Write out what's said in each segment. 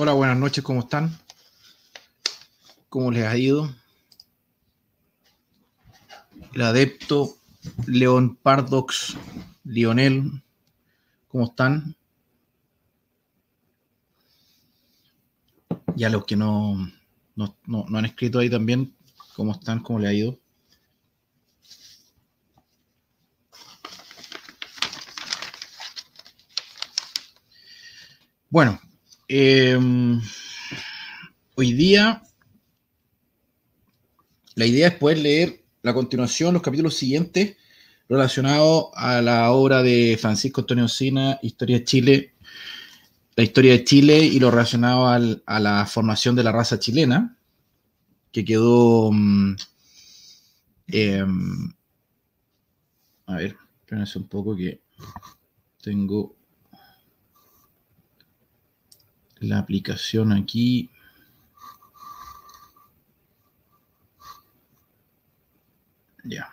Hola, buenas noches, ¿cómo están? ¿Cómo les ha ido? El adepto León Pardox, Lionel, ¿cómo están? Y a los que no, no, no han escrito ahí también, ¿cómo están? ¿Cómo les ha ido? Bueno, Em, hoy día, la idea es poder leer la continuación, los capítulos siguientes relacionados a la obra de Francisco Antonio Sina, Historia de Chile, la historia de Chile y lo relacionado a la formación de la raza chilena, que quedó... Mm, em, a ver, espérense un poco que tengo la aplicación aquí. Ya.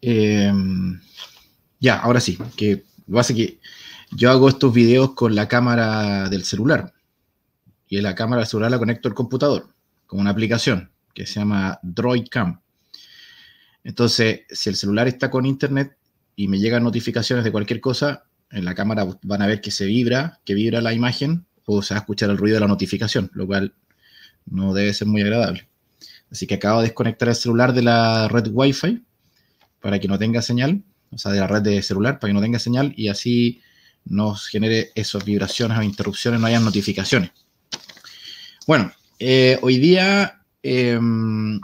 Em, ya, ahora sí, que hace que yo hago estos videos con la cámara del celular. Y la cámara del celular la conecto al computador con una aplicación que se llama DroidCam. Entonces, si el celular está con internet y me llegan notificaciones de cualquier cosa, en la cámara van a ver que se vibra, que vibra la imagen o se va a escuchar el ruido de la notificación, lo cual no debe ser muy agradable. Así que acabo de desconectar el celular de la red Wi-Fi para que no tenga señal, o sea, de la red de celular para que no tenga señal y así nos genere esas vibraciones o interrupciones, no hayan notificaciones. Bueno, eh, hoy día, em,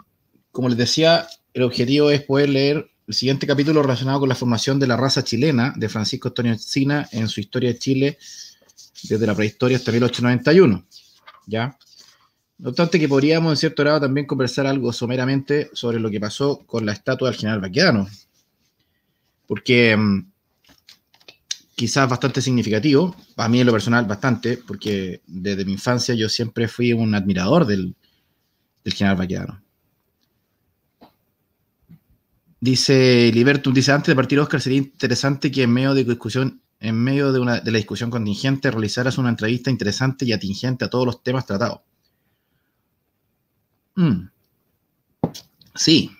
como les decía, el objetivo es poder leer el siguiente capítulo relacionado con la formación de la raza chilena de Francisco Antonio Encina en su historia de Chile desde la prehistoria hasta 1891. ¿Ya? No obstante que podríamos en cierto grado también conversar algo someramente sobre lo que pasó con la estatua del general Baquedano, porque mm, quizás bastante significativo, para mí en lo personal bastante, porque desde mi infancia yo siempre fui un admirador del, general Baquedano. Dice Libertum, dice, antes de partir Oscar, sería interesante que en medio de discusión, en medio de, una, de la discusión contingente, realizaras una entrevista interesante y atingente a todos los temas tratados. Mm. Sí,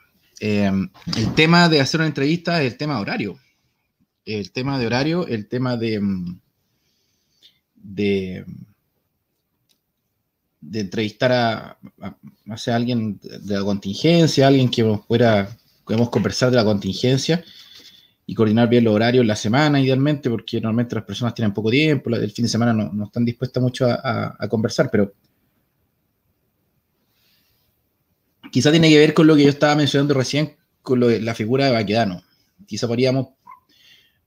em, el tema de hacer una entrevista es el tema horario. El tema de horario, el tema de, mm, de, de entrevistar a, a, a alguien de la contingencia, alguien que nos fuera podemos conversar de la contingencia y coordinar bien los horarios en la semana, idealmente, porque normalmente las personas tienen poco tiempo, el fin de semana no, están dispuestas mucho a, conversar, pero quizá tiene que ver con lo que yo estaba mencionando recién, con la figura de Baquedano. Quizá podríamos,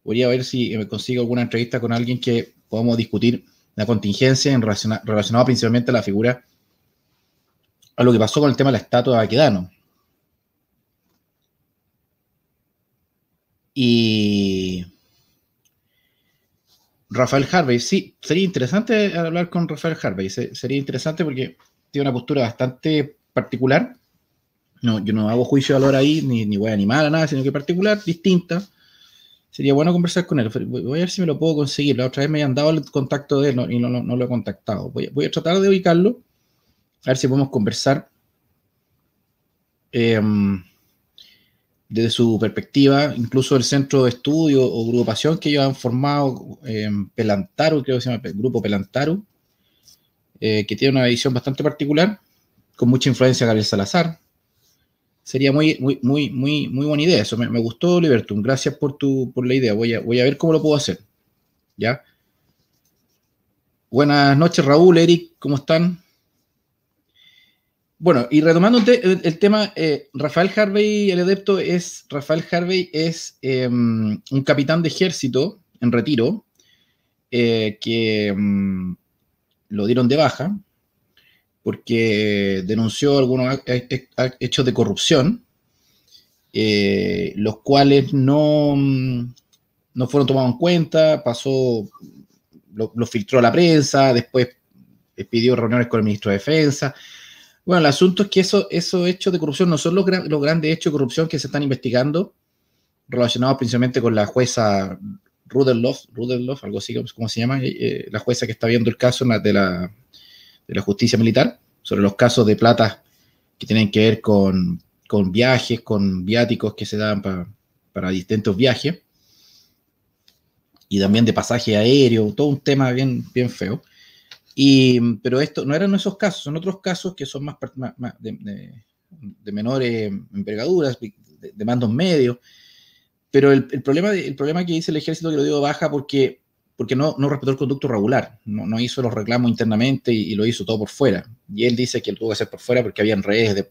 podría ver si me consigo alguna entrevista con alguien que podamos discutir la contingencia en relacionada principalmente a la figura, a lo que pasó con el tema de la estatua de Baquedano Y Rafael Harvey, sí, sería interesante hablar con Rafael Harvey, sería interesante porque tiene una postura bastante particular. No, yo no hago juicio de valor ahí, ni, voy a animar a nada, sino que particular, distinta. Sería bueno conversar con él. Voy a ver si me lo puedo conseguir. La otra vez me habían dado el contacto de él y no, lo he contactado. Voy, a tratar de ubicarlo, a ver si podemos conversar. Em, desde su perspectiva, incluso el centro de estudio o agrupación que ellos han formado, en em, Pelantaru, creo que se llama grupo Pelantaru, eh, que tiene una edición bastante particular, con mucha influencia de Gabriel Salazar. Sería muy, muy, muy, muy, muy buena idea eso. Me, me gustó, Libertum. Gracias por, tu, por la idea. Voy a, voy a ver cómo lo puedo hacer. ¿Ya? Buenas noches, Raúl, Eric, ¿cómo están? Bueno, y retomando el, tema, eh, Rafael Harvey, el adepto, es, Rafael Harvey es em, un capitán de ejército en retiro, eh, que em, lo dieron de baja porque denunció algunos hechos de corrupción, eh, los cuales no, em, no fueron tomados en cuenta, pasó, lo, lo filtró a la prensa, después pidió reuniones con el ministro de Defensa. Bueno, el asunto es que esos hechos de corrupción no son los, grandes hechos de corrupción que se están investigando, relacionados principalmente con la jueza Rudeloff, algo así ¿cómo se llama, eh, eh, la jueza que está viendo el caso de la, de la justicia militar, sobre los casos de plata que tienen que ver con, viajes, con viáticos que se dan para distintos viajes, y también de pasaje aéreo, todo un tema bien, bien feo. Y, pero esto no eran esos casos, son otros casos que son más, de, menores envergaduras, de, mandos medios. Pero el, problema el problema que dice el ejército que lo dio baja porque, porque no, respetó el conducto regular, no, hizo los reclamos internamente y, lo hizo todo por fuera. Y él dice que lo tuvo que hacer por fuera porque habían redes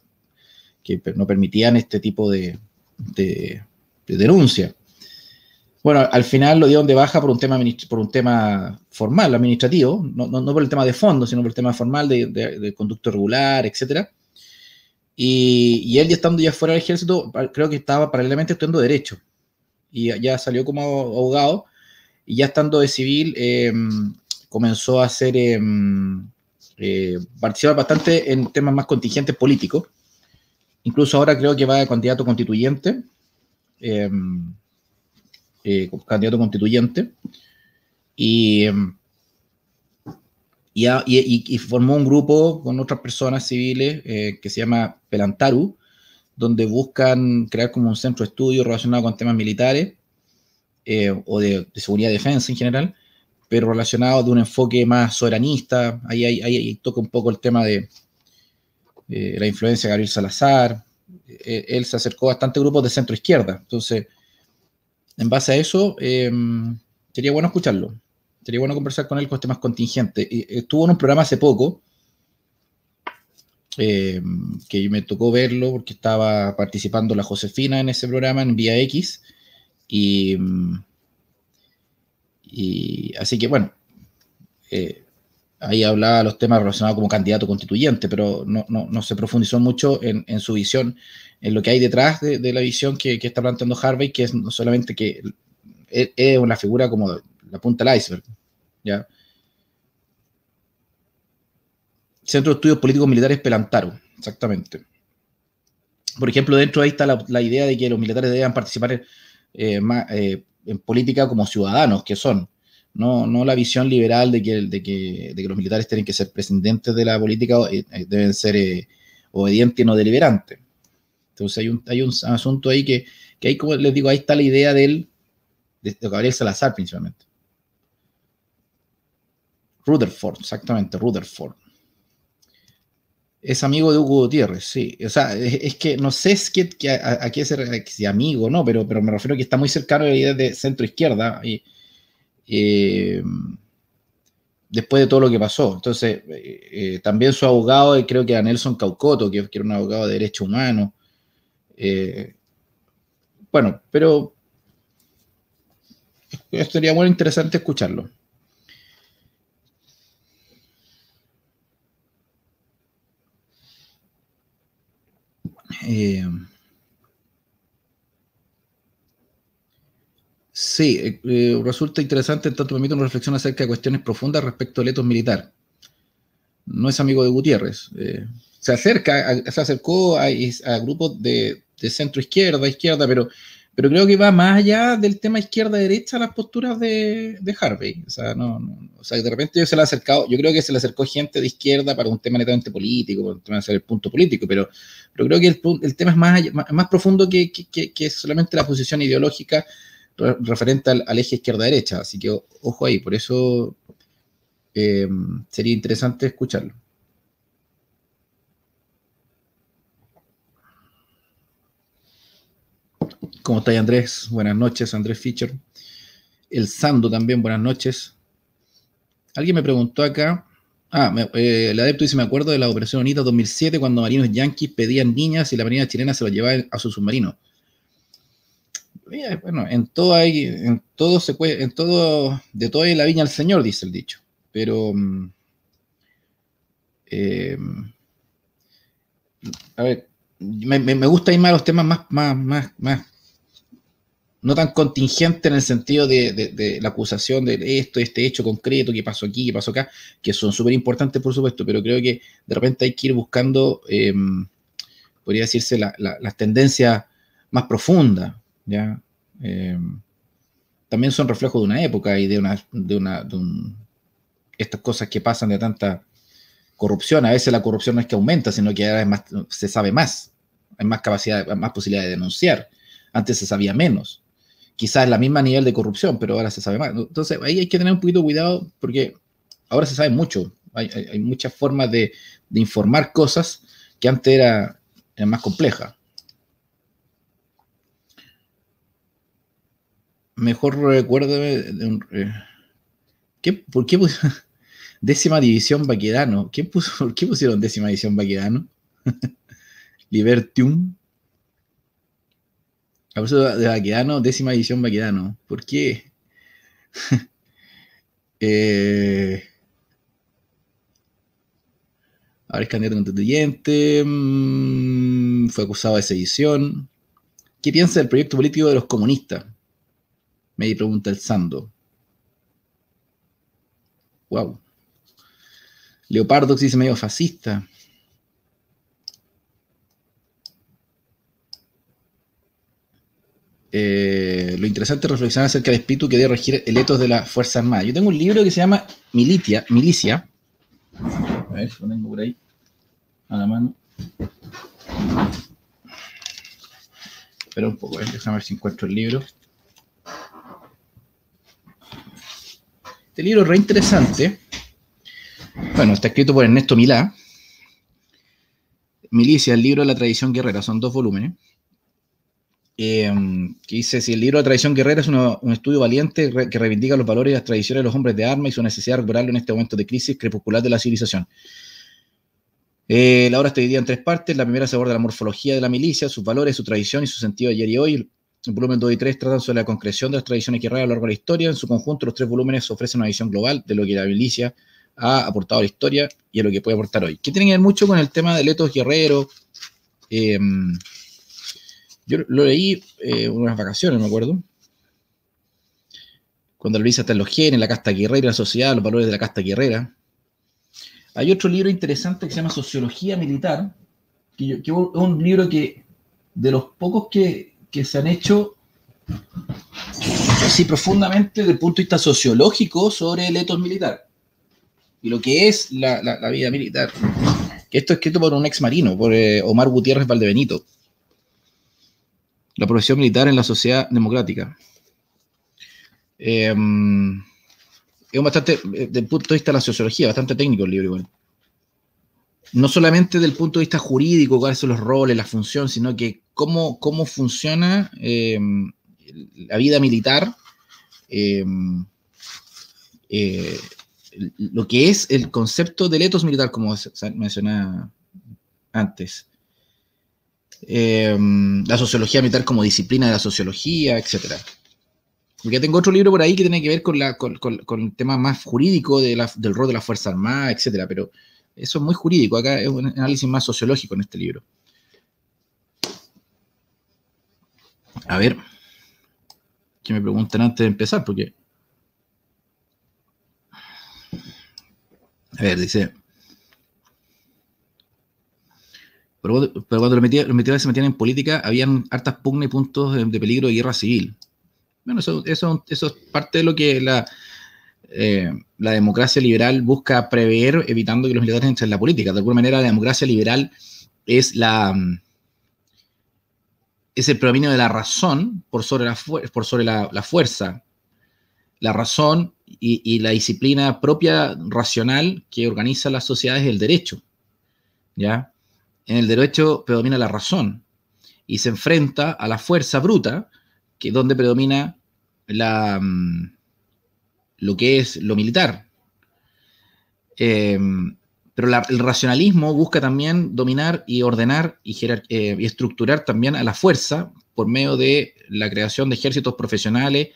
que no permitían este tipo de, denuncia. Bueno, al final lo dio donde baja por un tema, por un tema formal, administrativo, no, no, no por el tema de fondo, sino por el tema formal de, conducto regular, etc. Y, él ya estando ya fuera del ejército, creo que estaba paralelamente estudiando derecho. Y ya salió como abogado y ya estando de civil em, comenzó a hacer, em, eh, participar bastante en temas más contingentes políticos. Incluso ahora creo que va de candidato constituyente em, eh, candidato constituyente, em, y, y, formó un grupo con otras personas civiles eh, que se llama Pelantaru, donde buscan crear como un centro de estudio relacionado con temas militares eh, o de, seguridad y defensa en general, pero relacionado de un enfoque más soberanista. Ahí, toca un poco el tema de, la influencia de Gabriel Salazar. Él se acercó a bastantes grupos de centro izquierda. Entonces, en base a eso, em, sería bueno escucharlo. Sería bueno conversar con él con más contingente. Estuvo en un programa hace poco, em, que me tocó verlo porque estaba participando la Josefina en ese programa en Vía X. Y, em, así que bueno, eh, ahí hablaba los temas relacionados como candidato constituyente, pero no, se profundizó mucho en, su visión, en lo que hay detrás de, la visión que, está planteando Harvey, que es no solamente que e, es, una figura como la punta del iceberg, ¿ya? Centro de Estudios Políticos Militares Pelantaro, exactamente. Por ejemplo, dentro de ahí está la, idea de que los militares deben participar eh, más, eh, en política como ciudadanos que son, no, no la visión liberal de que, de que, los militares tienen que ser presidentes de la política, eh, eh, deben ser eh, obedientes y no deliberantes. Entonces hay un, hay un asunto ahí que, como les digo, ahí está la idea de, Gabriel Salazar principalmente. Rutherford, exactamente, Rutherford. Es amigo de Hugo Gutiérrez, sí. O sea, es, que no sé es que, a, qué es amigo, ¿no? Pero, pero me refiero a que está muy cercano a la idea de centro izquierda y, eh, después de todo lo que pasó. Entonces, eh, también su abogado, creo que a Nelson Caucoto, que, era un abogado de derechos humanos. Eh, bueno, pero sería muy interesante escucharlo. Sí, eh, eh, resulta interesante, en tanto permite una reflexión acerca de cuestiones profundas respecto al etos militar. No es amigo de Gutiérrez. Eh, se acerca, se acercó a, grupos de, centro izquierda, izquierda, pero, pero creo que va más allá del tema izquierda-derecha las posturas de, Harvey. O sea, de repente se le ha acercado, yo creo que se le acercó gente de izquierda para un tema netamente político, para un tema el punto político, pero, pero creo que el, tema es más, más, profundo que, que, que, solamente la posición ideológica referente al, eje izquierda-derecha, así que ojo ahí, por eso eh, sería interesante escucharlo. ¿Cómo estáis Andrés? Buenas noches, Andrés Fischer. El Sando también, buenas noches. Alguien me preguntó acá, ah, me, eh, el adepto dice, me acuerdo de la Operación bonita 2007 cuando marinos yanquis pedían niñas y la marina chilena se las llevaba a su submarino bueno, en todo hay, en todo se puede, en todo, de todo hay la viña al Señor, dice el dicho. Pero mm, em, a ver, me, gusta ir más a los temas más, más, más, más no tan contingentes en el sentido de, la acusación de esto, este hecho concreto, que pasó aquí, que pasó acá, que son súper importantes, por supuesto, pero creo que de repente hay que ir buscando, em, podría decirse, las tendencias más profundas. Eh, también son reflejos de una época y de una, de una, estas cosas que pasan de tanta corrupción. A veces la corrupción no es que aumenta, sino que ahora se sabe más, hay más capacidad, más posibilidad de denunciar. Antes se sabía menos. Quizás la misma nivel de corrupción, pero ahora se sabe más. Entonces ahí hay que tener un poquito cuidado porque ahora se sabe mucho. Hay, muchas formas de, informar cosas que antes eran era más compleja. mejor recuérdame. ¿Qué, ¿Por qué pusieron décima división Baquedano? ¿Qué ¿Por qué pusieron décima división Baquedano? Libertium. A de Baquedano, décima división Baquedano. ¿Por qué? eh, ver, es candidato constituyente. Mm, fue acusado de sedición. ¿Qué piensa del proyecto político de los comunistas? Me pregunta el Sando. Wow. Leopardo dice medio fascista. Eh, lo interesante es reflexionar acerca del espíritu que debe regir el etos de la fuerza armada Yo tengo un libro que se llama Militia, Milicia. A ver, lo tengo por ahí, a la mano. Espera un poco, eh, déjame ver si encuentro el libro. Este libro es re interesante. Bueno, está escrito por Ernesto Milá. Milicia, el libro de la tradición guerrera, son dos volúmenes. Eh, que dice, si el libro de la tradición guerrera es un estudio valiente que reivindica los valores y las tradiciones de los hombres de armas y su necesidad de recuperarlo en este momento de crisis crepuscular de la civilización. Eh, la obra está dividida en tres partes. La primera se aborda la morfología de la milicia, sus valores, su tradición y su sentido de ayer y hoy. El volumen 2 y 3 tratan sobre la concreción de las tradiciones guerreras a lo largo de la historia. En su conjunto, los tres volúmenes ofrecen una visión global de lo que la milicia ha aportado a la historia y a lo que puede aportar hoy. Que tiene que ver mucho con el tema de Letos Guerrero. Em, yo lo leí en eh, unas vacaciones, me acuerdo. Cuando lo hasta en los genes, la casta guerrera, la sociedad, los valores de la casta guerrera. Hay otro libro interesante que se llama Sociología Militar, que es un libro que de los pocos que que se han hecho así profundamente desde el punto de vista sociológico sobre el etos militar y lo que es la, vida militar. esto es escrito por un ex marino, por eh, Omar Gutiérrez Valdebenito. La profesión militar en la sociedad democrática. Eh, es bastante, eh, desde el punto de vista de la sociología, bastante técnico el libro igual no solamente desde el punto de vista jurídico, cuáles son los roles, la función, sino que cómo, cómo funciona em, la vida militar, em, eh, lo que es el concepto del etos militar, como mencionaba antes. Em, la sociología militar como disciplina de la sociología, etc. Porque tengo otro libro por ahí que tiene que ver con, el tema más jurídico del rol de la Fuerza Armada, etc., pero eso es muy jurídico, acá es un análisis más sociológico en este libro. A ver, que me pregunten antes de empezar, porque... A ver, dice... Pero cuando, los, metidores se metían en política, habían hartas pugnas y puntos de, peligro de guerra civil. Bueno, eso, eso, es parte de lo que la, eh, la democracia liberal busca prever evitando que los militares entren en la política. De alguna manera, la democracia liberal es la mm, es el predominio de la razón por sobre la, fuerza. La razón y, la disciplina propia racional que organiza las sociedades el derecho. ¿ya? En el derecho predomina la razón y se enfrenta a la fuerza bruta, que donde predomina la, mm, lo que es lo militar. Em, pero el racionalismo busca también dominar y ordenar y, eh, y, estructurar también a la fuerza por medio de la creación de ejércitos profesionales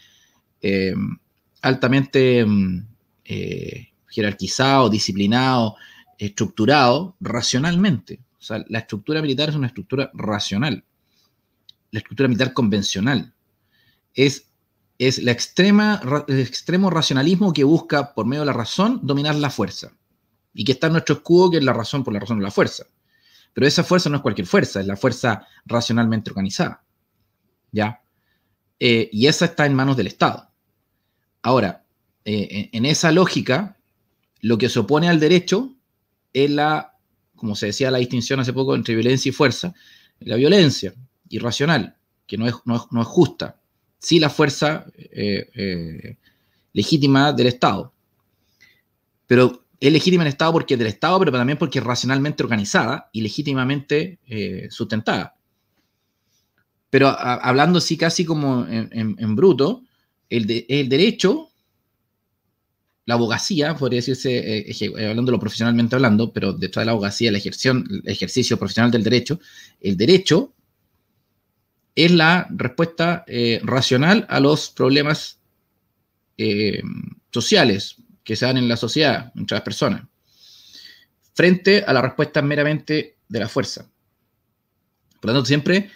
em, altamente em, eh, jerarquizados, disciplinados, estructurados racionalmente. O sea, la estructura militar es una estructura racional. La estructura militar convencional es es la extrema, el extremo racionalismo que busca, por medio de la razón, dominar la fuerza. Y que está en nuestro escudo, que es la razón por la razón de la fuerza. Pero esa fuerza no es cualquier fuerza, es la fuerza racionalmente organizada. ¿Ya? Eh, y esa está en manos del Estado. Ahora, eh, en esa lógica, lo que se opone al derecho es la, como se decía la distinción hace poco entre violencia y fuerza, la violencia irracional, que no no no es justa, sí la fuerza eh, eh, legítima del Estado. Pero es legítima el Estado porque es del Estado, pero también porque es racionalmente organizada y legítimamente eh, sustentada. Pero hablando así casi como en, bruto, el, el, derecho, la abogacía, podría decirse, eh, lo hablándolo profesionalmente hablando, pero detrás de la abogacía, la ejerción, el ejercicio profesional del derecho, el derecho es la respuesta eh, racional a los problemas eh, sociales que se dan en la sociedad, entre las personas, frente a la respuesta meramente de la fuerza. Por lo tanto, siempre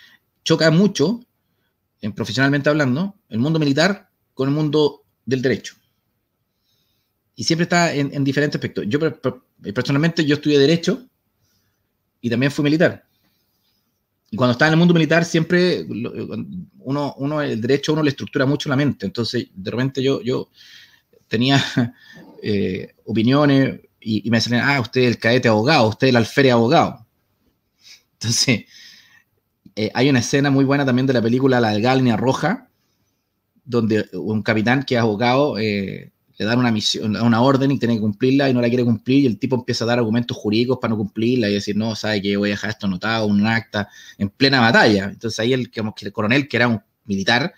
choca mucho, en, profesionalmente hablando, el mundo militar con el mundo del derecho. Y siempre está en, en diferentes aspectos. Yo personalmente, yo estudié derecho y también fui militar cuando está en el mundo militar siempre uno, el derecho uno le estructura mucho la mente. Entonces, de repente yo, yo tenía eh, opiniones y, me decían, ah, usted es el cadete abogado, usted es el alférez abogado. Entonces, eh, hay una escena muy buena también de la película La Galnia Roja, donde un capitán que es abogado eh, le dan una misión, una orden y tiene que cumplirla y no la quiere cumplir y el tipo empieza a dar argumentos jurídicos para no cumplirla y decir, no, sabe que voy a dejar esto anotado, un acta, en plena batalla. Entonces ahí el, coronel, que era un militar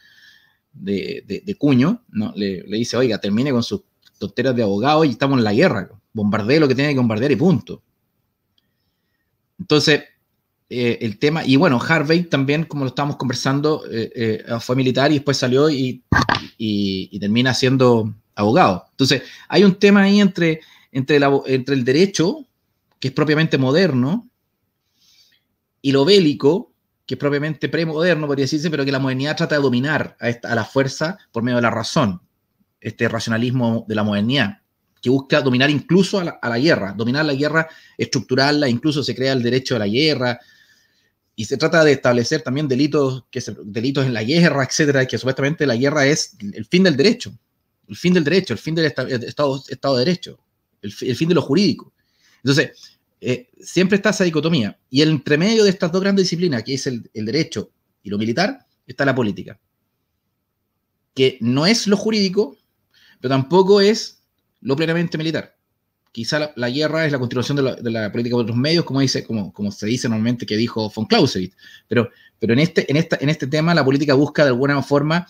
de, cuño, Le, dice, oiga, termine con sus tonteras de abogado y estamos en la guerra, bombardee lo que tiene que bombardear y punto. Entonces, eh, el tema, y bueno, Harvey también, como lo estábamos conversando, eh, eh, fue militar y después salió y, y termina siendo Abogado. Entonces, hay un tema ahí entre, entre, el derecho, que es propiamente moderno, y lo bélico, que es propiamente premoderno, podría decirse, pero que la modernidad trata de dominar a, la fuerza por medio de la razón, este racionalismo de la modernidad, que busca dominar incluso a la, guerra, dominar la guerra, estructurarla, incluso se crea el derecho a la guerra, y se trata de establecer también delitos, que delitos en la guerra, etcétera, que supuestamente la guerra es el fin del derecho, el fin del derecho, el fin del estado, estado, de Derecho, el, fin de lo jurídico. Entonces, eh, siempre está esa dicotomía. Y entre medio de estas dos grandes disciplinas, que es el, derecho y lo militar, está la política. Que no es lo jurídico, pero tampoco es lo plenamente militar quizá la, guerra es la continuación de la, política por otros medios, como, dice, como, se dice normalmente que dijo von Clausewitz. Pero, pero en, este, en, en este tema la política busca de alguna forma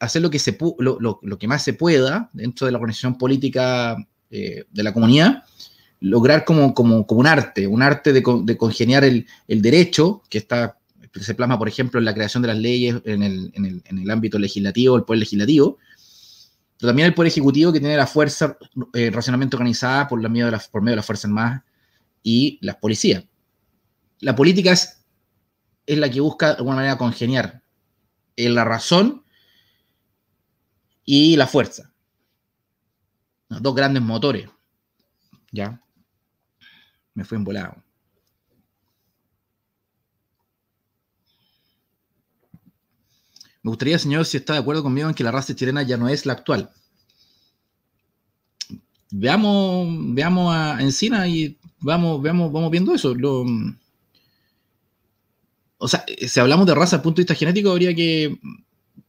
hacer lo que, se lo, lo, que más se pueda dentro de la organización política eh, de la comunidad, lograr como, como, como un arte, un arte de, de congeniar el, derecho, que está se plasma, por ejemplo, en la creación de las leyes en el, ámbito legislativo, el poder legislativo, pero también el poder ejecutivo que tiene la fuerza eh, racionalmente organizada por, medio de por medio las fuerzas armadas y las policías. La política es, la que busca de alguna manera congeniar la razón y la fuerza. los Dos grandes motores. ¿Ya? Me fui embolado. Me gustaría, señor, si está de acuerdo conmigo en que la raza chilena ya no es la actual. Veamos, veamos a Encina y vamos, vamos viendo eso. o sea, si hablamos de raza desde el punto de vista genético, habría que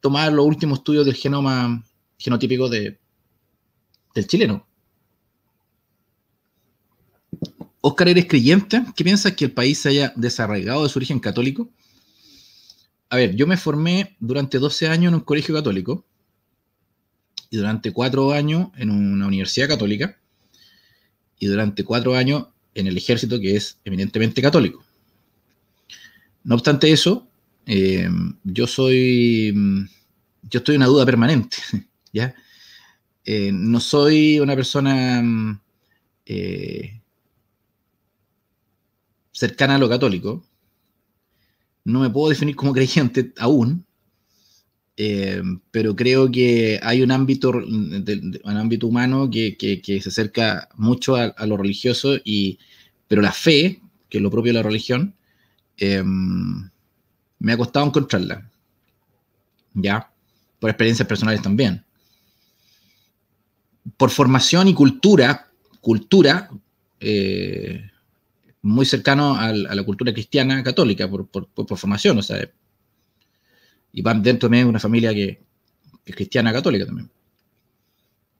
tomar los últimos estudios del genoma genotípico de, del chileno. Oscar, ¿eres creyente? ¿Qué piensas que el país se haya desarraigado de su origen católico? A ver, yo me formé durante 12 años en un colegio católico y durante 4 años en una universidad católica y durante 4 años en el ejército que es eminentemente católico. No obstante eso, eh, yo soy. Yo estoy en una duda permanente. ¿ya? Eh, no soy una persona mm, eh, cercana a lo católico, no me puedo definir como creyente aún, eh, pero creo que hay un ámbito, ámbito humano que, se acerca mucho a, lo religioso, pero la fe, que es lo propio de la religión, em, me ha costado encontrarla, ¿ya? Por experiencias personales también por formación y cultura, cultura, eh, muy cercano a, la cultura cristiana católica por, formación, o sea, y van dentro también de una familia que, que, es cristiana católica también.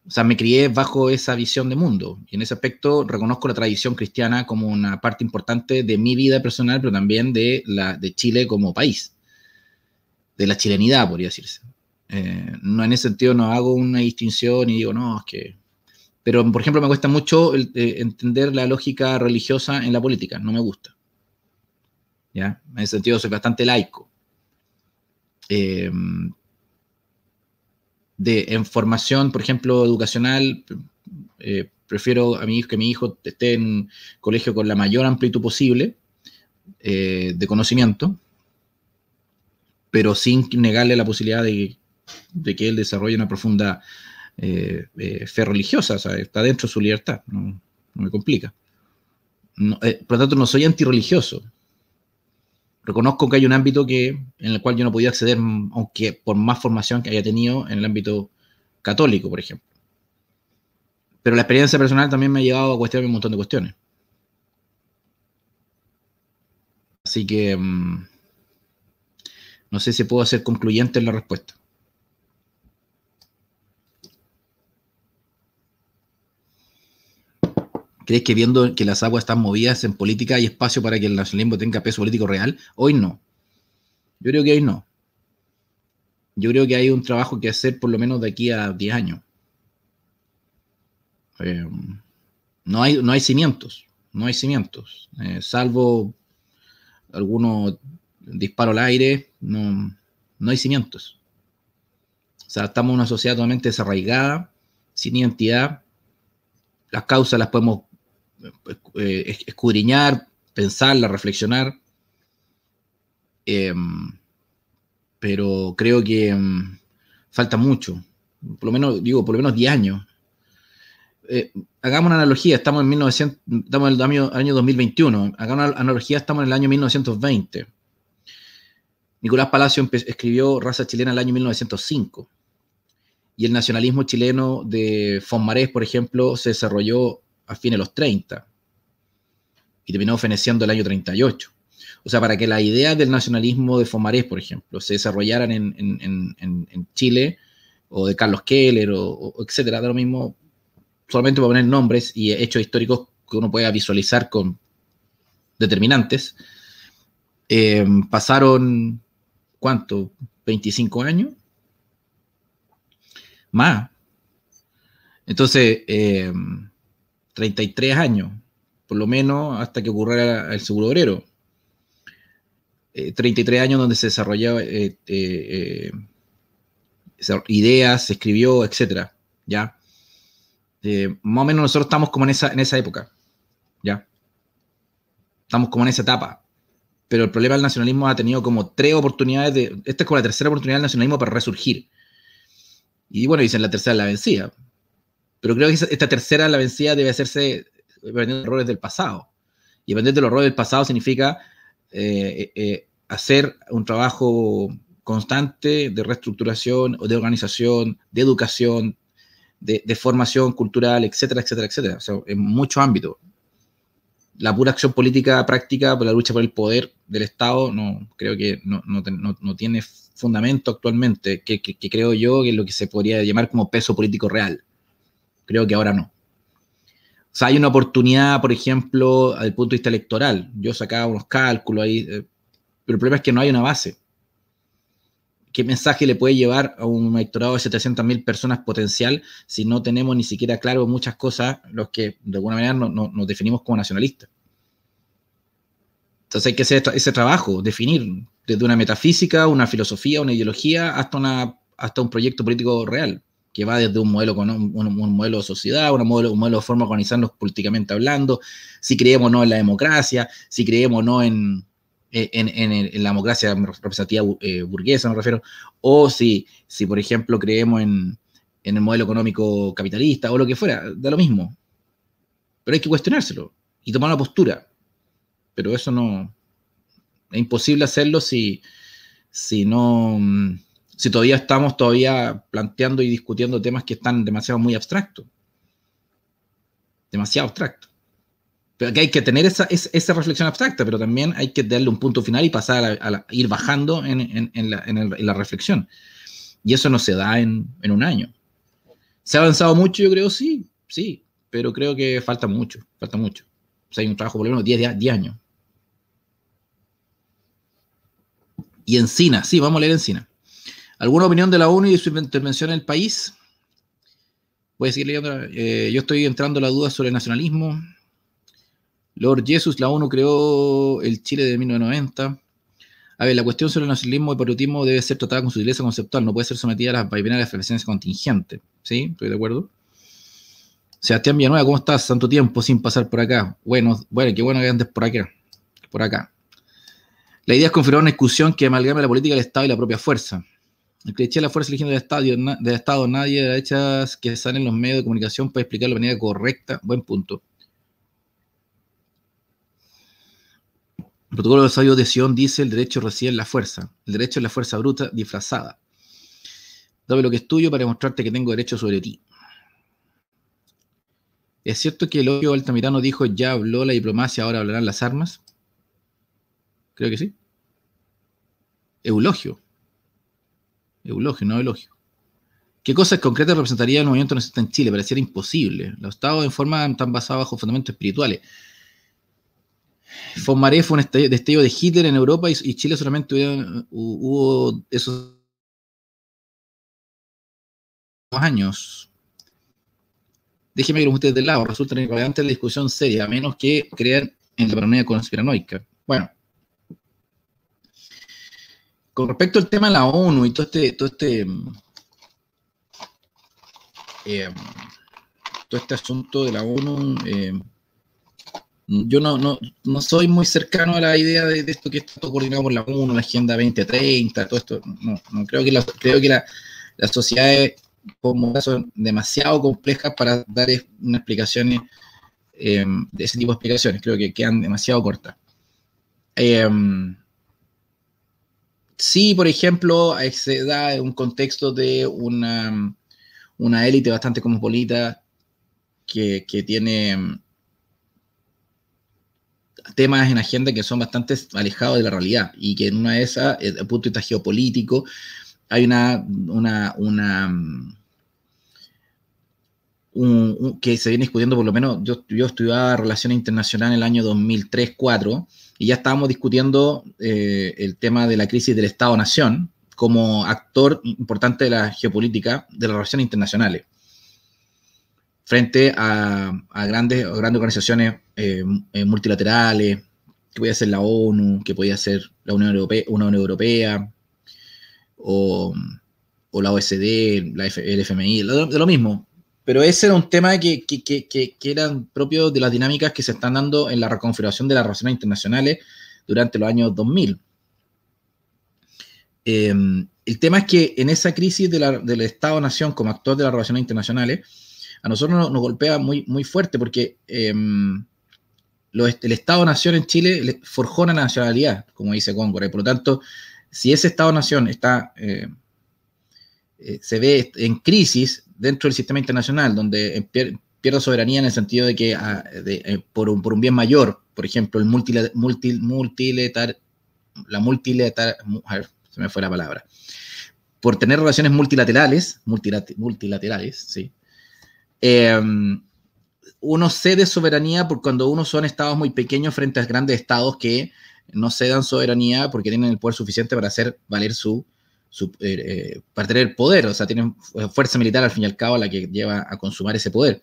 O sea, me crié bajo esa visión de mundo y en ese aspecto reconozco la tradición cristiana como una parte importante de mi vida personal, pero también de, la, de Chile como país, de la chilenidad, podría decirse. Eh, no, en ese sentido no hago una distinción y digo, no, es que... Pero, por ejemplo, me cuesta mucho eh, entender la lógica religiosa en la política, no me gusta. ¿Ya? En ese sentido soy bastante laico. Eh, de, en formación, por ejemplo, educacional, prefiero a mi que mi hijo esté en colegio con la mayor amplitud posible de conocimiento, pero sin negarle la posibilidad de de que él desarrolle una profunda eh, eh, fe religiosa, está dentro de su libertad, no, me complica. Eh, por lo tanto, no soy antirreligioso. Reconozco que hay un ámbito que, en el cual yo no podía acceder, aunque por más formación que haya tenido en el ámbito católico, por ejemplo. Pero la experiencia personal también me ha llevado a cuestionarme un montón de cuestiones. Así que mm, no sé si puedo ser concluyente en la respuesta. ¿Crees que viendo que las aguas están movidas en política hay espacio para que el nacionalismo tenga peso político real? Hoy no. Yo creo que hoy no. Yo creo que hay un trabajo que hacer por lo menos de aquí a 10 años. Eh, no, hay, no hay cimientos, no hay cimientos. Eh, salvo algunos disparos al aire, no, no hay cimientos. O sea, estamos en una sociedad totalmente desarraigada, sin identidad. Las causas las podemos eh, escudriñar, pensarla, reflexionar. Em, pero creo que em, falta mucho, por lo menos, digo, por lo menos 10 años. Eh, hagamos una analogía, estamos en, 1900, estamos en el año, 2021, hagamos una analogía, estamos en el año 1920. Nicolás Palacio escribió Raza Chilena en el año 1905 y el nacionalismo chileno de Fonmarés, por ejemplo, se desarrolló a fines de los 30 y terminó feneciendo el año 38. O sea, para que la idea del nacionalismo de Fomarés, por ejemplo, se desarrollaran en, en, en, Chile, o de Carlos Keller, o, etcétera, de lo mismo, solamente para poner nombres y hechos históricos que uno pueda visualizar con determinantes, eh, pasaron, ¿cuánto? ¿25 años? Más. Entonces, eh, 33 años, por lo menos hasta que ocurriera el seguro obrero. 33 eh, años donde se desarrollaba eh, eh, ideas, se escribió, etcétera, ¿ya? más o menos nosotros estamos como en esa, en esa época, ¿ya? Estamos como en esa etapa. Pero el problema del nacionalismo ha tenido como tres oportunidades de... Esta es como la tercera oportunidad del nacionalismo para resurgir. Y bueno, dicen la tercera la vencida. Pero creo que esta tercera, la vencida, debe hacerse aprendiendo errores del pasado. Y aprender de los errores del pasado significa eh, eh, eh, hacer un trabajo constante de reestructuración o de organización, de educación, de, formación cultural, etcétera, etcétera, etcétera. O en muchos ámbitos. La pura acción política práctica por la lucha por el poder del Estado no creo que no, tiene fundamento actualmente, que, creo yo que es lo que se podría llamar como peso político real. Creo que ahora no. O sea, hay una oportunidad, por ejemplo, al punto de vista electoral. Yo sacaba unos cálculos ahí, eh, pero el problema es que no hay una base. ¿Qué mensaje le puede llevar a un electorado de 700.000 personas potencial si no tenemos ni siquiera claro muchas cosas, los que de alguna manera nos definimos como nacionalistas? Entonces hay que hacer ese trabajo, definir desde una metafísica, una filosofía, una ideología, hasta un proyecto político real que va desde un modelo, con un, modelo de sociedad, un modelo, modelo de forma de organizarnos políticamente hablando, si creemos o no en la democracia, si creemos o no en, eh, en, la democracia representativa eh, burguesa, me refiero, o si, si por ejemplo, creemos en, el modelo económico capitalista o lo que fuera, da lo mismo. Pero hay que cuestionárselo y tomar una postura. Pero eso no, es imposible hacerlo si, si no mm, si todavía estamos todavía planteando y discutiendo temas que están demasiado muy abstractos. Demasiado abstractos. Pero que hay que tener esa, reflexión abstracta, pero también hay que darle un punto final y pasar a, ir bajando en, la, reflexión. Y eso no se da en, un año. ¿Se ha avanzado mucho? Yo creo sí, sí, pero creo que falta mucho, falta mucho. hay un trabajo por lo menos 10 años. Y Encina, sí, vamos a leer Encina. ¿Alguna opinión de la ONU y su intervención en el país? Voy a seguir leyendo. Eh, yo estoy entrando la duda sobre el nacionalismo. Lord Jesus, la ONU creó el Chile de 1990. A ver, la cuestión sobre el nacionalismo y patriotismo debe ser tratada con sutileza conceptual, no puede ser sometida a las vaivenas de la contingente. ¿Sí? Estoy de acuerdo. Sebastián Villanueva, ¿cómo estás? Tanto tiempo sin pasar por acá. Bueno, bueno, qué bueno que andes por acá. Por acá. La idea es configurar una discusión que amalgame la política, del Estado y la propia fuerza. El cliché de la fuerza eligiendo del estadio, Estado, nadie de hechas que salen en los medios de comunicación para explicar de manera correcta. Buen punto. El protocolo de sabios de Sion dice el derecho recibe la fuerza. El derecho es la fuerza bruta disfrazada. Dame lo que es tuyo para demostrarte que tengo derecho sobre ti. ¿Es cierto que el odio altamirano dijo ya habló la diplomacia, ahora hablarán las armas? Creo que sí. Eulogio. Eulogio, no elogio. ¿Qué cosas concretas representaría el movimiento nazista en Chile? Pareciera imposible. Los estados en forma tan basada bajo fundamentos espirituales. Fomaré fue un destello de Hitler en Europa y, Chile solamente hubo, esos... ...dos años. Déjeme que los ustedes del lado, resulta relevante la discusión seria, a menos que crean en la paranoia conspiranoica. Bueno, con respecto al tema de la ONU y todo este, todo este, eh, todo este asunto de la ONU, eh, yo no, soy muy cercano a la idea de, esto que está todo coordinado por la ONU, la Agenda 2030, todo esto. No, creo que, creo que las sociedades como son demasiado complejas para dar una explicaciones, eh, de ese tipo de explicaciones. Creo que quedan demasiado cortas sí, por ejemplo, eh, se da un contexto de una, élite bastante cosmopolita que, tiene mm, temas en agenda que son bastante alejados de la realidad y que en una de esas, eh, desde el punto de vista geopolítico, hay una, una, una mm, que se viene discutiendo por lo menos, yo, estudiaba relaciones internacionales en el año 2003 2004 y ya estábamos discutiendo eh, el tema de la crisis del Estado-Nación como actor importante de la geopolítica de las relaciones internacionales frente a, grandes, grandes organizaciones eh, eh, multilaterales, que podía ser la ONU, que podía ser la Unión Europea, una Unión Europea o, la OSD, la el FMI, de lo mismo, pero ese era un tema que, eran propios de las dinámicas que se están dando en la reconfiguración de las relaciones internacionales durante los años 2000. Em, el tema es que en esa crisis del Estado-Nación como actor de las relaciones internacionales, a nosotros nos, golpea muy, muy fuerte porque em, el Estado-Nación en Chile forjó una nacionalidad, como dice Góngora, y por lo tanto, si ese Estado-Nación está... Eh, eh, se ve en crisis, dentro del sistema internacional, donde pierdo soberanía en el sentido de que ah, eh, por, un, bien mayor, por ejemplo, el multilateral la multilateral, se me fue la palabra, por tener relaciones multilaterales, multilaterales, sí, em, uno cede soberanía por cuando uno son estados muy pequeños frente a grandes estados que no cedan soberanía porque tienen el poder suficiente para hacer valer su eh, eh, para tener poder, o sea, tienen fuerza militar al fin y al cabo la que lleva a consumar ese poder.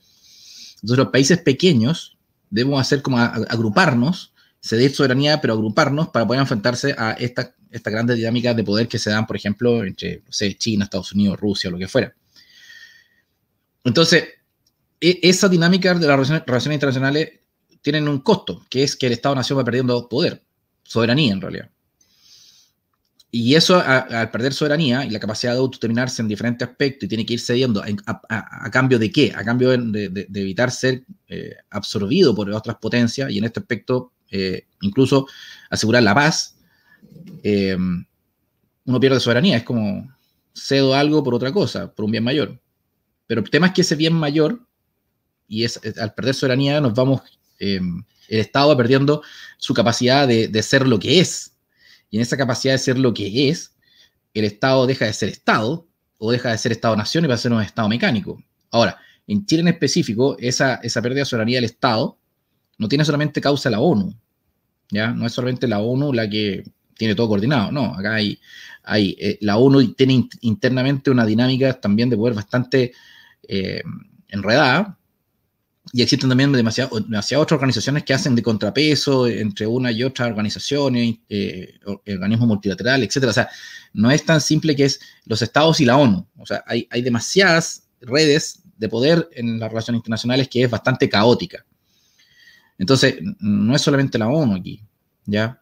Entonces los países pequeños debemos hacer como agruparnos, ceder soberanía, pero agruparnos para poder enfrentarse a estas esta grandes dinámicas de poder que se dan, por ejemplo, entre China, Estados Unidos, Rusia lo que fuera. Entonces, e, esa dinámica de las relaciones internacionales tienen un costo, que es que el Estado-Nación va perdiendo poder, soberanía en realidad. Y eso, al perder soberanía y la capacidad de autodeterminarse en diferentes aspectos, y tiene que ir cediendo, ¿a, cambio de qué? A cambio de, evitar ser eh, absorbido por otras potencias, y en este aspecto, eh, incluso asegurar la paz, eh, uno pierde soberanía. Es como cedo algo por otra cosa, por un bien mayor. Pero el tema es que ese bien mayor, y es, al perder soberanía, nos vamos, el Estado va perdiendo su capacidad de ser lo que es y en esa capacidad de ser lo que es, el Estado deja de ser Estado o deja de ser Estado-nación y va a ser un Estado mecánico. Ahora, en Chile en específico, esa, pérdida de soberanía del Estado no tiene solamente causa la ONU, ¿ya? No es solamente la ONU la que tiene todo coordinado, no, acá hay, hay eh, la ONU tiene internamente una dinámica también de poder bastante eh, enredada, y existen también demasiadas otras organizaciones que hacen de contrapeso entre una y otra organización, eh, organismo organismos multilaterales, etcétera. O sea, no es tan simple que es los estados y la ONU. O sea, hay, demasiadas redes de poder en las relaciones internacionales que es bastante caótica. Entonces, no es solamente la ONU aquí, ¿ya?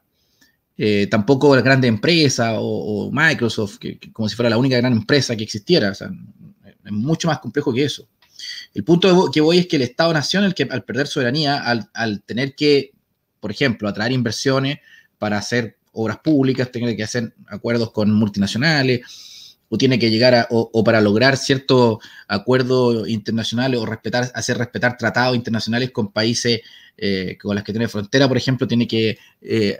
Eh, tampoco la grande empresa o, Microsoft, como si fuera la única gran empresa que existiera. O sea, es mucho más complejo que eso. El punto que voy es que el Estado-Nación, al perder soberanía, al, tener que, por ejemplo, atraer inversiones para hacer obras públicas, tener que hacer acuerdos con multinacionales, o tiene que llegar a, o, para lograr cierto acuerdo internacional o respetar, hacer respetar tratados internacionales con países eh, con los que tiene frontera, por ejemplo, tiene que eh,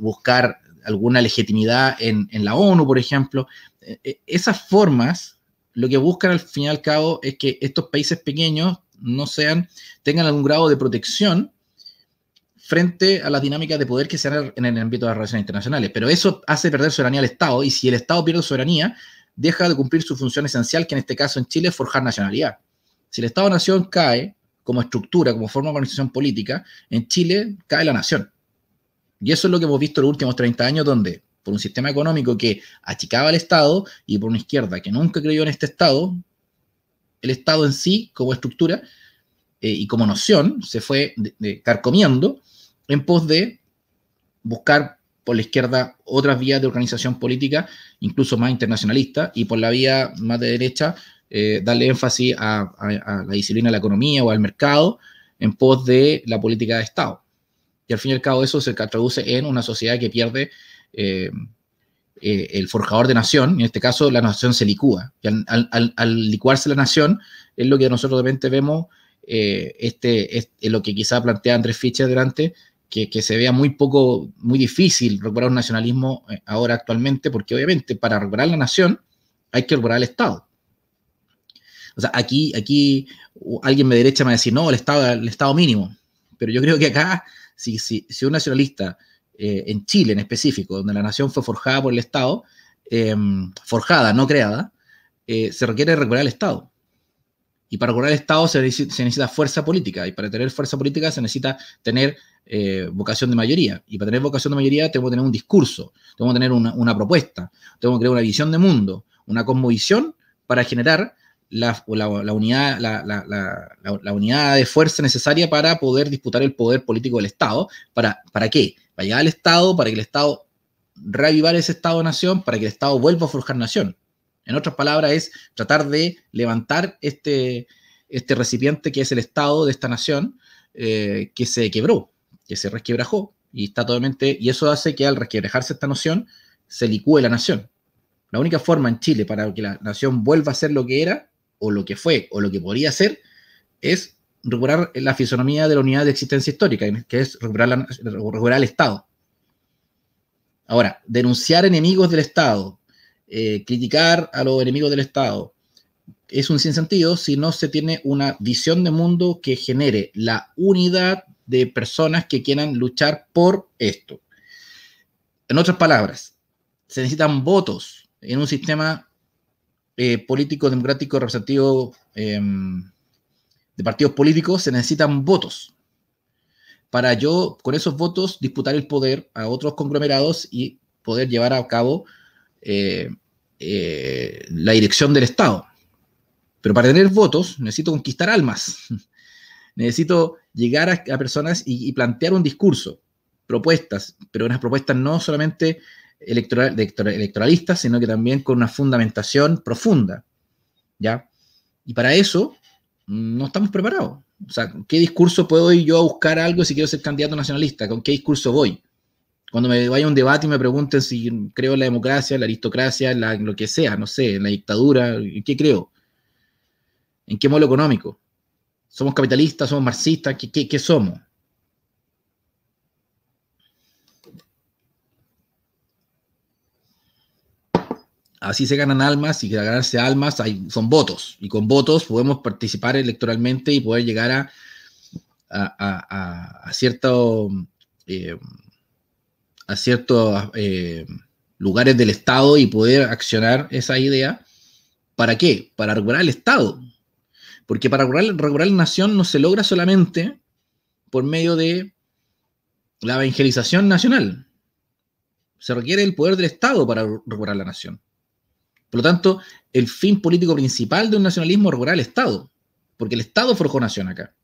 buscar alguna legitimidad en la ONU, por ejemplo. E, e, esas formas lo que buscan al fin y al cabo es que estos países pequeños no sean, tengan algún grado de protección frente a las dinámicas de poder que se dan en el ámbito de las relaciones internacionales. Pero eso hace perder soberanía al Estado y si el Estado pierde soberanía, deja de cumplir su función esencial, que en este caso en Chile es forjar nacionalidad. Si el Estado-Nación cae como estructura, como forma de organización política, en Chile cae la nación. Y eso es lo que hemos visto en los últimos 30 años, donde por un sistema económico que achicaba al Estado y por una izquierda que nunca creyó en este Estado, el Estado en sí como estructura eh, y como noción se fue de, carcomiendo en pos de buscar por la izquierda otras vías de organización política, incluso más internacionalista, y por la vía más de derecha eh, darle énfasis a, a, la disciplina de la economía o al mercado en pos de la política de Estado. Y al fin y al cabo eso se traduce en una sociedad que pierde eh, eh, el forjador de nación, en este caso la nación se licúa. al, licuarse la nación, es lo que nosotros de repente vemos, eh, este, lo que quizá plantea Andrés Fischer delante, que, se vea muy poco, muy difícil recuperar un nacionalismo eh, ahora actualmente, porque obviamente para recuperar la nación hay que recuperar el Estado. O sea, aquí, aquí alguien me derecha me va a decir, no, el Estado, el Estado mínimo. Pero yo creo que acá, si, si, si un nacionalista eh, en Chile en específico, donde la nación fue forjada por el Estado, eh, forjada, no creada, eh, se requiere recuperar el Estado. Y para recuperar el Estado se necesita, fuerza política, y para tener fuerza política se necesita tener vocación de mayoría, y para tener vocación de mayoría tengo que tener un discurso, tengo que tener una, una propuesta, tengo que crear una visión de mundo, una cosmovisión para generar la, la, unidad, la, unidad de fuerza necesaria para poder disputar el poder político del Estado. ¿Para, para qué? Para llegar al Estado, para que el Estado reavivar ese Estado-nación, para que el Estado vuelva a forjar nación. En otras palabras, es tratar de levantar este, este recipiente que es el Estado de esta nación eh, que se quebró, que se resquebrajó y está totalmente. Y eso hace que al resquebrajarse esta nación se licúe la nación. La única forma en Chile para que la nación vuelva a ser lo que era o lo que fue, o lo que podría ser, es recuperar la fisonomía de la unidad de existencia histórica, que es recuperar, el Estado. Ahora, denunciar enemigos del Estado, eh, criticar a los enemigos del Estado, es un sinsentido si no se tiene una visión de mundo que genere la unidad de personas que quieran luchar por esto. En otras palabras, se necesitan votos en un sistema eh, político democrático representativo em, de partidos políticos, se necesitan votos para yo, con esos votos, disputar el poder a otros conglomerados y poder llevar a cabo eh, eh, la dirección del Estado. Pero para tener votos necesito conquistar almas, necesito llegar a, personas y, y, plantear un discurso, propuestas, pero unas propuestas no solamente electoral, electoralista, sino que también con una fundamentación profunda. ¿Ya? Y para eso no estamos preparados. O sea, ¿qué discurso puedo ir yo a buscar algo si quiero ser candidato nacionalista? ¿Con qué discurso voy? Cuando me vaya a un debate y me pregunten si creo en la democracia, la aristocracia, lo que sea, no sé, en la dictadura, ¿en qué creo? ¿En qué modelo económico? ¿Somos capitalistas? ¿Somos marxistas? ¿Qué, qué, qué somos? así se ganan almas y para ganarse almas hay, son votos y con votos podemos participar electoralmente y poder llegar a, a, cierto, eh, a ciertos eh, lugares del Estado y poder accionar esa idea. ¿Para qué? Para regular el Estado. Porque para recuperar regular la nación no se logra solamente por medio de la evangelización nacional. Se requiere el poder del Estado para regular la nación. Por lo tanto, el fin político principal de un nacionalismo es el Estado, porque el Estado forjó nación acá.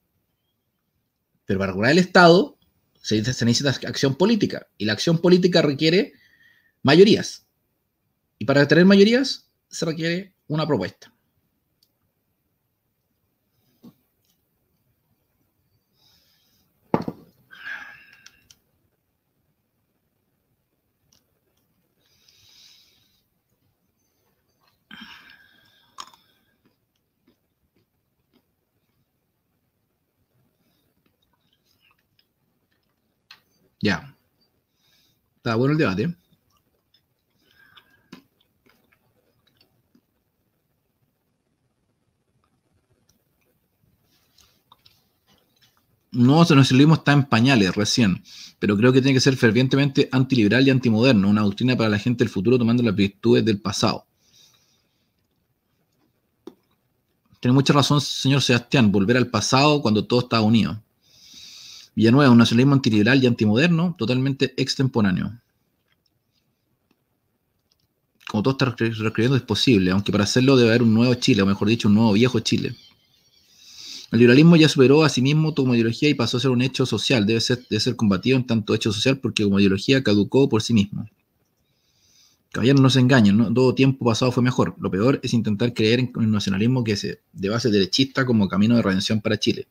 Pero para regular el Estado se, se necesita acción política, y la acción política requiere mayorías. Y para tener mayorías se requiere una propuesta. Ya. Está bueno el debate. No, nos liberalismo está en pañales recién, pero creo que tiene que ser fervientemente antiliberal y antimoderno, una doctrina para la gente del futuro tomando las virtudes del pasado. Tiene mucha razón, señor Sebastián, volver al pasado cuando todo está unido. Villanueva, un nacionalismo antiliberal y antimoderno totalmente extemporáneo. Como todo está recreando, es posible, aunque para hacerlo debe haber un nuevo Chile, o mejor dicho, un nuevo viejo Chile. El liberalismo ya superó a sí mismo como ideología y pasó a ser un hecho social. Debe ser, combatido en tanto hecho social porque como ideología caducó por sí mismo. Caballero no se engañen, todo tiempo pasado fue mejor. Lo peor es intentar creer en un nacionalismo que se de base derechista como camino de redención para Chile.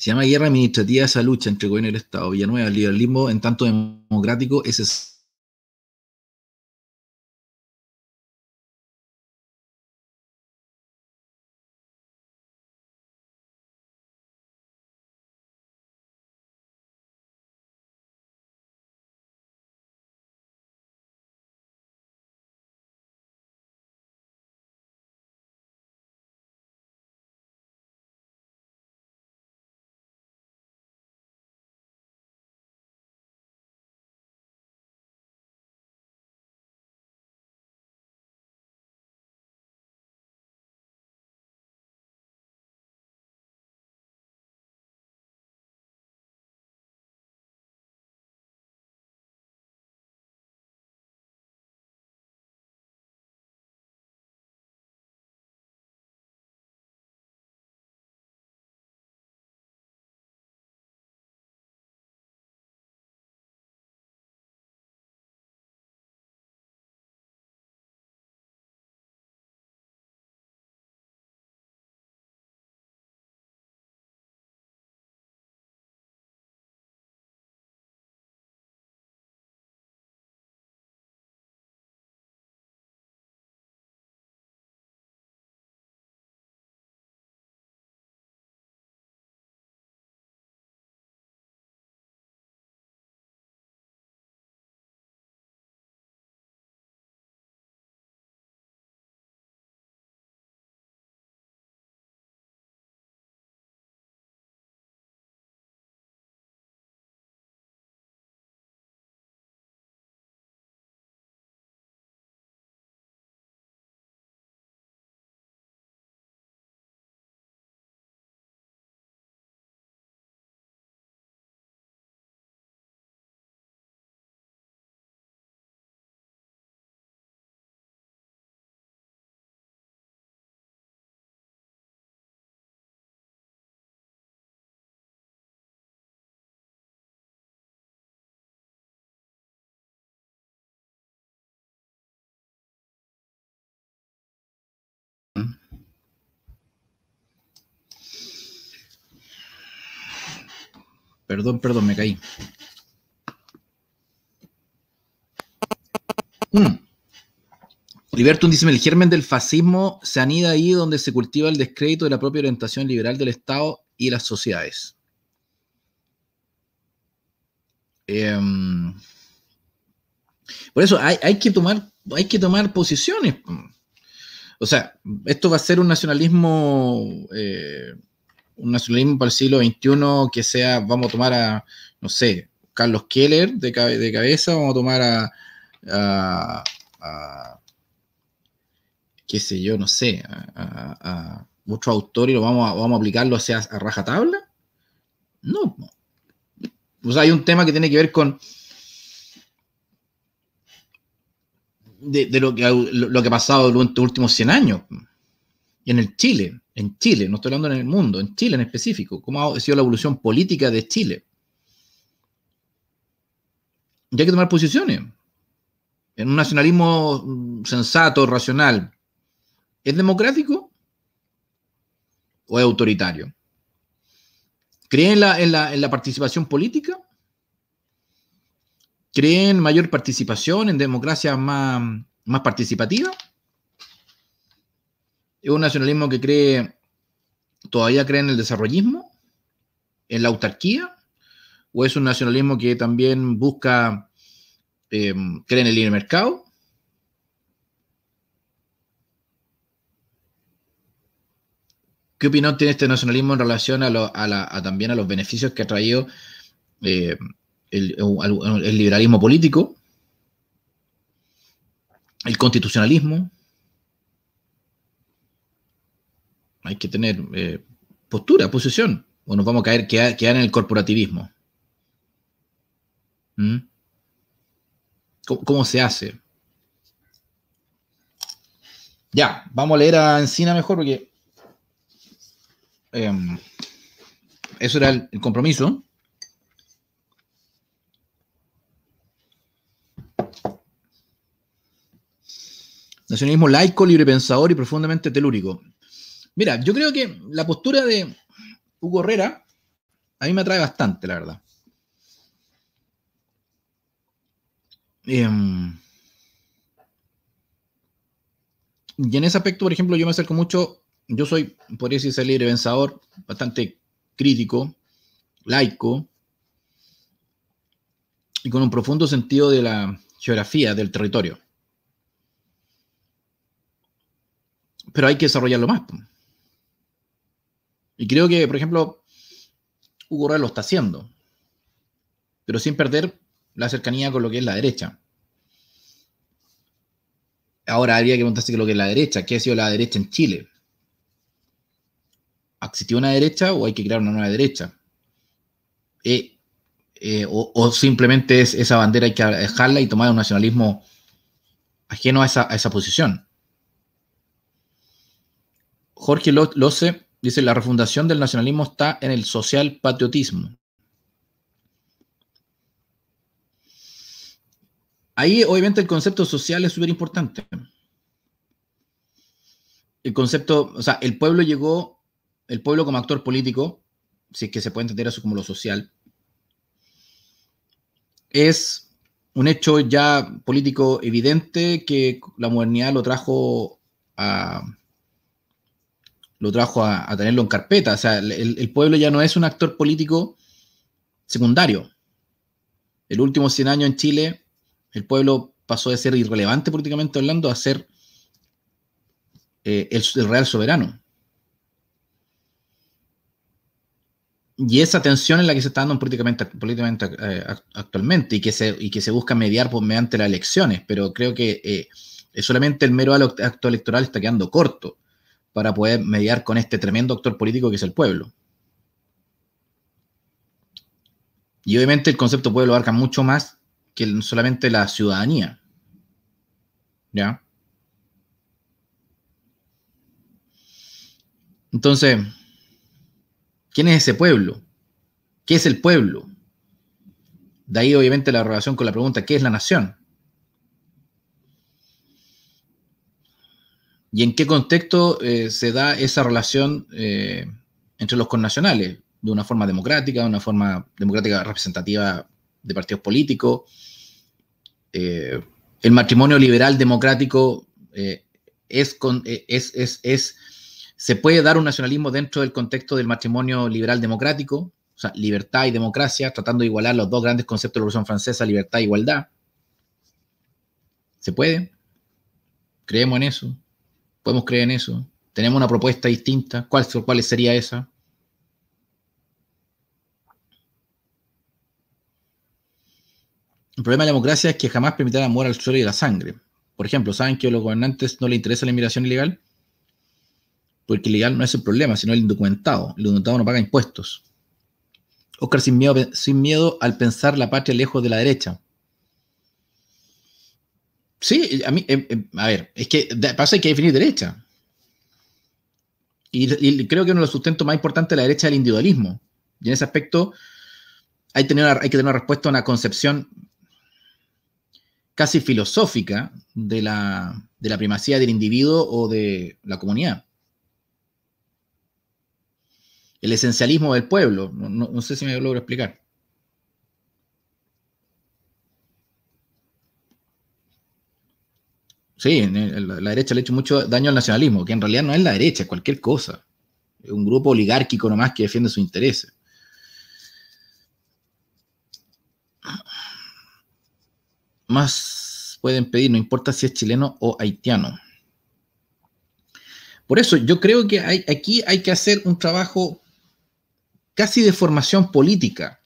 Se llama guerra administrativa esa lucha entre gobierno y el Estado. Villanueva, el liberalismo en tanto democrático es Perdón, perdón, me caí. Mm. Liberto un dice, el germen del fascismo se anida ahí donde se cultiva el descrédito de la propia orientación liberal del Estado y las sociedades. Em, por eso hay, que tomar, hay que tomar posiciones. O sea, esto va a ser un nacionalismo eh, un nacionalismo para el siglo XXI que sea, vamos a tomar a, no sé, Carlos Keller de, cabeza, vamos a tomar a, qué sé yo, no sé, a, otro autor y lo vamos a, vamos a aplicarlo hacia, a rajatabla. No. O sea, hay un tema que tiene que ver con... De, lo, que, lo, que ha pasado durante los últimos 100 años en el Chile en Chile, no estoy hablando en el mundo, en Chile en específico, cómo ha sido la evolución política de Chile. Y hay que tomar posiciones. En un nacionalismo mm, sensato, racional, ¿es democrático o es autoritario? ¿Creen en la, en la, participación política? ¿Creen mayor participación en democracia más, más participativa? es un nacionalismo que cree, todavía cree en el desarrollismo, en la autarquía, o es un nacionalismo que también busca, em, cree en el libre mercado. ¿Qué opinión tiene este nacionalismo en relación a, también a los beneficios que ha traído eh, el liberalismo político, el constitucionalismo? hay que tener eh, postura, posición, o nos vamos a caer, quedar, en el corporativismo. ¿Mm? ¿Cómo, se hace? Ya, vamos a leer a Encina mejor porque em, eso era el, el compromiso. Nacionalismo laico, pensador y profundamente telúrico. Mira, yo creo que la postura de Hugo Herrera a mí me atrae bastante, la verdad. Em, y en ese aspecto, por ejemplo, yo me acerco mucho, yo soy, por decirse, libre pensador, bastante crítico, laico, y con un profundo sentido de la geografía del territorio. Pero hay que desarrollarlo más. Y creo que, por ejemplo, Hugo lo está haciendo, pero sin perder la cercanía con lo que es la derecha. Ahora habría que preguntarse qué lo que es la derecha, qué ha sido la derecha en Chile. ¿Existió una derecha o hay que crear una nueva derecha? Eh, eh, o, simplemente es, esa bandera hay que dejarla y tomar un nacionalismo ajeno a esa, posición. Jorge Loce Dice, la refundación del nacionalismo está en el social patriotismo. Ahí obviamente el concepto social es súper importante. El concepto, o sea, el pueblo llegó, el pueblo como actor político, si es que se puede entender eso como lo social, es un hecho ya político evidente que la modernidad lo trajo a, lo trajo a, tenerlo en carpeta. O sea, el, pueblo ya no es un actor político secundario. El último 100 años en Chile, el pueblo pasó de ser irrelevante políticamente hablando a ser eh, el, real soberano. y esa tensión es la que se está dando políticamente, eh, actualmente y que, se, y que se busca mediar pues, mediante las elecciones, pero creo que eh, solamente el mero acto electoral está quedando corto para poder mediar con este tremendo actor político que es el pueblo. Y obviamente el concepto pueblo abarca mucho más que solamente la ciudadanía. ¿Ya? Entonces, ¿quién es ese pueblo? ¿Qué es el pueblo? De ahí obviamente la relación con la pregunta, ¿qué es la nación? ¿Y en qué contexto eh, se da esa relación eh, entre los connacionales? ¿De una forma democrática, de una forma democrática representativa de partidos políticos? Eh, ¿El matrimonio liberal democrático es, es, es, se puede dar un nacionalismo dentro del contexto del matrimonio liberal democrático? O sea, libertad y democracia, tratando de igualar los dos grandes conceptos de la Revolución Francesa, libertad e igualdad. ¿Se puede? ¿Creemos en eso? podemos creer en eso. Tenemos una propuesta distinta. ¿Cuál, sería esa? El problema de la democracia es que jamás permitirá amor al suelo y la sangre. Por ejemplo, ¿saben que a los gobernantes no les interesa la inmigración ilegal? Porque ilegal no es el problema, sino el indocumentado. El indocumentado no paga impuestos. Oscar sin miedo al pensar la patria lejos de la derecha. Sí, a mí, eh, eh, a ver, es que pasa que hay que definir derecha. Y, creo que uno de los sustentos más importantes de la derecha es el individualismo. Y en ese aspecto hay, que tener una respuesta a una concepción casi filosófica de la, primacía del individuo o de la comunidad. El esencialismo del pueblo, no, sé si me logro explicar. Sí, la derecha le ha hecho mucho daño al nacionalismo, que en realidad no es la derecha, es cualquier cosa. Es un grupo oligárquico nomás que defiende sus intereses. Más pueden pedir, no importa si es chileno o haitiano. Por eso yo creo que aquí hay que hacer un trabajo casi de formación política,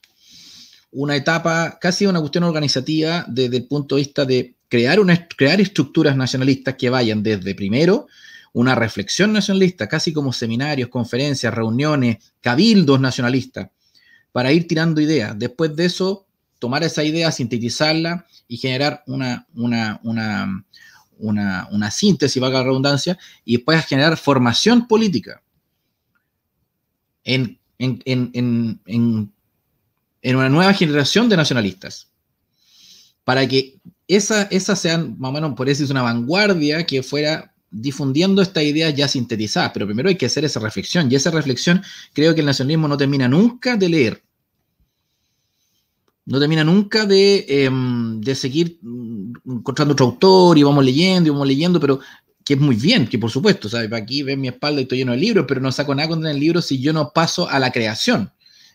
una etapa, casi una cuestión organizativa desde el punto de vista de crear, una, crear estructuras nacionalistas que vayan desde primero una reflexión nacionalista, casi como seminarios, conferencias, reuniones, cabildos nacionalistas, para ir tirando ideas. Después de eso, tomar esa idea, sintetizarla y generar una, una, una, una, síntesis, vaga la redundancia, y después generar formación política en, en, una nueva generación de nacionalistas, para que esas esa sean, más o menos por eso es una vanguardia que fuera difundiendo esta idea ya sintetizada, pero primero hay que hacer esa reflexión, y esa reflexión creo que el nacionalismo no termina nunca de leer, no termina nunca de, em, seguir mm, encontrando otro autor y vamos leyendo y vamos leyendo, pero que es muy bien, que por supuesto, aquí ven mi espalda y estoy lleno de libros, pero no saco nada contra el libro si yo no paso a la creación.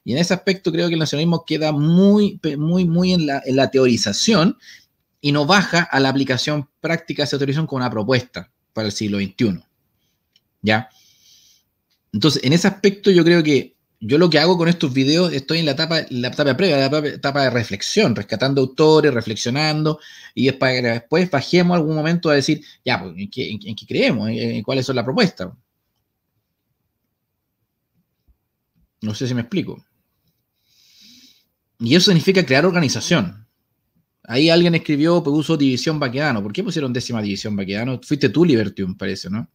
Y en ese aspecto creo que el nacionalismo queda muy, muy, muy en la, en la teorización y no baja a la aplicación práctica de autorización con una propuesta para el siglo XXI. ¿Ya? Entonces, en ese aspecto yo creo que yo lo que hago con estos videos, estoy en la etapa, etapa previa, la etapa, de reflexión, rescatando autores, reflexionando, y después bajemos algún momento a decir, ya, pues, ¿en, qué, creemos? ¿En, cuáles son las propuestas? No sé si me explico. Y eso significa crear organización. Ahí alguien escribió, puso pues, división vaqueano. ¿Por qué pusieron décima división vaqueano? Fuiste tú, Libertium, parece, ¿no?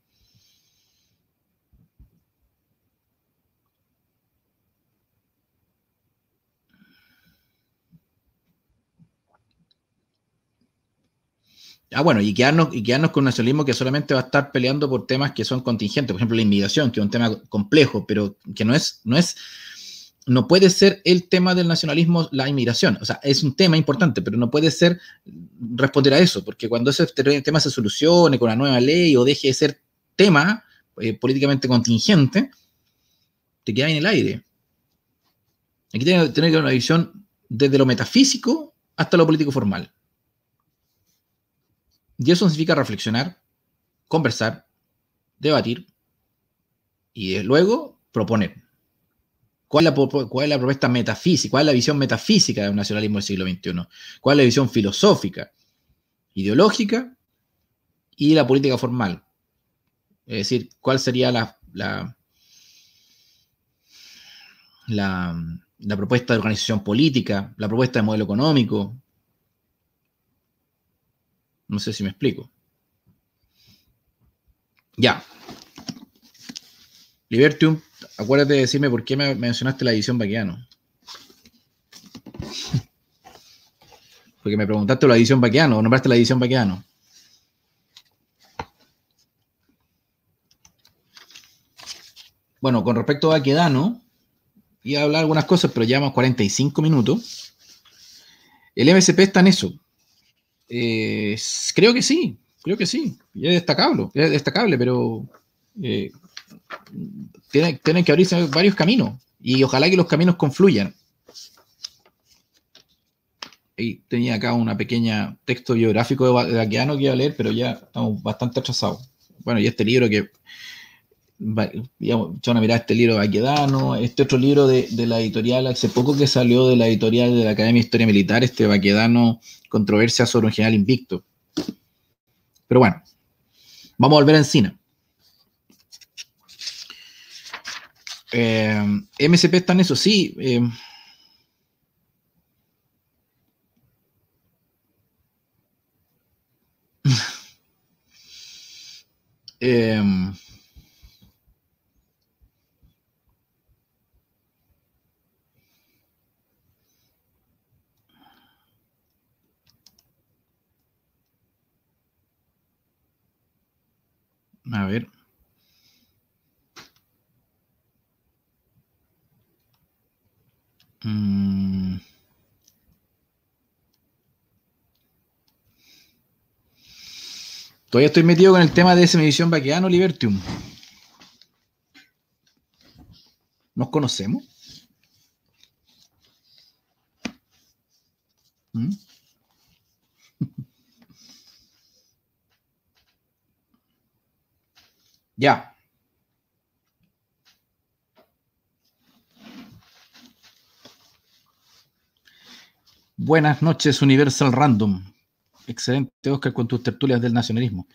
Ah, bueno, y quedarnos, y quedarnos con un nacionalismo que solamente va a estar peleando por temas que son contingentes, por ejemplo, la inmigración, que es un tema complejo, pero que no es, no es, no puede ser el tema del nacionalismo la inmigración. O sea, es un tema importante, pero no puede ser responder a eso, porque cuando ese tema se solucione con la nueva ley o deje de ser tema eh, políticamente contingente, te queda en el aire. Aquí tiene que tener una visión desde lo metafísico hasta lo político formal. Y eso significa reflexionar, conversar, debatir y eh, luego proponer. ¿Cuál es, la, propuesta metafísica? ¿Cuál es la visión metafísica del nacionalismo del siglo XXI? ¿Cuál es la visión filosófica, ideológica y la política formal? Es decir, ¿cuál sería la, la, la propuesta de organización política, la propuesta de modelo económico? No sé si me explico. Ya. Libertium Acuérdate de decirme por qué me mencionaste la edición Baquiano. Porque me preguntaste la edición Baquiano, o nombraste la edición Baquiano. Bueno, con respecto a Quedano, iba a hablar algunas cosas, pero llevamos 45 minutos. El MSP está en eso. Eh, creo que sí, creo que sí. es destacable, es destacable, pero eh, tienen que abrirse varios caminos y ojalá que los caminos confluyan. tenía acá una pequeña texto biográfico de vaquedano que iba a leer, pero ya estamos bastante atrasados. Bueno, y este libro que digamos, a mirar este libro de Baquedano, este otro libro de, la editorial, hace poco que salió de la editorial de la Academia de Historia Militar, este Baquedano, Controversia sobre un general invicto. Pero bueno, vamos a volver a Encina. Eh, MCP está en eso, sí. Eh. eh. A ver. Mm. Todavía estoy metido con el tema de esa medición vaqueano Libertium. ¿Nos conocemos? ¿Mm? ya. Buenas noches, Universal Random. Excelente, Oscar, con tus tertulias del nacionalismo.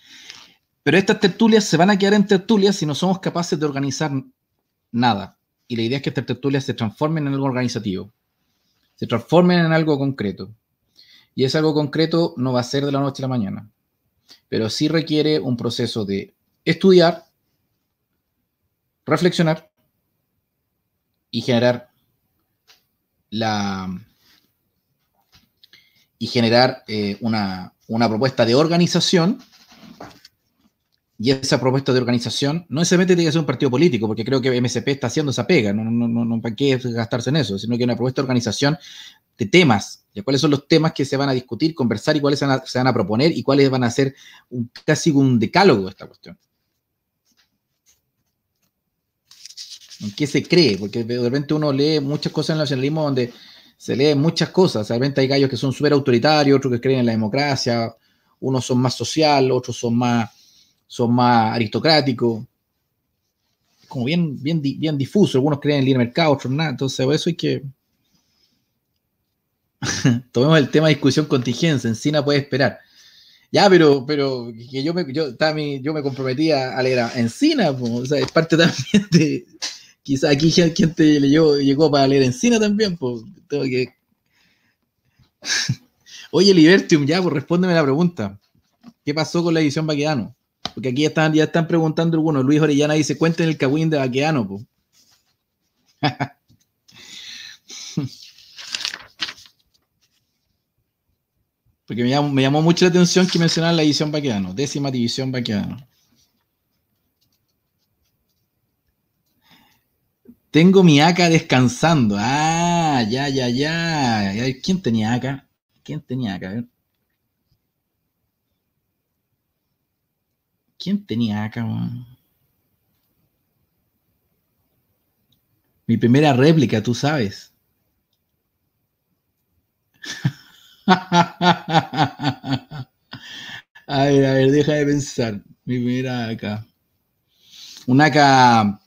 Pero estas tertulias se van a quedar en tertulias si no somos capaces de organizar nada. Y la idea es que estas tertulias se transformen en algo organizativo, se transformen en algo concreto. Y ese algo concreto no va a ser de la noche a la mañana, pero sí requiere un proceso de estudiar, reflexionar y generar la y generar eh, una, propuesta de organización. Y esa propuesta de organización no necesariamente tiene que ser un partido político, porque creo que MSP está haciendo esa pega, no, no, no, para qué gastarse en eso, sino que una propuesta de organización de temas, de cuáles son los temas que se van a discutir, conversar y cuáles se van a, proponer y cuáles van a ser casi un decálogo de esta cuestión. ¿En qué se cree? Porque de repente uno lee muchas cosas en el nacionalismo donde se leen muchas cosas. Realmente hay gallos que son súper autoritarios, otros que creen en la democracia, unos son más social, otros son más, son más aristocráticos. Como bien, bien, bien difuso, algunos creen en el libre mercado, otros nada. Entonces, eso es que. Tomemos el tema de discusión contingencia. Encina puede esperar. Ya, pero, pero yo me, yo, me comprometía a leer a Encina, es parte también de, Quizás aquí alguien te llegó para leer encina también, pues Oye, Libertium, ya, pues respóndeme la pregunta. ¿Qué pasó con la edición Baqueano? Porque aquí ya están, ya están preguntando algunos. Luis Orellana dice, cuenten el cagüín de Vaqueano, pues. Porque me llamó, me llamó, mucho la atención que mencionaran la edición Baqueano, décima división Baquedano. Tengo mi AK descansando. Ah, ya, ya, ya. ¿Quién tenía AK? ¿Quién tenía AK? A ver. ¿Quién tenía AK, man? Mi primera réplica, tú sabes. a ver, a ver, deja de pensar. Mi primera AK. Una AK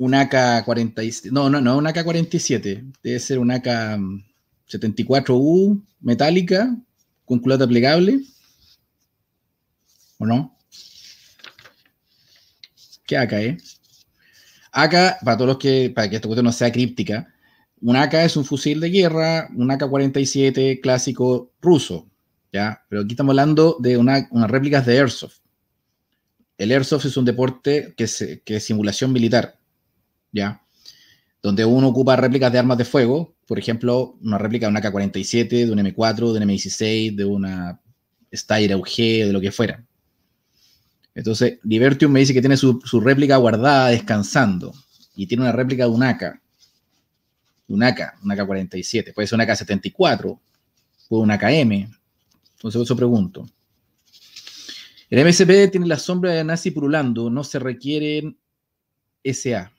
un AK-47, no, no, no, un AK-47, debe ser un AK-74U metálica con culata plegable, ¿o no? ¿Qué AK Eh? AK, para todos los que, para que esta no sea críptica, un AK es un fusil de guerra, un AK-47 clásico ruso, ¿ya? Pero aquí estamos hablando de unas réplicas de Airsoft. El Airsoft es un deporte que, que es simulación militar. ¿ya? Donde uno ocupa réplicas de armas de fuego, por ejemplo, una réplica de una ak 47 de un M4, de un M16, de una Steyr UG, de lo que fuera. Entonces, Divertium me dice que tiene su, réplica guardada descansando y tiene una réplica de un AK. Un AK, un AK-47, puede ser una AK-74, puede un AKM Entonces, eso pregunto. El MSP tiene la sombra de Nazi purulando, no se requieren SA.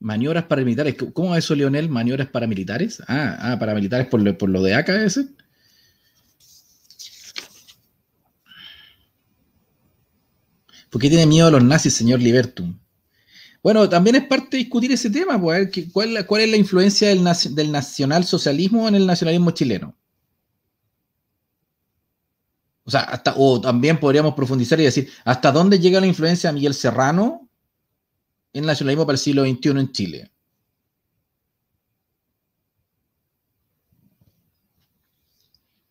Maniobras paramilitares. ¿Cómo es eso, Leonel? ¿Maniobras paramilitares? Ah, ah, paramilitares por lo, de acá ese. ¿Por qué tiene miedo a los nazis, señor Libertum? Bueno, también es parte de discutir ese tema, pues, ¿cuál, es la influencia del, del nacionalsocialismo en el nacionalismo chileno? O sea, hasta, o también podríamos profundizar y decir, ¿hasta dónde llega la influencia de Miguel Serrano el nacionalismo para el siglo XXI en Chile.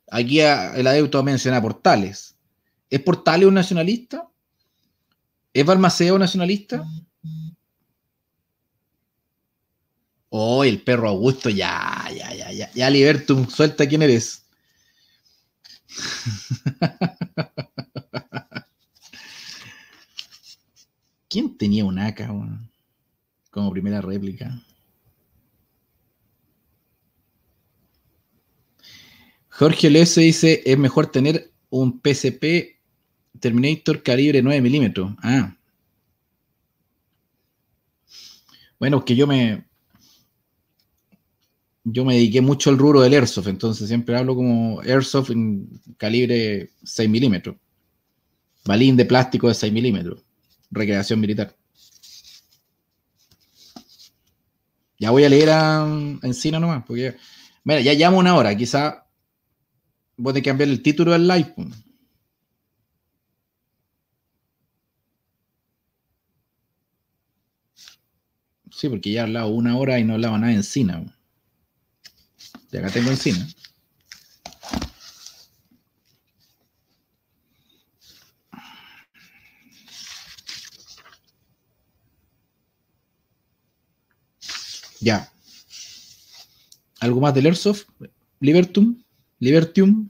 Aquí el adeuto menciona Portales. ¿Es Portales un nacionalista? ¿Es Balmaceda un nacionalista? Oh, el perro Augusto, ya, ya, ya, ya, ya, Libertum, suelta quién eres. ¿Quién tenía un AK como primera réplica? Jorge Lese dice, es mejor tener un PCP Terminator calibre 9 milímetros. Ah. Bueno, que yo me... Yo me dediqué mucho al rubro del Airsoft, entonces siempre hablo como Airsoft en calibre 6 milímetros. Balín de plástico de 6 milímetros recreación militar. Ya voy a leer a, Encina nomás, porque mira, ya llamo una hora, quizá voy a cambiar el título del live. Pues. Sí, porque ya he hablado una hora y no hablaba nada de Encina. Pues. Y acá tengo Encina. Ya. ¿Algo más del Airsoft? Libertum. Libertium.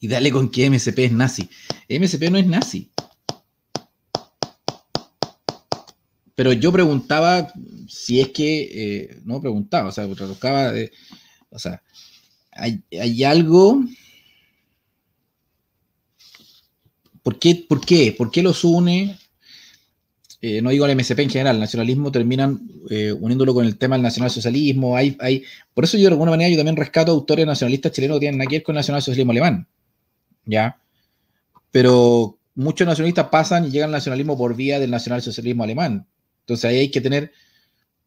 Y dale con que MCP es nazi. MCP no es nazi. Pero yo preguntaba si es que, eh, no preguntaba, o sea, tocaba, de, o sea, hay algo ¿Por qué? ¿Por qué, los une? Eh, no digo al MSP en general, el nacionalismo terminan eh, uniéndolo con el tema del nacionalsocialismo. Hay, hay, por eso yo de alguna manera yo también rescato autores nacionalistas chilenos que tienen nada que ver con el nacionalsocialismo alemán. ¿Ya? Pero muchos nacionalistas pasan y llegan al nacionalismo por vía del nacionalsocialismo alemán. Entonces ahí hay que tener,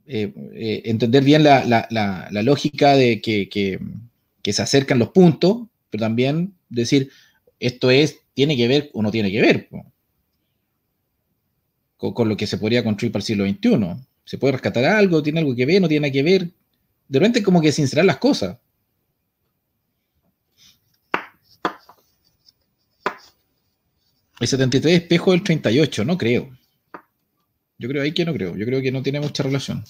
eh, entender bien la, lógica de que, se acercan los puntos, pero también decir, esto es tiene que ver o no tiene que ver con, lo que se podría construir para el siglo XXI. ¿Se puede rescatar algo? ¿Tiene algo que ver? ¿No tiene que ver? De repente como que sincerar las cosas. El 73 espejo del 38, no creo. Yo creo ahí que no creo. Yo creo que no tiene mucha relación.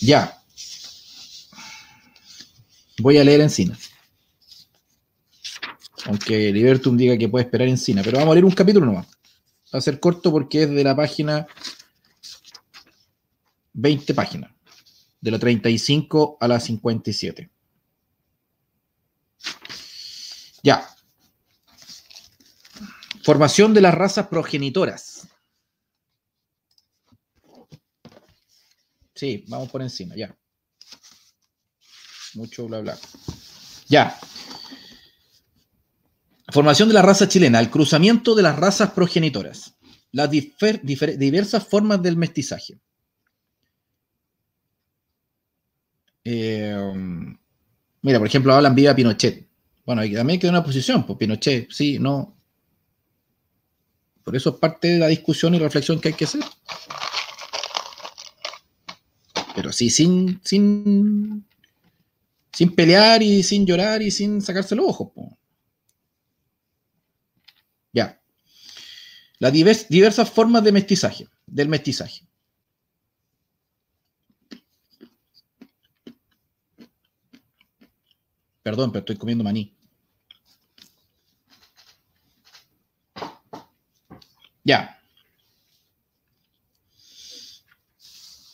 Ya. Voy a leer Encina. Aunque Libertum diga que puede esperar Encina, pero vamos a leer un capítulo nomás. Va a ser corto porque es de la página 20 páginas, de la 35 a la 57. Ya. Formación de las razas progenitoras. Sí, vamos por encima, ya mucho bla bla. Ya. Formación de la raza chilena, el cruzamiento de las razas progenitoras, las diversas formas del mestizaje. Eh, mira, por ejemplo, hablan viva Pinochet. Bueno, hay también queda una posición, pues Pinochet, sí, no. Por eso es parte de la discusión y reflexión que hay que hacer. Pero sí, sin, sin sin pelear y sin llorar y sin sacarse los ojos. Ya. Las diversas formas de mestizaje, del mestizaje. Perdón, pero estoy comiendo maní. Ya.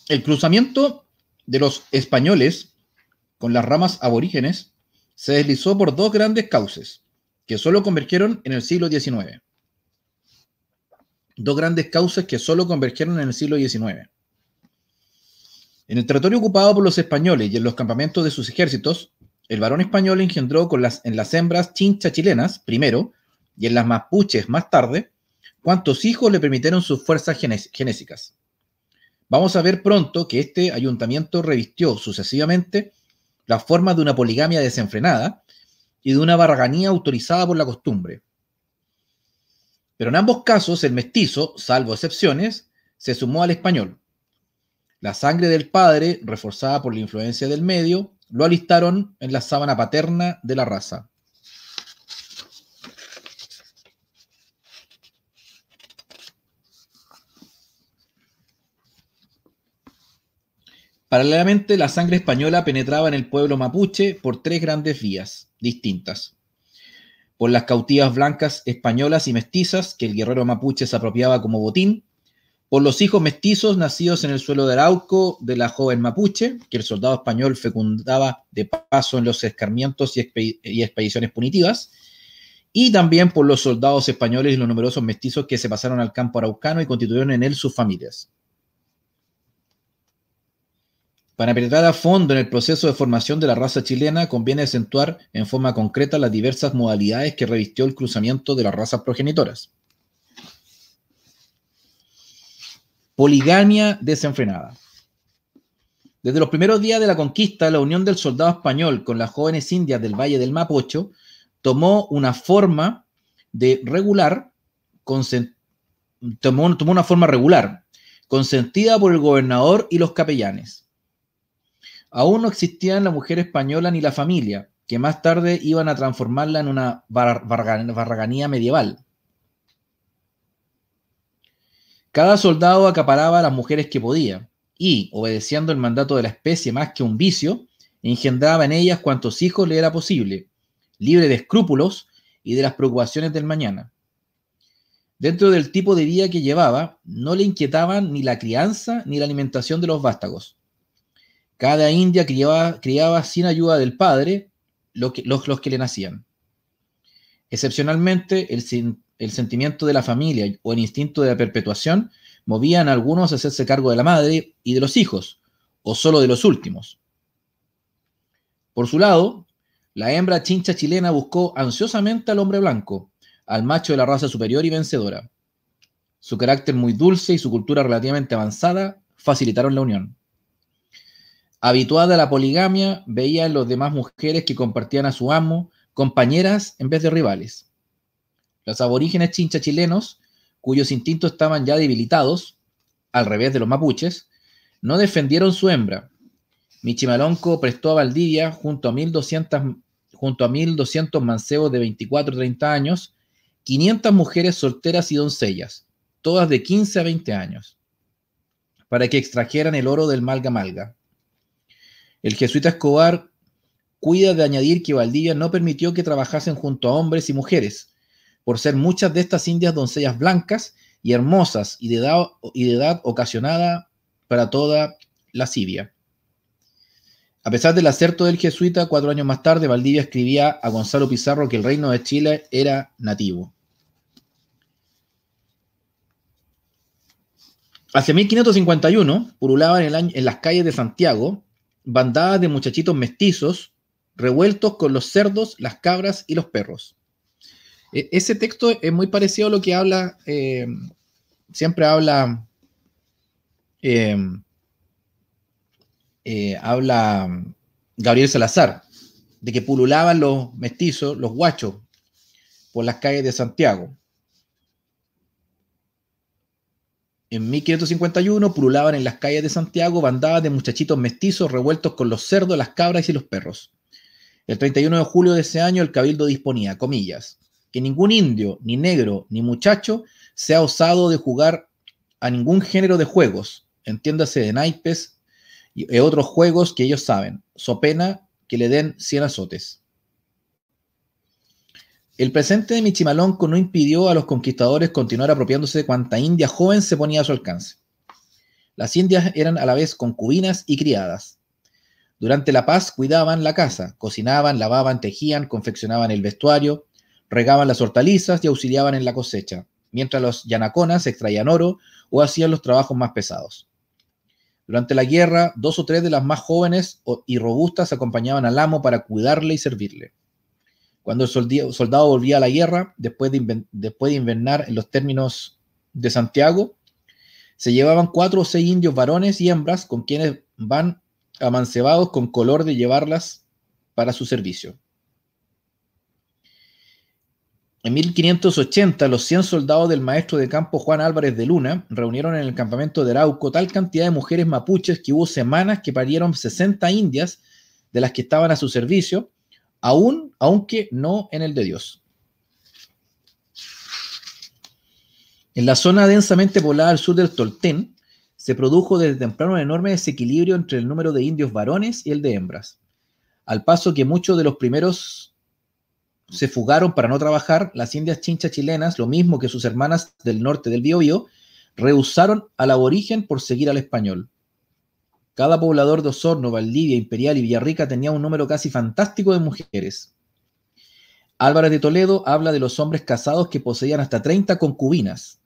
El cruzamiento de los españoles con las ramas aborígenes, se deslizó por dos grandes cauces, que solo convergieron en el siglo XIX. Dos grandes cauces que solo convergieron en el siglo XIX. En el territorio ocupado por los españoles y en los campamentos de sus ejércitos, el varón español engendró con las, en las hembras chincha chilenas primero y en las mapuches más tarde, cuantos hijos le permitieron sus fuerzas genésicas. Vamos a ver pronto que este ayuntamiento revistió sucesivamente la forma de una poligamia desenfrenada y de una barraganía autorizada por la costumbre. Pero en ambos casos el mestizo, salvo excepciones, se sumó al español. La sangre del padre, reforzada por la influencia del medio, lo alistaron en la sábana paterna de la raza. Paralelamente, la sangre española penetraba en el pueblo mapuche por tres grandes vías distintas. Por las cautivas blancas españolas y mestizas que el guerrero mapuche se apropiaba como botín, por los hijos mestizos nacidos en el suelo de Arauco de la joven mapuche, que el soldado español fecundaba de paso en los escarmientos y, expediciones punitivas, y también por los soldados españoles y los numerosos mestizos que se pasaron al campo araucano y constituyeron en él sus familias. Para penetrar a fondo en el proceso de formación de la raza chilena, conviene acentuar en forma concreta las diversas modalidades que revistió el cruzamiento de las razas progenitoras. Poligamia desenfrenada. Desde los primeros días de la conquista, la unión del soldado español con las jóvenes indias del Valle del Mapocho tomó una forma de regular, tomó una forma regular, consentida por el gobernador y los capellanes. Aún no existían la mujer española ni la familia, que más tarde iban a transformarla en una barraganía medieval. Cada soldado acaparaba a las mujeres que podía y, obedeciendo el mandato de la especie más que un vicio, engendraba en ellas cuantos hijos le era posible, libre de escrúpulos y de las preocupaciones del mañana. Dentro del tipo de vida que llevaba, no le inquietaban ni la crianza ni la alimentación de los vástagos. Cada india criaba, criaba sin ayuda del padre los, los, que le nacían. Excepcionalmente, el, el sentimiento de la familia o el instinto de la perpetuación movían a algunos a hacerse cargo de la madre y de los hijos, o solo de los últimos. Por su lado, la hembra chincha chilena buscó ansiosamente al hombre blanco, al macho de la raza superior y vencedora. Su carácter muy dulce y su cultura relativamente avanzada facilitaron la unión. Habituada a la poligamia, veía en los demás mujeres que compartían a su amo compañeras en vez de rivales. Los aborígenes chincha chilenos, cuyos instintos estaban ya debilitados, al revés de los mapuches, no defendieron su hembra. Michimalonco prestó a Valdivia junto a 1200 junto a 1.200 mancebos de 24 30 años, 500 mujeres solteras y doncellas, todas de 15 a 20 años, para que extrajeran el oro del Malga Malga. El jesuita Escobar cuida de añadir que Valdivia no permitió que trabajasen junto a hombres y mujeres, por ser muchas de estas indias doncellas blancas y hermosas y de edad, ocasionada para toda la civia. A pesar del acerto del jesuita, cuatro años más tarde Valdivia escribía a Gonzalo Pizarro que el reino de Chile era nativo. Hacia 1551 purulaba en las calles de Santiago bandadas de muchachitos mestizos revueltos con los cerdos, las cabras y los perros. E, ese texto es muy parecido a lo que habla, eh, siempre habla, em, eh, habla Gabriel Salazar, de que pululaban los mestizos, los guachos, por las calles de Santiago. En 1551 pululaban en las calles de Santiago bandadas de muchachitos mestizos revueltos con los cerdos, las cabras y los perros. El 31 de julio de ese año el cabildo disponía, comillas, que ningún indio, ni negro, ni muchacho se ha osado de jugar a ningún género de juegos, entiéndase de naipes y eh, otros juegos que ellos saben, so pena que le den cien azotes. El presente de Michimalonco no impidió a los conquistadores continuar apropiándose de cuanta india joven se ponía a su alcance. Las indias eran a la vez concubinas y criadas. Durante la paz cuidaban la casa, cocinaban, lavaban, tejían, confeccionaban el vestuario, regaban las hortalizas y auxiliaban en la cosecha, mientras los yanaconas extraían oro o hacían los trabajos más pesados. Durante la guerra, dos o tres de las más jóvenes y robustas acompañaban al amo para cuidarle y servirle. Cuando el soldado volvía a la guerra, después de, después invernar en los términos de Santiago, se llevaban cuatro o seis indios varones y hembras con quienes van amancebados con color de llevarlas para su servicio. En 1580, los 100 soldados del maestro de campo Juan Álvarez de Luna reunieron en el campamento de Arauco tal cantidad de mujeres mapuches que hubo semanas que parieron 60 indias de las que estaban a su servicio aún, aunque no en el de Dios. En la zona densamente poblada al sur del Tolten, se produjo desde temprano un enorme desequilibrio entre el número de indios varones y el de hembras, al paso que muchos de los primeros se fugaron para no trabajar, las indias chinchas chilenas, lo mismo que sus hermanas del norte del Biobío, rehusaron al aborigen por seguir al español. Cada poblador de Osorno, Valdivia, Imperial y Villarrica tenía un número casi fantástico de mujeres. Álvarez de Toledo habla de los hombres casados que poseían hasta 30 concubinas.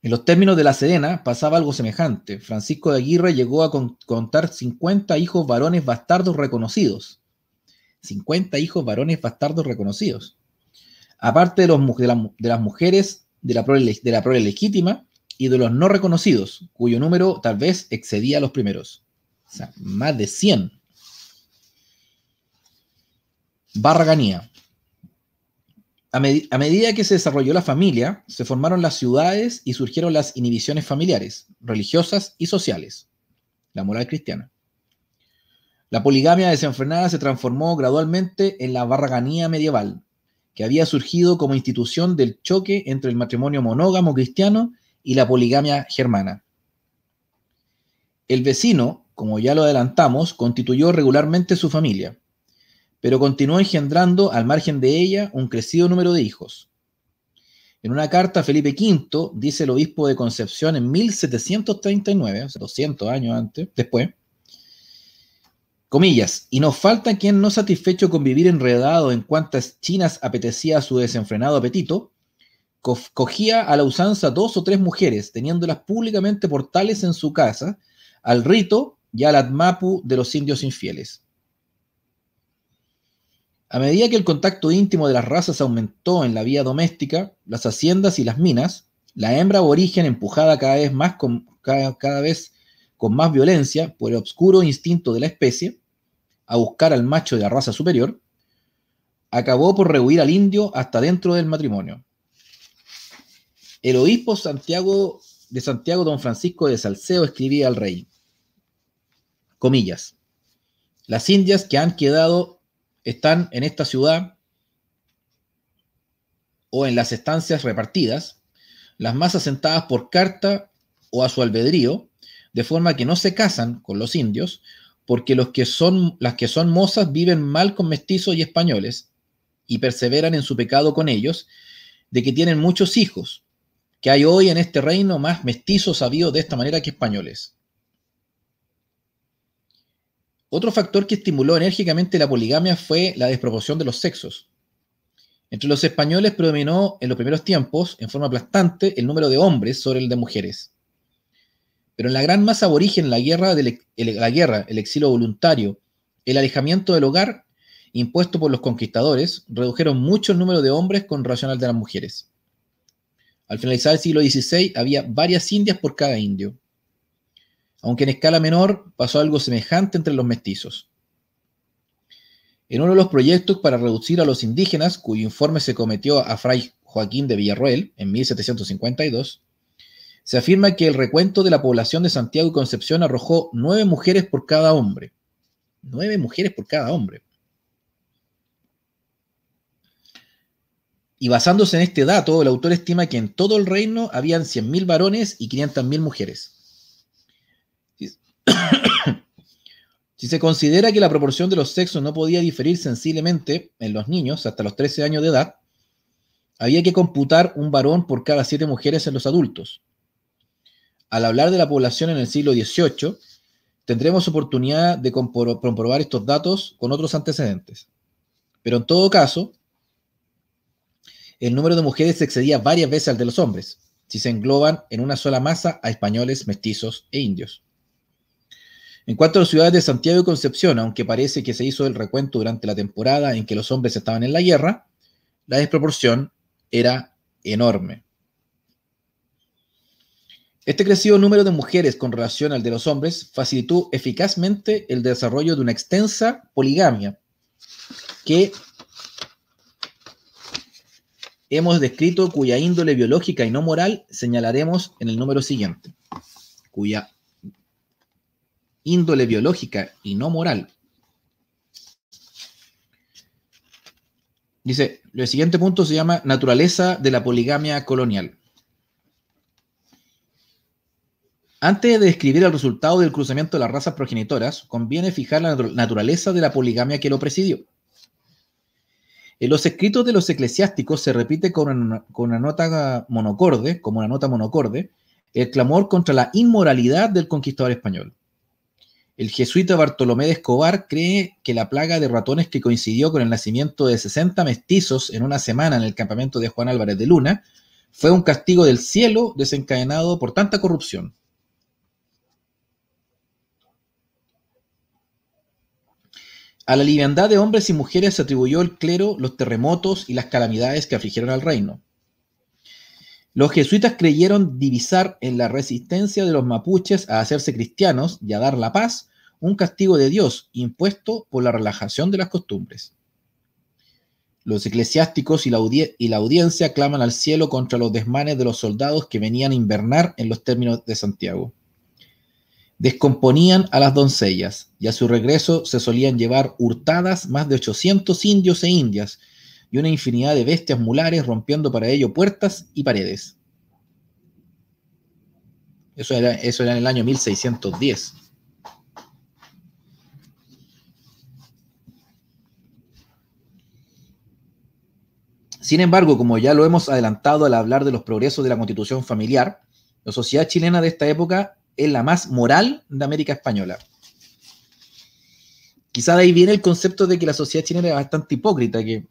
En los términos de la Serena pasaba algo semejante. Francisco de Aguirre llegó a contar 50 hijos varones bastardos reconocidos. 50 hijos varones bastardos reconocidos. Aparte de, las mujeres de la, de la prole legítima, de los no reconocidos, cuyo número tal vez excedía a los primeros. O sea, más de 100. Barraganía. A, medida que se desarrolló la familia, se formaron las ciudades y surgieron las inhibiciones familiares, religiosas y sociales. La moral cristiana. La poligamia desenfrenada se transformó gradualmente en la barraganía medieval, que había surgido como institución del choque entre el matrimonio monógamo cristiano y la poligamia germana. El vecino, como ya lo adelantamos, constituyó regularmente su familia, pero continuó engendrando al margen de ella un crecido número de hijos. En una carta Felipe V, dice el obispo de Concepción en 1739, 200 años antes, después, comillas, y nos falta quien no satisfecho con vivir enredado en cuantas chinas apetecía su desenfrenado apetito, cogía a la usanza dos o tres mujeres, teniéndolas públicamente por tales en su casa, al rito y al atmapu de los indios infieles. A medida que el contacto íntimo de las razas aumentó en la vía doméstica, las haciendas y las minas, la hembra aborigen empujada cada vez más con, cada, cada vez con más violencia por el obscuro instinto de la especie a buscar al macho de la raza superior, acabó por rehuir al indio hasta dentro del matrimonio. El obispo Santiago de Santiago, don Francisco de Salceo, escribía al rey, comillas, las indias que han quedado están en esta ciudad o en las estancias repartidas, las más asentadas por carta o a su albedrío, de forma que no se casan con los indios, porque los que son, las que son mozas viven mal con mestizos y españoles y perseveran en su pecado con ellos, de que tienen muchos hijos, que hay hoy en este reino más mestizos sabidos de esta manera que españoles. Otro factor que estimuló enérgicamente la poligamia fue la desproporción de los sexos. Entre los españoles predominó en los primeros tiempos, en forma aplastante, el número de hombres sobre el de mujeres. Pero en la gran masa aborigen, la guerra, el, la guerra, el exilio voluntario, el alejamiento del hogar impuesto por los conquistadores, redujeron mucho el número de hombres con racional de las mujeres. Al finalizar el siglo XVI había varias indias por cada indio. Aunque en escala menor pasó algo semejante entre los mestizos. En uno de los proyectos para reducir a los indígenas, cuyo informe se cometió a Fray Joaquín de Villarroel en 1752, se afirma que el recuento de la población de Santiago y Concepción arrojó nueve mujeres por cada hombre. Nueve mujeres por cada hombre. Y basándose en este dato, el autor estima que en todo el reino habían 100.000 varones y 500.000 mujeres. Si se considera que la proporción de los sexos no podía diferir sensiblemente en los niños hasta los 13 años de edad, había que computar un varón por cada 7 mujeres en los adultos. Al hablar de la población en el siglo XVIII, tendremos oportunidad de comprobar estos datos con otros antecedentes. Pero en todo caso, el número de mujeres excedía varias veces al de los hombres, si se engloban en una sola masa a españoles, mestizos e indios. En cuanto a las ciudades de Santiago y Concepción, aunque parece que se hizo el recuento durante la temporada en que los hombres estaban en la guerra, la desproporción era enorme. Este crecido número de mujeres con relación al de los hombres facilitó eficazmente el desarrollo de una extensa poligamia que hemos descrito cuya índole biológica y no moral señalaremos en el número siguiente, cuya índole biológica y no moral. Dice, el siguiente punto se llama naturaleza de la poligamia colonial. Antes de describir el resultado del cruzamiento de las razas progenitoras, conviene fijar la naturaleza de la poligamia que lo presidió. En los escritos de los eclesiásticos se repite con una, nota monocorde, como una nota monocorde, el clamor contra la inmoralidad del conquistador español. El jesuita Bartolomé de Escobar cree que la plaga de ratones que coincidió con el nacimiento de 60 mestizos en una semana en el campamento de Juan Álvarez de Luna fue un castigo del cielo desencadenado por tanta corrupción. A la liviandad de hombres y mujeres se atribuyó el clero los terremotos y las calamidades que afligieron al reino. Los jesuitas creyeron divisar en la resistencia de los mapuches a hacerse cristianos y a dar la paz un castigo de Dios impuesto por la relajación de las costumbres. Los eclesiásticos y la, y la, audiencia claman al cielo contra los desmanes de los soldados que venían a invernar en los términos de Santiago. Descomponían a las doncellas y a su regreso se solían llevar hurtadas más de 800 indios e indias y una infinidad de bestias mulares rompiendo para ello puertas y paredes. Eso era, eso era en el año 1610. Sin embargo, como ya lo hemos adelantado al hablar de los progresos de la constitución familiar, la sociedad chilena de esta época es la más moral de América Española. Quizás ahí viene el concepto de que la sociedad chilena era bastante hipócrita, que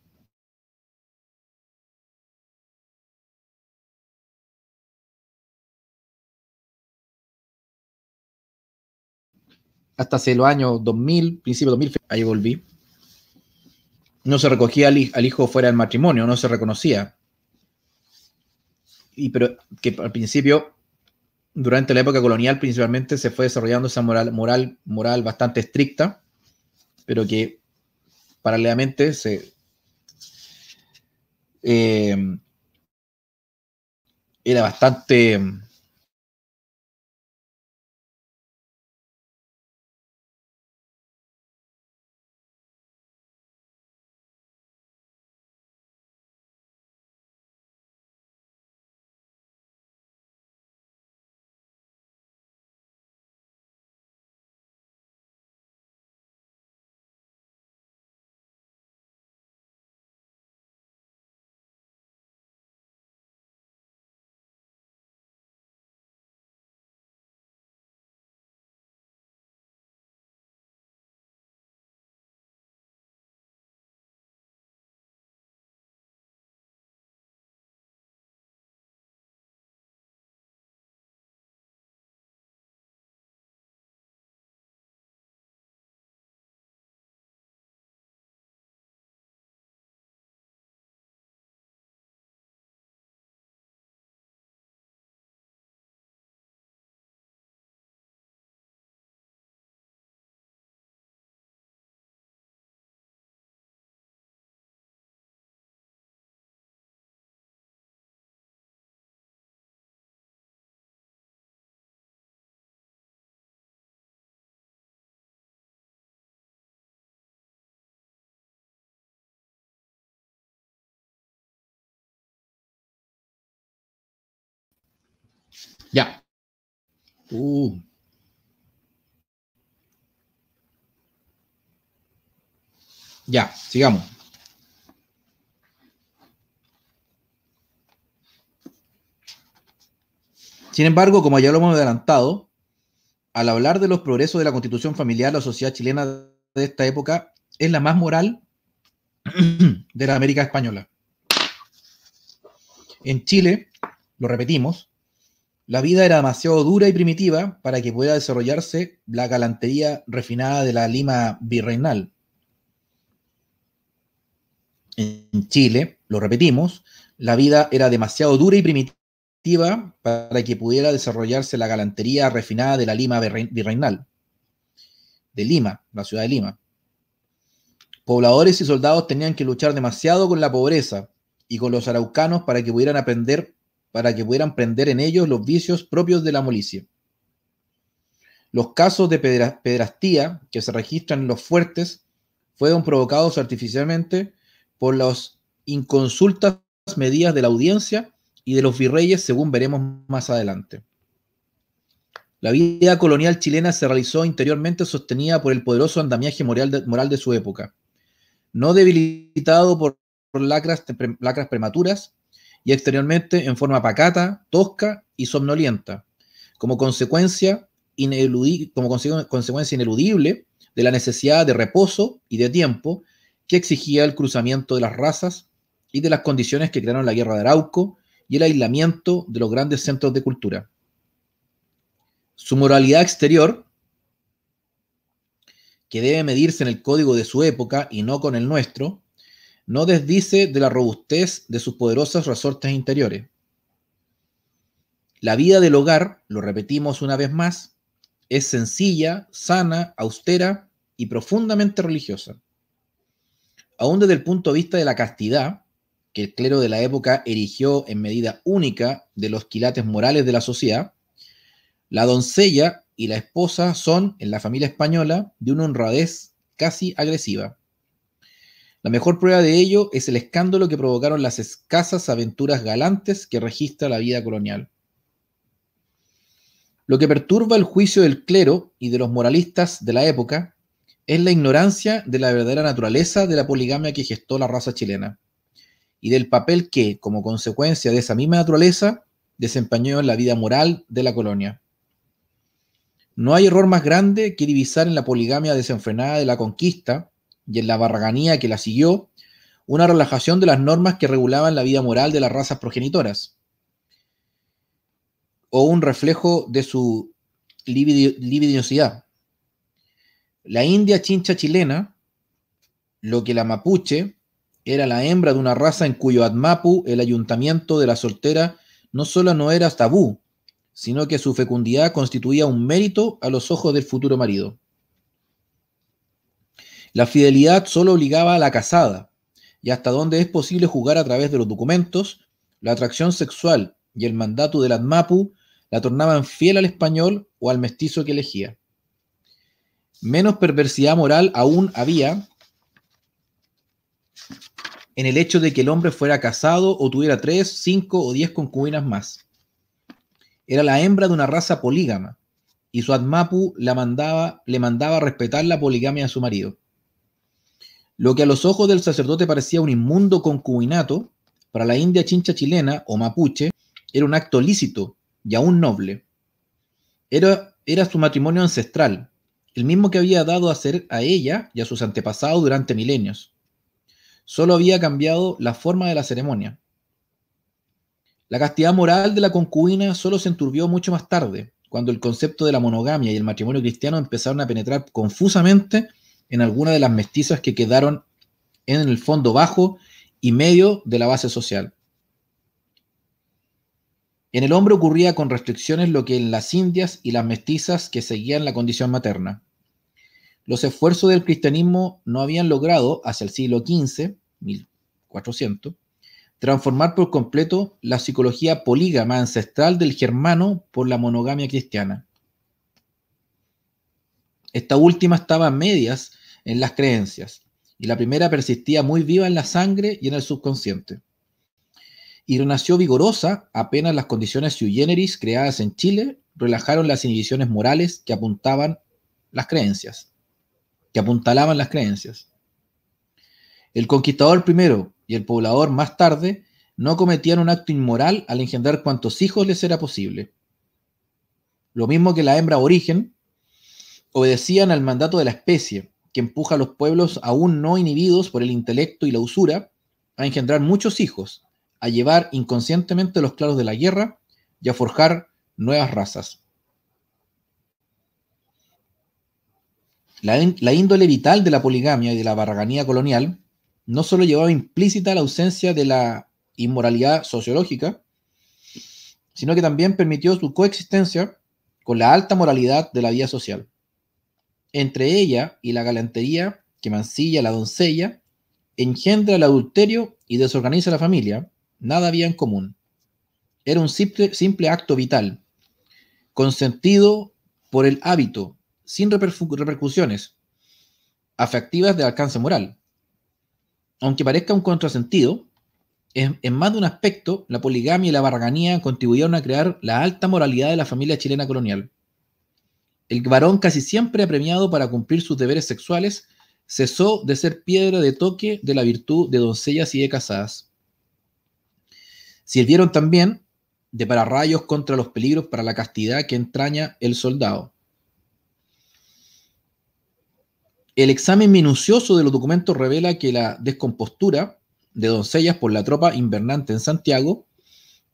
hasta hace los años 2000, principio 2000, ahí volví, no se recogía al, hijo fuera del matrimonio, no se reconocía. Y pero que al principio durante la época colonial principalmente se fue desarrollando esa moral, moral, moral bastante estricta, pero que paralelamente se... Eh, era bastante Ya. Uh. Ya, sigamos. Sin embargo, como ya lo hemos adelantado, al hablar de los progresos de la constitución familiar, la sociedad chilena de esta época es la más moral de la América española. En Chile, lo repetimos, la vida era demasiado dura y primitiva para que pudiera desarrollarse la galantería refinada de la Lima virreinal. En Chile, lo repetimos, la vida era demasiado dura y primitiva para que pudiera desarrollarse la galantería refinada de la Lima virreinal. De Lima, la ciudad de Lima. Pobladores y soldados tenían que luchar demasiado con la pobreza y con los araucanos para que pudieran aprender para que pudieran prender en ellos los vicios propios de la molicie. Los casos de pedrastía que se registran en los fuertes fueron provocados artificialmente por las inconsultas medidas de la audiencia y de los virreyes, según veremos más adelante. La vida colonial chilena se realizó interiormente sostenida por el poderoso andamiaje moral de, su época, no debilitado por, lacras prematuras, y exteriormente en forma pacata, tosca y somnolienta, como consecuencia, como consecuencia ineludible de la necesidad de reposo y de tiempo que exigía el cruzamiento de las razas y de las condiciones que crearon la guerra de Arauco y el aislamiento de los grandes centros de cultura. Su moralidad exterior, que debe medirse en el código de su época y no con el nuestro, no desdice de la robustez de sus poderosas resortes interiores. La vida del hogar, lo repetimos una vez más, es sencilla, sana, austera y profundamente religiosa. Aún desde el punto de vista de la castidad, que el clero de la época erigió en medida única de los quilates morales de la sociedad, la doncella y la esposa son, en la familia española, de una honradez casi agresiva. La mejor prueba de ello es el escándalo que provocaron las escasas aventuras galantes que registra la vida colonial. Lo que perturba el juicio del clero y de los moralistas de la época es la ignorancia de la verdadera naturaleza de la poligamia que gestó la raza chilena y del papel que, como consecuencia de esa misma naturaleza, desempeñó en la vida moral de la colonia. No hay error más grande que divisar en la poligamia desenfrenada de la conquista y en la barraganía que la siguió, una relajación de las normas que regulaban la vida moral de las razas progenitoras, o un reflejo de su libidinosidad. La india chincha chilena, lo que la mapuche, era la hembra de una raza en cuyo admapu, el ayuntamiento de la soltera, no solo no era tabú, sino que su fecundidad constituía un mérito a los ojos del futuro marido. La fidelidad solo obligaba a la casada, y hasta donde es posible jugar a través de los documentos, la atracción sexual y el mandato del Admapu la tornaban fiel al español o al mestizo que elegía. Menos perversidad moral aún había en el hecho de que el hombre fuera casado o tuviera tres, cinco o diez concubinas más. Era la hembra de una raza polígama, y su Admapu la mandaba, le mandaba respetar la poligamia de su marido. Lo que a los ojos del sacerdote parecía un inmundo concubinato, para la India chincha chilena o mapuche era un acto lícito y aún noble. Era, era su matrimonio ancestral, el mismo que había dado a hacer a ella y a sus antepasados durante milenios. Solo había cambiado la forma de la ceremonia. La castidad moral de la concubina solo se enturbió mucho más tarde, cuando el concepto de la monogamia y el matrimonio cristiano empezaron a penetrar confusamente en alguna de las mestizas que quedaron en el fondo bajo y medio de la base social. En el hombre ocurría con restricciones lo que en las indias y las mestizas que seguían la condición materna. Los esfuerzos del cristianismo no habían logrado, hacia el siglo XV, 1400, transformar por completo la psicología polígama ancestral del germano por la monogamia cristiana. Esta última estaba a medias en las creencias, y la primera persistía muy viva en la sangre y en el subconsciente. Y renació vigorosa apenas las condiciones sui generis creadas en Chile relajaron las inhibiciones morales que apuntaban las creencias, que apuntalaban las creencias. El conquistador primero y el poblador más tarde no cometían un acto inmoral al engendrar cuantos hijos les era posible. Lo mismo que la hembra origen, obedecían al mandato de la especie, que empuja a los pueblos aún no inhibidos por el intelecto y la usura a engendrar muchos hijos, a llevar inconscientemente los claros de la guerra y a forjar nuevas razas. La, índole vital de la poligamia y de la barraganía colonial no solo llevaba implícita la ausencia de la inmoralidad sociológica, sino que también permitió su coexistencia con la alta moralidad de la vida social entre ella y la galantería que mancilla la doncella, engendra el adulterio y desorganiza la familia, nada había en común. Era un simple, acto vital, consentido por el hábito, sin repercusiones afectivas de alcance moral. Aunque parezca un contrasentido, en, en, más de un aspecto, la poligamia y la barraganía contribuyeron a crear la alta moralidad de la familia chilena colonial. El varón casi siempre apremiado para cumplir sus deberes sexuales cesó de ser piedra de toque de la virtud de doncellas y de casadas. Sirvieron también de pararrayos contra los peligros para la castidad que entraña el soldado. El examen minucioso de los documentos revela que la descompostura de doncellas por la tropa invernante en Santiago,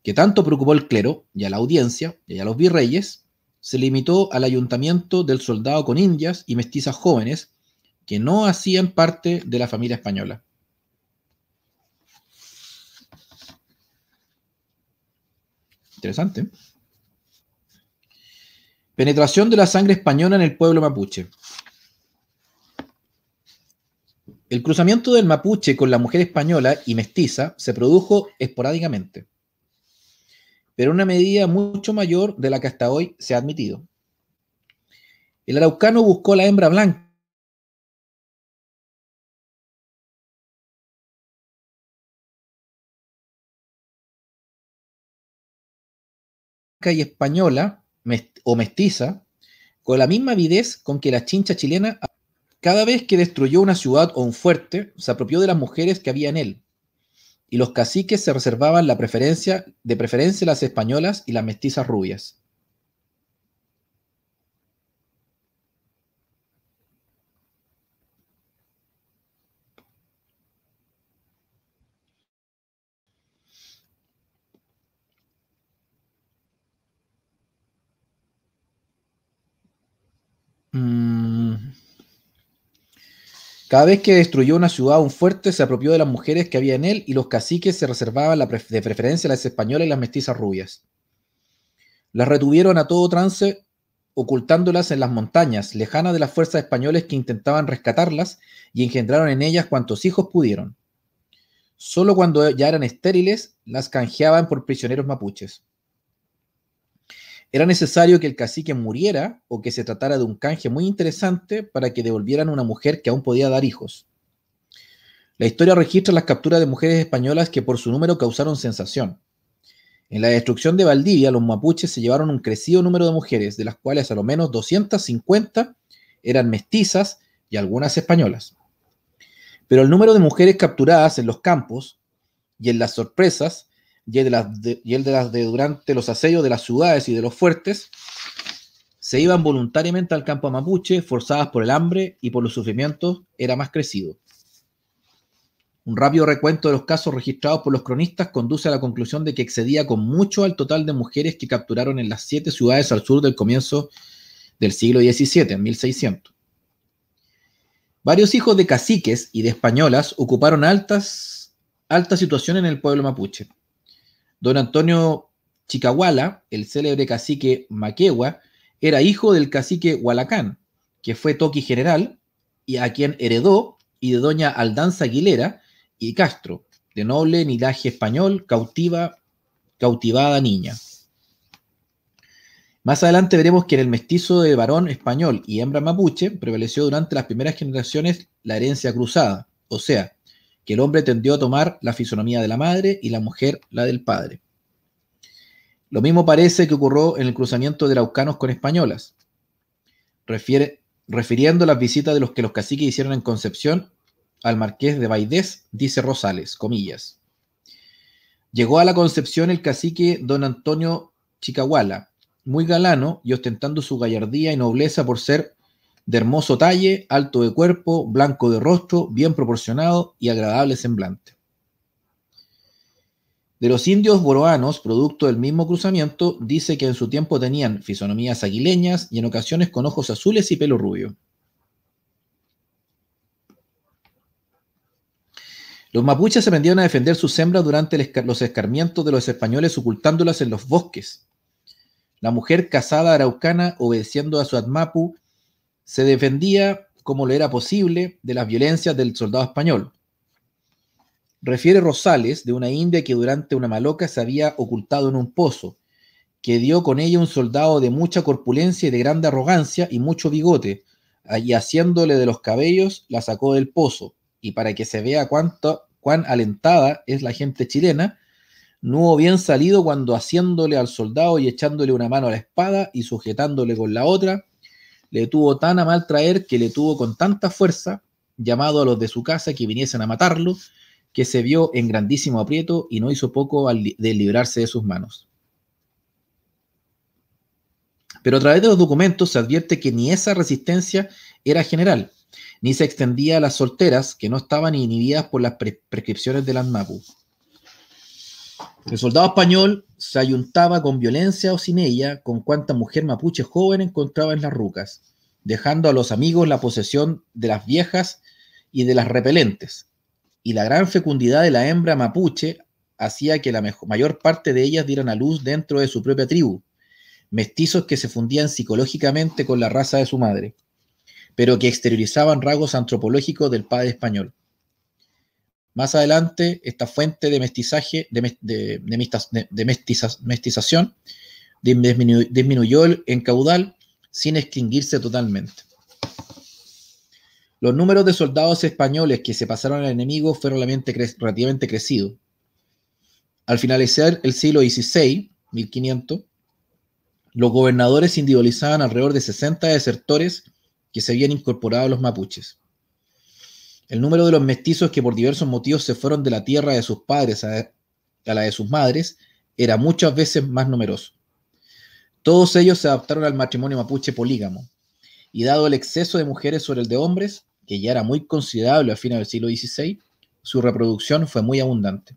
que tanto preocupó al clero y a la audiencia y a los virreyes, se limitó al ayuntamiento del soldado con indias y mestizas jóvenes que no hacían parte de la familia española. Interesante. Penetración de la sangre española en el pueblo mapuche. El cruzamiento del mapuche con la mujer española y mestiza se produjo esporádicamente pero una medida mucho mayor de la que hasta hoy se ha admitido. El araucano buscó la hembra blanca. y española o mestiza con la misma avidez con que la chincha chilena cada vez que destruyó una ciudad o un fuerte se apropió de las mujeres que había en él y los caciques se reservaban la preferencia, de preferencia las españolas y las mestizas rubias. Cada vez que destruyó una ciudad o un fuerte, se apropió de las mujeres que había en él y los caciques se reservaban de preferencia a las españolas y las mestizas rubias. Las retuvieron a todo trance, ocultándolas en las montañas, lejanas de las fuerzas españoles que intentaban rescatarlas y engendraron en ellas cuantos hijos pudieron. Solo cuando ya eran estériles, las canjeaban por prisioneros mapuches. Era necesario que el cacique muriera o que se tratara de un canje muy interesante para que devolvieran una mujer que aún podía dar hijos. La historia registra las capturas de mujeres españolas que por su número causaron sensación. En la destrucción de Valdivia, los mapuches se llevaron un crecido número de mujeres, de las cuales a lo menos 250 eran mestizas y algunas españolas. Pero el número de mujeres capturadas en los campos y en las sorpresas y el de las de, durante los asedios de las ciudades y de los fuertes, se iban voluntariamente al campo mapuche, forzadas por el hambre y por los sufrimientos, era más crecido. Un rápido recuento de los casos registrados por los cronistas conduce a la conclusión de que excedía con mucho al total de mujeres que capturaron en las siete ciudades al sur del comienzo del siglo XVII, en 1600. Varios hijos de caciques y de españolas ocuparon altas, alta situación en el pueblo mapuche. Don Antonio Chicahuala, el célebre cacique Maquegua, era hijo del cacique Hualacán, que fue toqui general y a quien heredó, y de doña Aldanza Aguilera y Castro, de noble linaje español, cautiva, cautivada niña. Más adelante veremos que en el mestizo de varón español y hembra mapuche prevaleció durante las primeras generaciones la herencia cruzada, o sea, que el hombre tendió a tomar la fisonomía de la madre y la mujer la del padre. Lo mismo parece que ocurrió en el cruzamiento de araucanos con españolas, refiriendo las visitas de los que los caciques hicieron en Concepción al marqués de Baidés, dice Rosales, comillas. Llegó a la Concepción el cacique don Antonio Chicahuala, muy galano y ostentando su gallardía y nobleza por ser de hermoso talle, alto de cuerpo, blanco de rostro, bien proporcionado y agradable semblante. De los indios boroanos, producto del mismo cruzamiento, dice que en su tiempo tenían fisonomías aguileñas y en ocasiones con ojos azules y pelo rubio. Los mapuches se aprendieron a defender sus hembras durante los escarmientos de los españoles ocultándolas en los bosques. La mujer casada araucana, obedeciendo a su atmapu, se defendía como le era posible de las violencias del soldado español. Refiere Rosales de una india que durante una maloca se había ocultado en un pozo, que dio con ella un soldado de mucha corpulencia y de grande arrogancia y mucho bigote, y haciéndole de los cabellos la sacó del pozo. Y para que se vea cuánto, cuán alentada es la gente chilena, no hubo bien salido cuando haciéndole al soldado y echándole una mano a la espada y sujetándole con la otra, le tuvo tan a mal traer que le tuvo con tanta fuerza, llamado a los de su casa que viniesen a matarlo, que se vio en grandísimo aprieto y no hizo poco de librarse de sus manos. Pero a través de los documentos se advierte que ni esa resistencia era general, ni se extendía a las solteras que no estaban inhibidas por las prescripciones de las MAPU. El soldado español se ayuntaba con violencia o sin ella con cuanta mujer mapuche joven encontraba en las rucas, dejando a los amigos la posesión de las viejas y de las repelentes. Y la gran fecundidad de la hembra mapuche hacía que la mayor parte de ellas dieran a luz dentro de su propia tribu, mestizos que se fundían psicológicamente con la raza de su madre, pero que exteriorizaban rasgos antropológicos del padre español. Más adelante, esta fuente de mestizaje, de, mestización, disminuyó el, en caudal sin extinguirse totalmente. Los números de soldados españoles que se pasaron al enemigo fueron relativamente crecidos. Al finalizar el siglo XVI, 1500, los gobernadores individualizaban alrededor de 60 desertores que se habían incorporado a los mapuches. El número de los mestizos que por diversos motivos se fueron de la tierra de sus padres a, la de sus madres era muchas veces más numeroso. Todos ellos se adaptaron al matrimonio mapuche polígamo, y dado el exceso de mujeres sobre el de hombres, que ya era muy considerable a fines del siglo XVI, su reproducción fue muy abundante.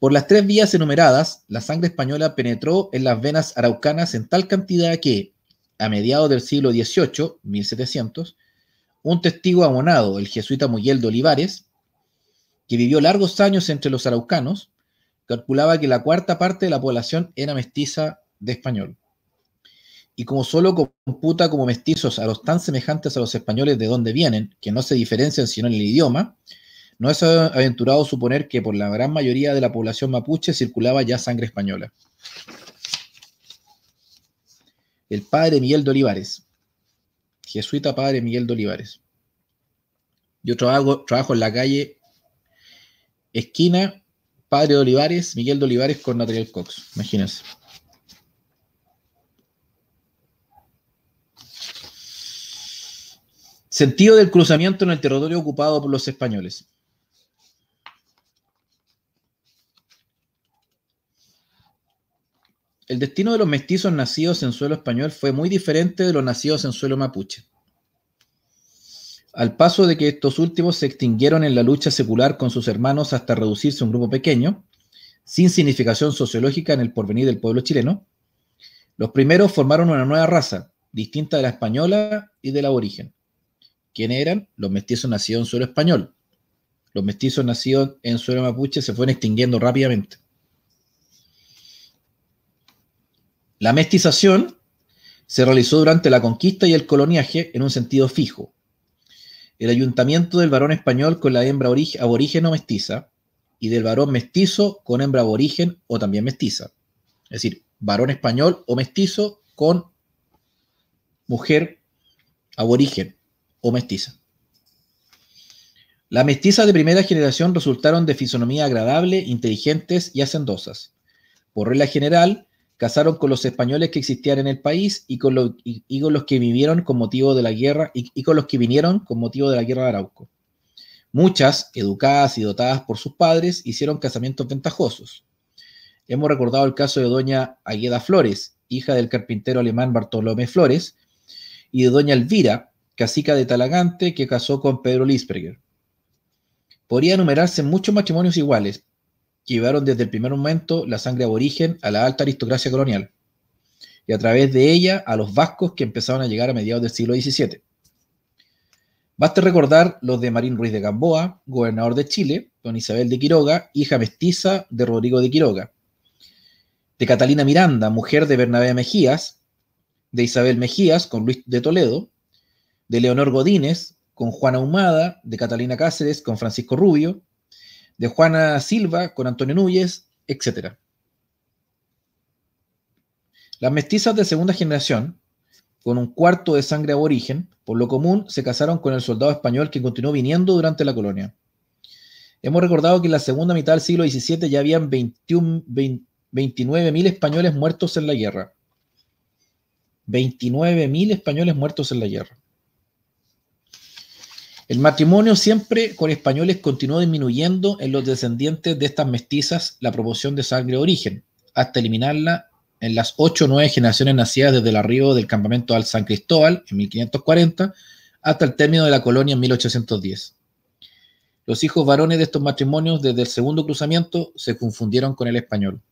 Por las tres vías enumeradas, la sangre española penetró en las venas araucanas en tal cantidad que, a mediados del siglo XVIII, 1700, un testigo abonado, el jesuita Miguel de Olivares, que vivió largos años entre los araucanos, calculaba que la cuarta parte de la población era mestiza de español. Y como solo computa como mestizos a los tan semejantes a los españoles de donde vienen, que no se diferencian sino en el idioma, no es aventurado suponer que por la gran mayoría de la población mapuche circulaba ya sangre española. El padre Miguel de Olivares jesuita padre Miguel de Olivares. Yo trabajo, trabajo en la calle esquina, padre de Olivares, Miguel de Olivares con Natalia Cox, imagínense. Sentido del cruzamiento en el territorio ocupado por los españoles. El destino de los mestizos nacidos en suelo español fue muy diferente de los nacidos en suelo mapuche. Al paso de que estos últimos se extinguieron en la lucha secular con sus hermanos hasta reducirse a un grupo pequeño, sin significación sociológica en el porvenir del pueblo chileno, los primeros formaron una nueva raza, distinta de la española y del aborigen. ¿Quiénes eran? Los mestizos nacidos en suelo español. Los mestizos nacidos en suelo mapuche se fueron extinguiendo rápidamente. La mestización se realizó durante la conquista y el coloniaje en un sentido fijo. El ayuntamiento del varón español con la hembra aborigen o mestiza y del varón mestizo con hembra aborigen o también mestiza. Es decir, varón español o mestizo con mujer aborigen o mestiza. Las mestizas de primera generación resultaron de fisonomía agradable, inteligentes y hacendosas. Por regla general, casaron con los españoles que existían en el país y con, los que vivieron con motivo de la guerra y, con los que vinieron con motivo de la guerra de Arauco. Muchas, educadas y dotadas por sus padres, hicieron casamientos ventajosos. Hemos recordado el caso de doña Agueda Flores, hija del carpintero alemán Bartolomé Flores, y de doña Elvira, cacica de Talagante, que casó con Pedro Lisberger. Podría enumerarse muchos matrimonios iguales, llevaron desde el primer momento la sangre aborigen a la alta aristocracia colonial y a través de ella a los vascos que empezaron a llegar a mediados del siglo XVII. Baste recordar los de Marín Ruiz de Gamboa, gobernador de Chile, con Isabel de Quiroga, hija mestiza de Rodrigo de Quiroga, de Catalina Miranda, mujer de Bernabé Mejías, de Isabel Mejías con Luis de Toledo, de Leonor Godínez con Juana Humada, de Catalina Cáceres con Francisco Rubio, de Juana Silva con Antonio Núñez, etc. Las mestizas de segunda generación, con un cuarto de sangre aborigen, por lo común se casaron con el soldado español que continuó viniendo durante la colonia. Hemos recordado que en la segunda mitad del siglo XVII ya habían 29.000 españoles muertos en la guerra. 29.000 españoles muertos en la guerra. El matrimonio siempre con españoles continuó disminuyendo en los descendientes de estas mestizas la proporción de sangre de origen, hasta eliminarla en las ocho o nueve generaciones nacidas desde el arribo del campamento al San Cristóbal en 1540 hasta el término de la colonia en 1810. Los hijos varones de estos matrimonios desde el segundo cruzamiento se confundieron con el español.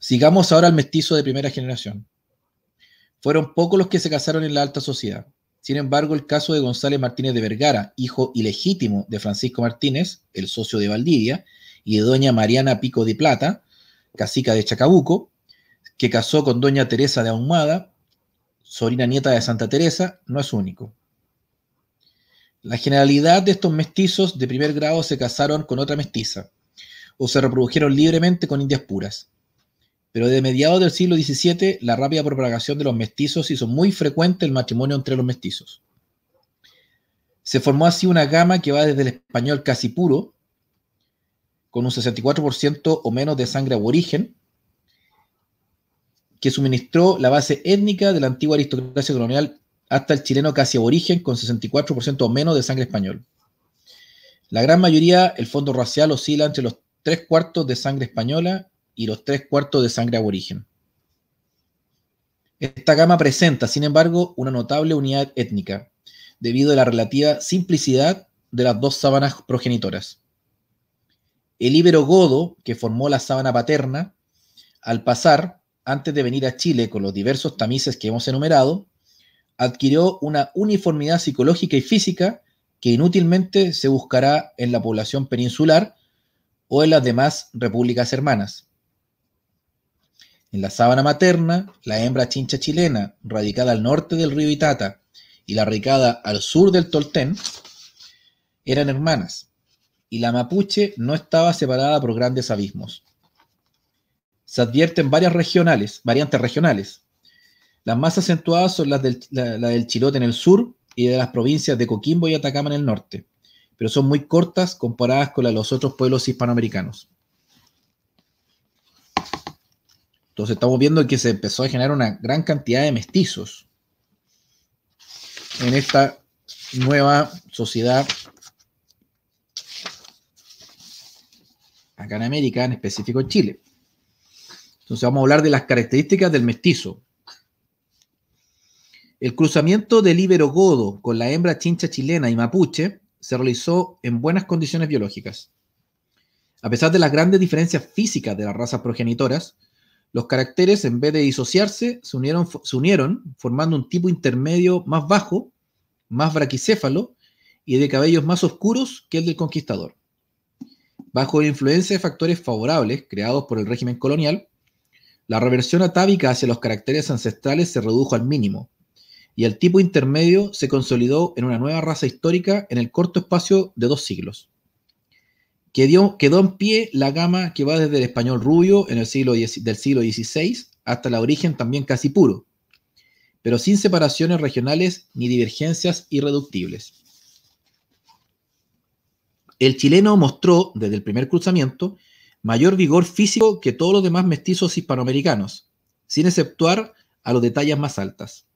Sigamos ahora al mestizo de primera generación. Fueron pocos los que se casaron en la alta sociedad. Sin embargo, el caso de González Martínez de Vergara, hijo ilegítimo de Francisco Martínez, el socio de Valdivia, y de doña Mariana Pico de Plata, cacica de Chacabuco, que casó con doña Teresa de Ahumada, sobrina nieta de Santa Teresa, no es único. La generalidad de estos mestizos de primer grado se casaron con otra mestiza o se reprodujeron libremente con indias puras. Pero de mediados del siglo XVII, la rápida propagación de los mestizos hizo muy frecuente el matrimonio entre los mestizos. Se formó así una gama que va desde el español casi puro, con un 64% o menos de sangre aborigen, que suministró la base étnica de la antigua aristocracia colonial hasta el chileno casi aborigen, con 64% o menos de sangre español. La gran mayoría, el fondo racial oscila entre los tres cuartos de sangre española y los tres cuartos de sangre aborigen. Esta gama presenta, sin embargo, una notable unidad étnica, debido a la relativa simplicidad de las dos sábanas progenitoras. El íbero godo, que formó la sábana paterna, al pasar, antes de venir a Chile con los diversos tamices que hemos enumerado, adquirió una uniformidad psicológica y física que inútilmente se buscará en la población peninsular o en las demás repúblicas hermanas. En la sábana materna, la hembra chincha chilena, radicada al norte del río Itata y la radicada al sur del Tolten, eran hermanas, y la mapuche no estaba separada por grandes abismos. Se advierten varias regionales, variantes regionales. Las más acentuadas son las del, del Chilote en el sur y de las provincias de Coquimbo y Atacama en el norte, pero son muy cortas comparadas con las de los otros pueblos hispanoamericanos. Entonces estamos viendo que se empezó a generar una gran cantidad de mestizos en esta nueva sociedad acá en América, en específico en Chile. Entonces vamos a hablar de las características del mestizo. El cruzamiento del Ibero-Godo con la hembra chincha chilena y mapuche se realizó en buenas condiciones biológicas. A pesar de las grandes diferencias físicas de las razas progenitoras, los caracteres, en vez de disociarse, se unieron, se unieron formando un tipo intermedio más bajo, más braquicéfalo y de cabellos más oscuros que el del conquistador. Bajo la influencia de factores favorables creados por el régimen colonial, la reversión atávica hacia los caracteres ancestrales se redujo al mínimo, y el tipo intermedio se consolidó en una nueva raza histórica en el corto espacio de dos siglos dio, quedó en pie la gama que va desde el español rubio en el siglo, del siglo XVI hasta el origen también casi puro, pero sin separaciones regionales ni divergencias irreductibles. El chileno mostró, desde el primer cruzamiento, mayor vigor físico que todos los demás mestizos hispanoamericanos, sin exceptuar a los de tallas más altas.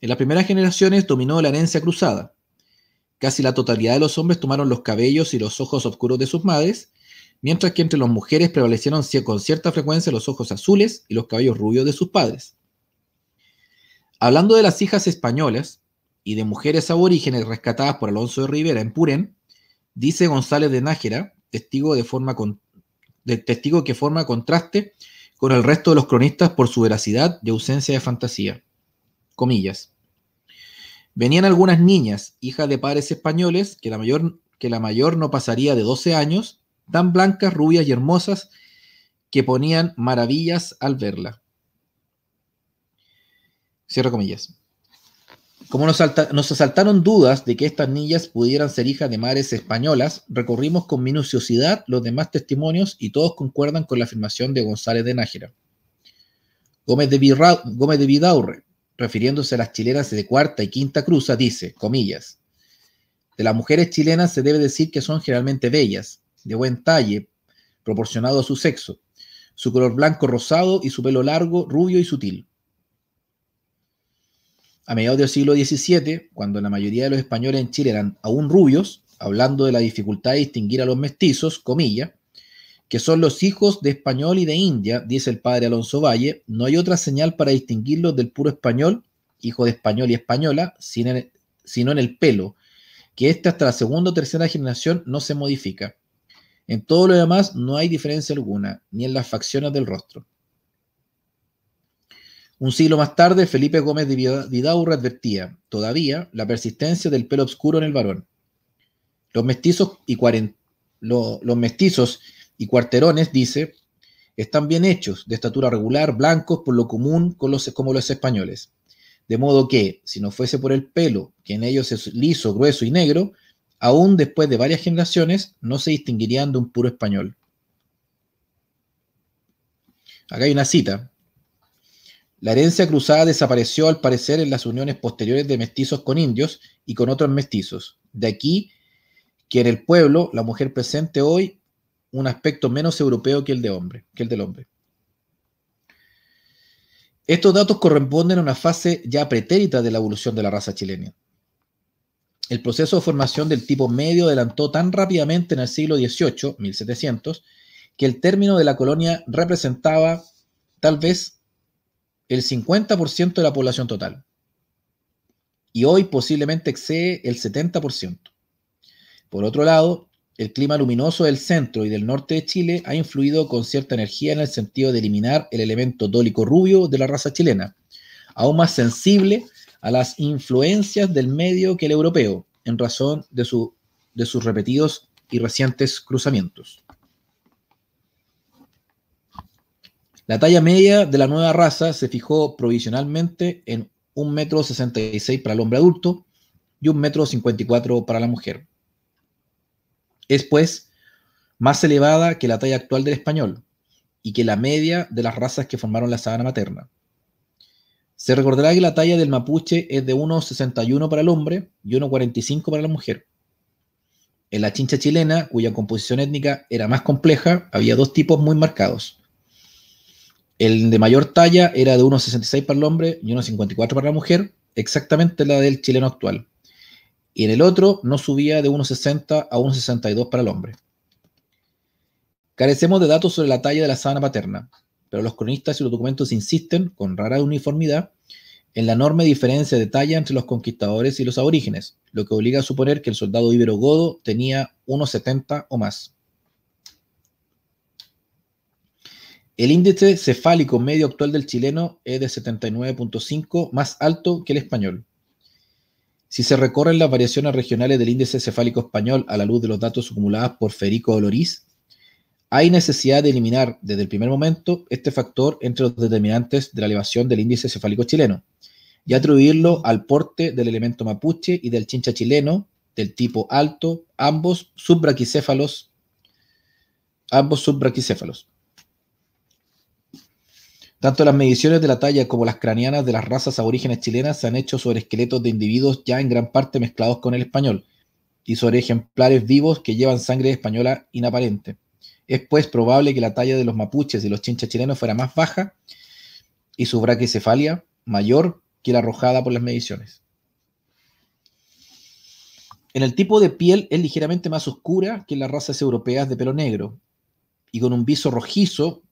En las primeras generaciones dominó la herencia cruzada, Casi la totalidad de los hombres tomaron los cabellos y los ojos oscuros de sus madres, mientras que entre las mujeres prevalecieron con cierta frecuencia los ojos azules y los cabellos rubios de sus padres. Hablando de las hijas españolas y de mujeres aborígenes rescatadas por Alonso de Rivera en Purén, dice González de Nájera, testigo, de forma testigo que forma contraste con el resto de los cronistas por su veracidad y ausencia de fantasía. Comillas. Venían algunas niñas, hijas de padres españoles, que la mayor, que la mayor no pasaría de 12 años, tan blancas, rubias y hermosas, que ponían maravillas al verla. Cierro comillas. Como nos, asaltaron dudas de que estas niñas pudieran ser hijas de madres españolas, recorrimos con minuciosidad los demás testimonios y todos concuerdan con la afirmación de González de Nájera. Gómez de, Gómez de Vidaurre, refiriéndose a las chilenas de cuarta y quinta cruza, dice, comillas, de las mujeres chilenas se debe decir que son generalmente bellas, de buen talle, proporcionado a su sexo, su color blanco rosado y su pelo largo, rubio y sutil. A mediados del siglo XVII, cuando la mayoría de los españoles en Chile eran aún rubios, hablando de la dificultad de distinguir a los mestizos, comillas, que son los hijos de español y de India, dice el padre Alonso Valle, no hay otra señal para distinguirlos del puro español, hijo de español y española, sino en el, pelo, que este hasta la segunda o tercera generación no se modifica. En todo lo demás no hay diferencia alguna, ni en las facciones del rostro. Un siglo más tarde, Felipe Gómez de Vidaurra advertía, todavía, la persistencia del pelo oscuro en el varón. Los mestizos y, cuarenta. los mestizos y Cuarterones dice, están bien hechos, de estatura regular, blancos por lo común como los españoles. De modo que, si no fuese por el pelo, que en ellos es liso, grueso y negro, aún después de varias generaciones, no se distinguirían de un puro español. Acá hay una cita. La herencia cruzada desapareció al parecer en las uniones posteriores de mestizos con indios y con otros mestizos. De aquí que en el pueblo la mujer presente hoy un aspecto menos europeo que el, de hombre, que el del hombre. Estos datos corresponden a una fase ya pretérita de la evolución de la raza chilena. El proceso de formación del tipo medio adelantó tan rápidamente en el siglo XVIII, 1700, que el término de la colonia representaba tal vez el 50% de la población total. Y hoy posiblemente excede el 70%. Por otro lado, el clima luminoso del centro y del norte de Chile ha influido con cierta energía en el sentido de eliminar el elemento dólico rubio de la raza chilena, aún más sensible a las influencias del medio que el europeo, en razón de, su, de sus repetidos y recientes cruzamientos. La talla media de la nueva raza se fijó provisionalmente en 1,66 m para el hombre adulto y 1,54 m para la mujer es pues más elevada que la talla actual del español y que la media de las razas que formaron la sabana materna. Se recordará que la talla del mapuche es de 1,61 para el hombre y 1,45 para la mujer. En la chincha chilena, cuya composición étnica era más compleja, había dos tipos muy marcados. El de mayor talla era de 1,66 para el hombre y 1,54 para la mujer, exactamente la del chileno actual y en el otro no subía de 1,60 a 1,62 para el hombre. Carecemos de datos sobre la talla de la sábana paterna, pero los cronistas y los documentos insisten, con rara uniformidad, en la enorme diferencia de talla entre los conquistadores y los aborígenes, lo que obliga a suponer que el soldado Ibero godo tenía 1,70 o más. El índice cefálico medio actual del chileno es de 79.5, más alto que el español. Si se recorren las variaciones regionales del índice cefálico español a la luz de los datos acumulados por Federico Oloriz, hay necesidad de eliminar desde el primer momento este factor entre los determinantes de la elevación del índice cefálico chileno y atribuirlo al porte del elemento mapuche y del chincha chileno del tipo alto, ambos subbraquicéfalos, ambos subbraquicéfalos. Tanto las mediciones de la talla como las craneanas de las razas aborígenes chilenas se han hecho sobre esqueletos de individuos ya en gran parte mezclados con el español y sobre ejemplares vivos que llevan sangre española inaparente. Es pues probable que la talla de los mapuches y los chinchas chilenos fuera más baja y su braquicefalia mayor que la arrojada por las mediciones. En el tipo de piel es ligeramente más oscura que en las razas europeas de pelo negro y con un viso rojizo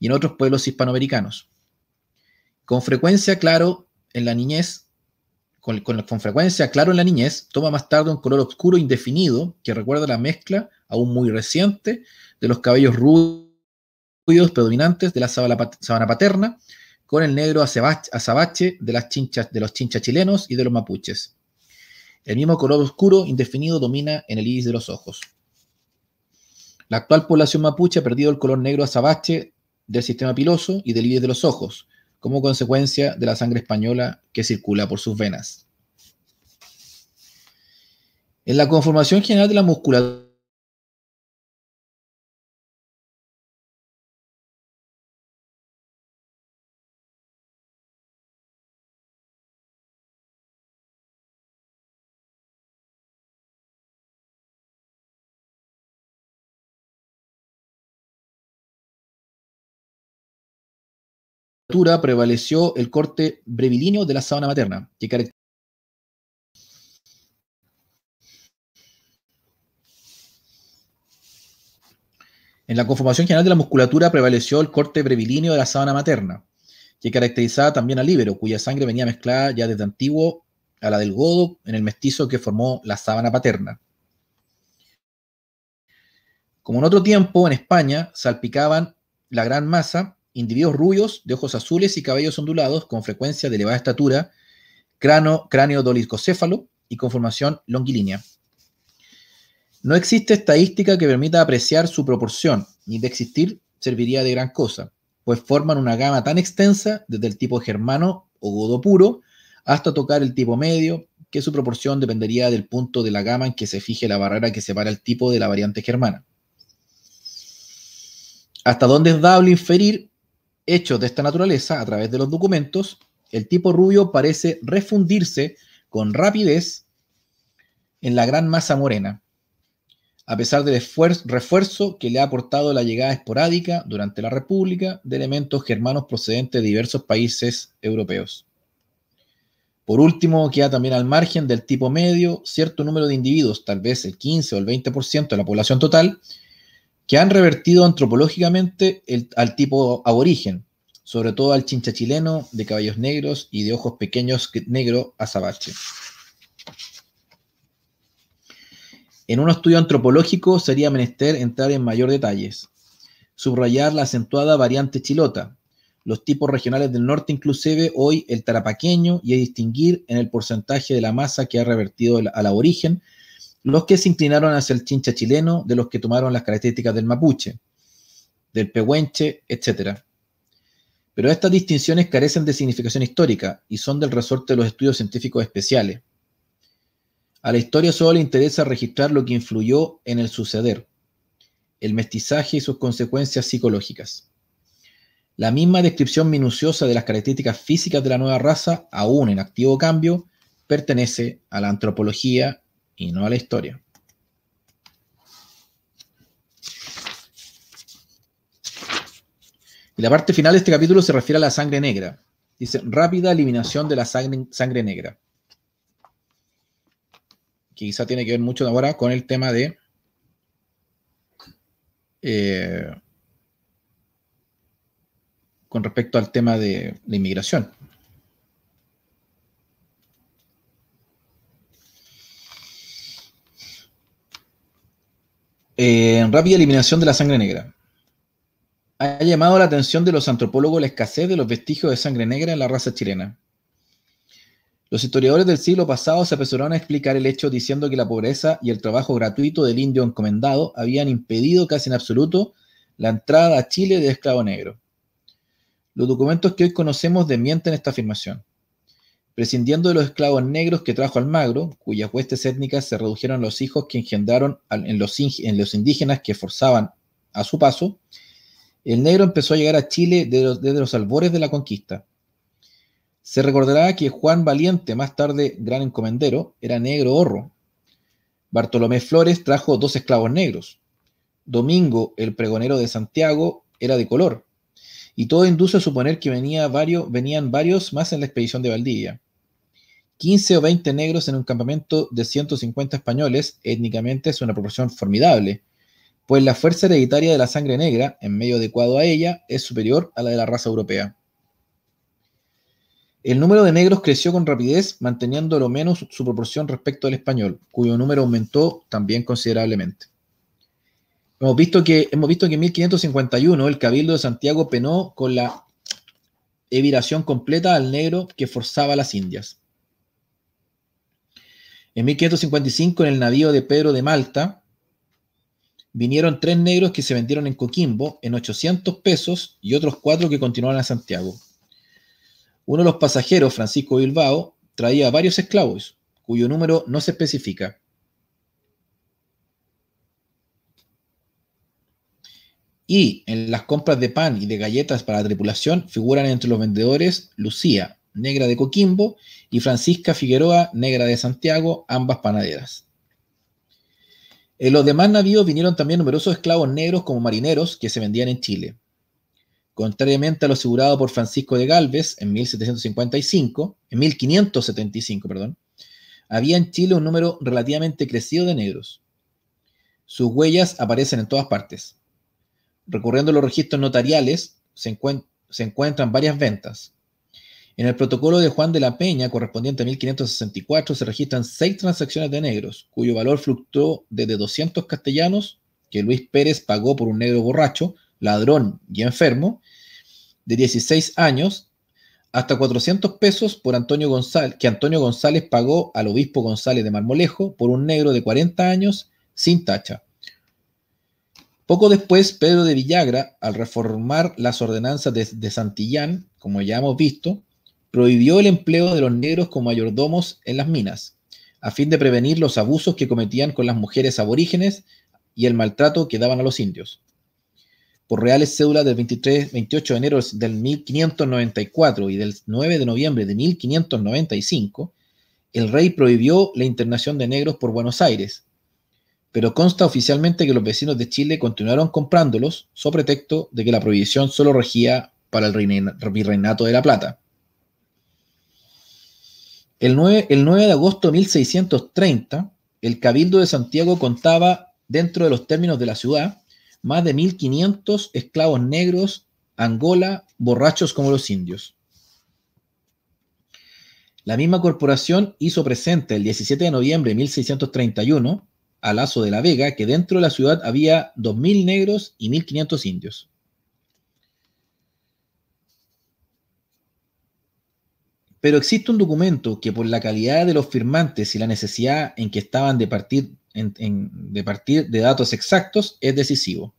y en otros pueblos hispanoamericanos. Con frecuencia, claro, en la niñez, con, frecuencia, claro, en la niñez, toma más tarde un color oscuro indefinido que recuerda la mezcla, aún muy reciente, de los cabellos rubios predominantes de la sabana paterna con el negro azabache de, las de los chinchas chilenos y de los mapuches. El mismo color oscuro indefinido domina en el iris de los ojos. La actual población mapuche ha perdido el color negro azabache del sistema piloso y del iris de los ojos, como consecuencia de la sangre española que circula por sus venas. En la conformación general de la musculatura, prevaleció el corte brevilíneo de la sábana materna, que En la conformación general de la musculatura prevaleció el corte brevilíneo de la sábana materna, que caracterizaba también al líbero, cuya sangre venía mezclada ya desde antiguo a la del godo en el mestizo que formó la sábana paterna. Como en otro tiempo, en España salpicaban la gran masa individuos rubios, de ojos azules y cabellos ondulados, con frecuencia de elevada estatura, cráneo, cráneo dolicocéfalo y conformación formación longilínea. No existe estadística que permita apreciar su proporción, ni de existir serviría de gran cosa, pues forman una gama tan extensa, desde el tipo germano o godo puro, hasta tocar el tipo medio, que su proporción dependería del punto de la gama en que se fije la barrera que separa el tipo de la variante germana. Hasta dónde es dable inferir hechos de esta naturaleza a través de los documentos, el tipo rubio parece refundirse con rapidez en la gran masa morena, a pesar del refuerzo que le ha aportado la llegada esporádica durante la República de elementos germanos procedentes de diversos países europeos. Por último, queda también al margen del tipo medio cierto número de individuos, tal vez el 15 o el 20% de la población total, que han revertido antropológicamente al tipo aborigen, sobre todo al chincha chileno de cabellos negros y de ojos pequeños negro azabache. En un estudio antropológico sería menester entrar en mayor detalles, subrayar la acentuada variante chilota, los tipos regionales del norte, inclusive hoy el tarapaqueño, y distinguir en el porcentaje de la masa que ha revertido al aborigen los que se inclinaron hacia el chincha chileno, de los que tomaron las características del mapuche, del pehuenche, etc. Pero estas distinciones carecen de significación histórica y son del resorte de los estudios científicos especiales. A la historia solo le interesa registrar lo que influyó en el suceder, el mestizaje y sus consecuencias psicológicas. La misma descripción minuciosa de las características físicas de la nueva raza, aún en activo cambio, pertenece a la antropología y no a la historia. Y la parte final de este capítulo se refiere a la sangre negra. Dice, rápida eliminación de la sangre, negra. quizá tiene que ver mucho ahora con el tema de... Eh, con respecto al tema de la inmigración. En rápida eliminación de la sangre negra. Ha llamado la atención de los antropólogos la escasez de los vestigios de sangre negra en la raza chilena. Los historiadores del siglo pasado se apresuraron a explicar el hecho diciendo que la pobreza y el trabajo gratuito del indio encomendado habían impedido casi en absoluto la entrada a Chile de esclavo negro. Los documentos que hoy conocemos desmienten esta afirmación prescindiendo de los esclavos negros que trajo magro, cuyas huestes étnicas se redujeron a los hijos que engendraron en los, indígenas que forzaban a su paso, el negro empezó a llegar a Chile desde los, los albores de la conquista. Se recordará que Juan Valiente, más tarde gran encomendero, era negro horro. Bartolomé Flores trajo dos esclavos negros. Domingo, el pregonero de Santiago, era de color y todo induce a suponer que venía varios, venían varios más en la expedición de Valdivia. 15 o 20 negros en un campamento de 150 españoles étnicamente es una proporción formidable, pues la fuerza hereditaria de la sangre negra, en medio adecuado a ella, es superior a la de la raza europea. El número de negros creció con rapidez, manteniendo lo menos su proporción respecto al español, cuyo número aumentó también considerablemente. Hemos visto que, en 1551 el Cabildo de Santiago penó con la eviración completa al negro que forzaba las Indias. En 1555, en el navío de Pedro de Malta, vinieron tres negros que se vendieron en Coquimbo en 800 pesos y otros cuatro que continuaron a Santiago. Uno de los pasajeros, Francisco Bilbao, traía varios esclavos, cuyo número no se especifica. Y en las compras de pan y de galletas para la tripulación figuran entre los vendedores Lucía, negra de Coquimbo, y Francisca Figueroa, negra de Santiago, ambas panaderas. En los demás navíos vinieron también numerosos esclavos negros como marineros que se vendían en Chile. Contrariamente a lo asegurado por Francisco de Galvez en 1755, en 1575, perdón, había en Chile un número relativamente crecido de negros. Sus huellas aparecen en todas partes. Recorriendo los registros notariales, se, encuentran varias ventas. En el protocolo de Juan de la Peña, correspondiente a 1564, se registran seis transacciones de negros, cuyo valor fluctuó desde 200 castellanos, que Luis Pérez pagó por un negro borracho, ladrón y enfermo, de 16 años, hasta 400 pesos por Antonio González, que Antonio González pagó al obispo González de Marmolejo por un negro de 40 años sin tacha. Poco después, Pedro de Villagra, al reformar las ordenanzas de, Santillán, como ya hemos visto, prohibió el empleo de los negros como mayordomos en las minas, a fin de prevenir los abusos que cometían con las mujeres aborígenes y el maltrato que daban a los indios. Por reales cédulas del 23, 28 de enero del 1594 y del 9 de noviembre de 1595, el rey prohibió la internación de negros por Buenos Aires, pero consta oficialmente que los vecinos de Chile continuaron comprándolos, sobre pretexto de que la prohibición solo regía para el virreinato de La Plata. El 9, el 9 de agosto de 1630, el Cabildo de Santiago contaba, dentro de los términos de la ciudad, más de 1.500 esclavos negros, Angola, borrachos como los indios. La misma corporación hizo presente el 17 de noviembre de 1631 a Lazo de la Vega que dentro de la ciudad había 2.000 negros y 1.500 indios. Pero existe un documento que por la calidad de los firmantes y la necesidad en que estaban de partir, de, datos exactos es decisivo.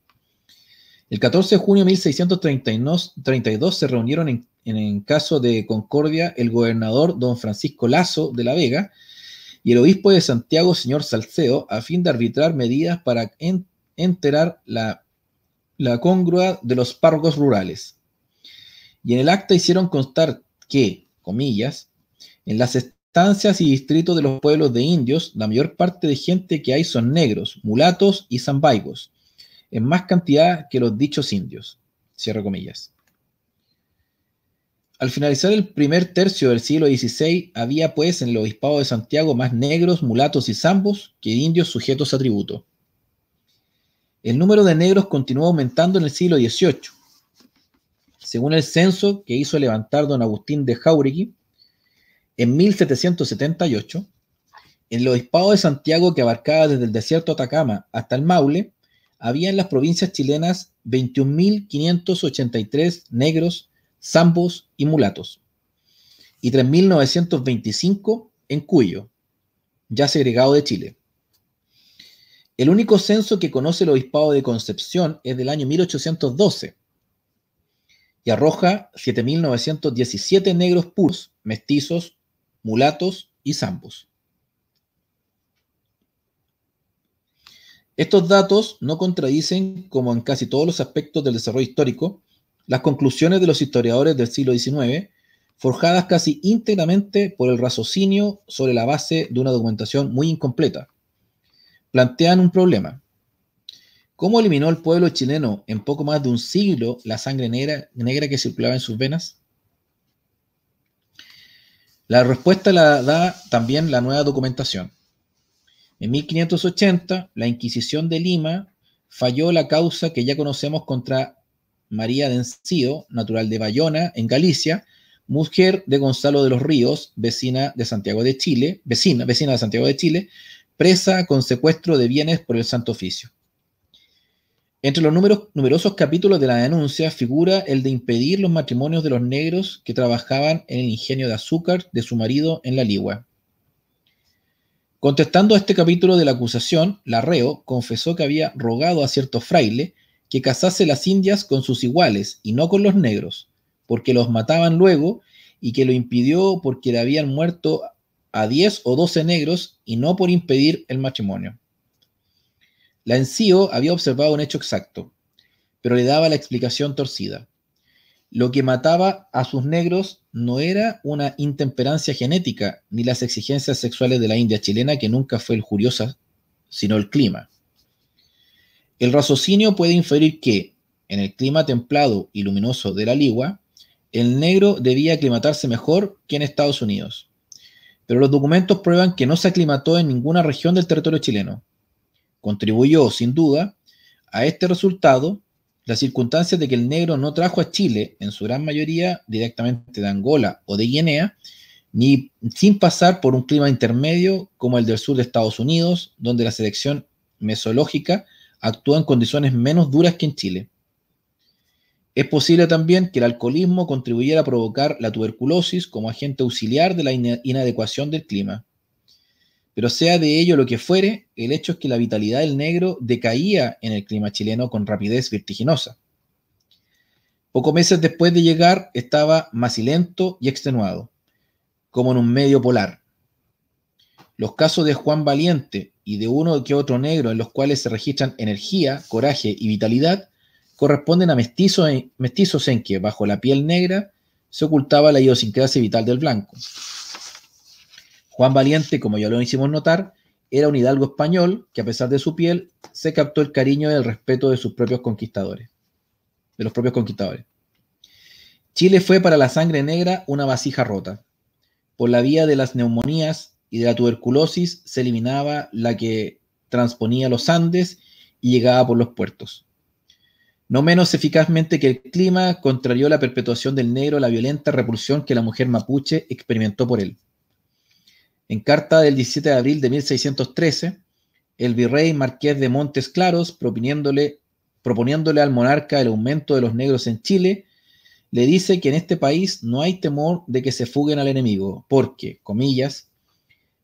El 14 de junio de 1632 se reunieron en, en el caso de Concordia el gobernador don Francisco Lazo de la Vega y el obispo de Santiago, señor Salcedo, a fin de arbitrar medidas para enterar la, la congrua de los párrocos rurales. Y en el acta hicieron constar que, comillas, en las estancias y distritos de los pueblos de indios, la mayor parte de gente que hay son negros, mulatos y zambaigos, en más cantidad que los dichos indios. Cierro comillas. Al finalizar el primer tercio del siglo XVI, había pues en el obispado de Santiago más negros, mulatos y zambos que indios sujetos a tributo. El número de negros continuó aumentando en el siglo XVIII. Según el censo que hizo levantar don Agustín de Jauregui, en 1778, en el obispado de Santiago que abarcaba desde el desierto Atacama hasta el Maule, había en las provincias chilenas 21.583 negros zambos y mulatos, y 3.925 en Cuyo, ya segregado de Chile. El único censo que conoce el obispado de Concepción es del año 1812 y arroja 7.917 negros puros, mestizos, mulatos y zambos. Estos datos no contradicen, como en casi todos los aspectos del desarrollo histórico, las conclusiones de los historiadores del siglo XIX, forjadas casi íntegramente por el raciocinio sobre la base de una documentación muy incompleta, plantean un problema. ¿Cómo eliminó el pueblo chileno en poco más de un siglo la sangre negra, negra que circulaba en sus venas? La respuesta la da también la nueva documentación. En 1580, la Inquisición de Lima falló la causa que ya conocemos contra María de natural de Bayona, en Galicia, mujer de Gonzalo de los Ríos, vecina de Santiago de Chile, vecina, vecina de Santiago de Chile, presa con secuestro de bienes por el Santo Oficio. Entre los numerosos capítulos de la denuncia figura el de impedir los matrimonios de los negros que trabajaban en el ingenio de azúcar de su marido en la Ligua. Contestando a este capítulo de la acusación, Larreo confesó que había rogado a cierto fraile que casase las indias con sus iguales y no con los negros, porque los mataban luego y que lo impidió porque le habían muerto a 10 o 12 negros y no por impedir el matrimonio. La Encío había observado un hecho exacto, pero le daba la explicación torcida. Lo que mataba a sus negros no era una intemperancia genética ni las exigencias sexuales de la India chilena, que nunca fue el juriosa, sino el clima. El raciocinio puede inferir que, en el clima templado y luminoso de la Ligua, el negro debía aclimatarse mejor que en Estados Unidos. Pero los documentos prueban que no se aclimató en ninguna región del territorio chileno. Contribuyó, sin duda, a este resultado la circunstancia de que el negro no trajo a Chile, en su gran mayoría, directamente de Angola o de Guinea, ni sin pasar por un clima intermedio como el del sur de Estados Unidos, donde la selección mesológica actúa en condiciones menos duras que en Chile. Es posible también que el alcoholismo contribuyera a provocar la tuberculosis como agente auxiliar de la inadecuación del clima. Pero sea de ello lo que fuere, el hecho es que la vitalidad del negro decaía en el clima chileno con rapidez vertiginosa. Pocos meses después de llegar estaba macilento y extenuado, como en un medio polar. Los casos de Juan Valiente y de uno que otro negro en los cuales se registran energía, coraje y vitalidad, corresponden a mestizos en, que, bajo la piel negra, se ocultaba la idiosincrasia vital del blanco. Juan Valiente, como ya lo hicimos notar, era un hidalgo español que a pesar de su piel se captó el cariño y el respeto de sus propios conquistadores, de los propios conquistadores. Chile fue para la sangre negra una vasija rota. Por la vía de las neumonías, y de la tuberculosis se eliminaba la que transponía los Andes y llegaba por los puertos. No menos eficazmente que el clima, contrarió la perpetuación del negro la violenta repulsión que la mujer mapuche experimentó por él. En carta del 17 de abril de 1613, el virrey Marqués de Montes Claros, proponiéndole, proponiéndole, al monarca el aumento de los negros en Chile, le dice que en este país no hay temor de que se fuguen al enemigo, porque, comillas,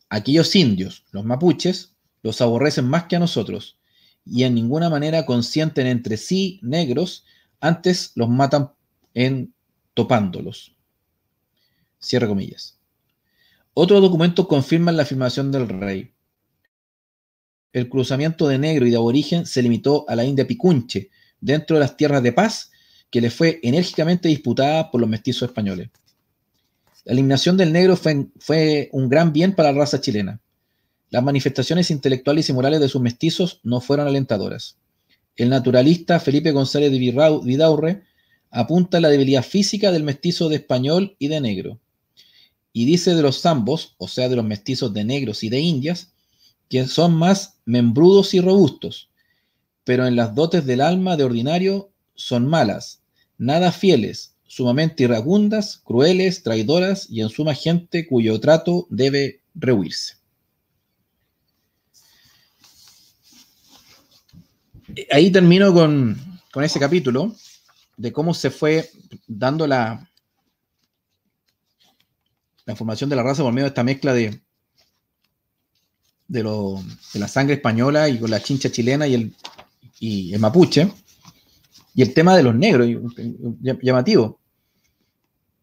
Aquellos indios, los mapuches, los aborrecen más que a nosotros, y en ninguna manera consienten entre sí negros, antes los matan en topándolos. Cierre comillas. Otro documento confirman la afirmación del rey. El cruzamiento de negro y de aborigen se limitó a la India Picunche, dentro de las tierras de paz que le fue enérgicamente disputada por los mestizos españoles. La eliminación del negro fue, un gran bien para la raza chilena. Las manifestaciones intelectuales y morales de sus mestizos no fueron alentadoras. El naturalista Felipe González de Vidaurre apunta a la debilidad física del mestizo de español y de negro. Y dice de los zambos, o sea, de los mestizos de negros y de indias, que son más membrudos y robustos, pero en las dotes del alma de ordinario son malas, nada fieles, sumamente irragundas, crueles, traidoras y en suma gente cuyo trato debe rehuirse. Ahí termino con, ese capítulo de cómo se fue dando la, la formación de la raza por medio de esta mezcla de, de, la sangre española y con la chincha chilena y el, y el mapuche. Y el tema de los negros, llamativo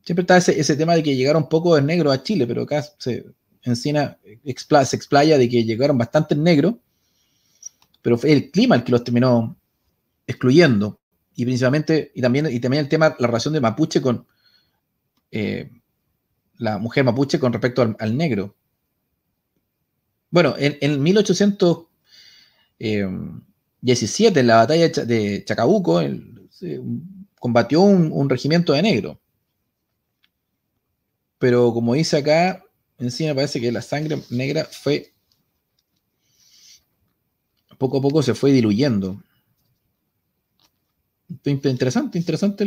siempre está ese, tema de que llegaron pocos negro a Chile, pero acá se, Encina expla, se explaya de que llegaron bastantes negros, pero fue el clima el que los terminó excluyendo. Y principalmente, y también, y también el tema, la relación de mapuche con eh, la mujer mapuche con respecto al, negro. Bueno, en, 1817, eh, en la batalla de Chacabuco, combatió un regimiento de negro pero como dice acá, encima parece que la sangre negra fue poco a poco se fue diluyendo. Interesante, interesante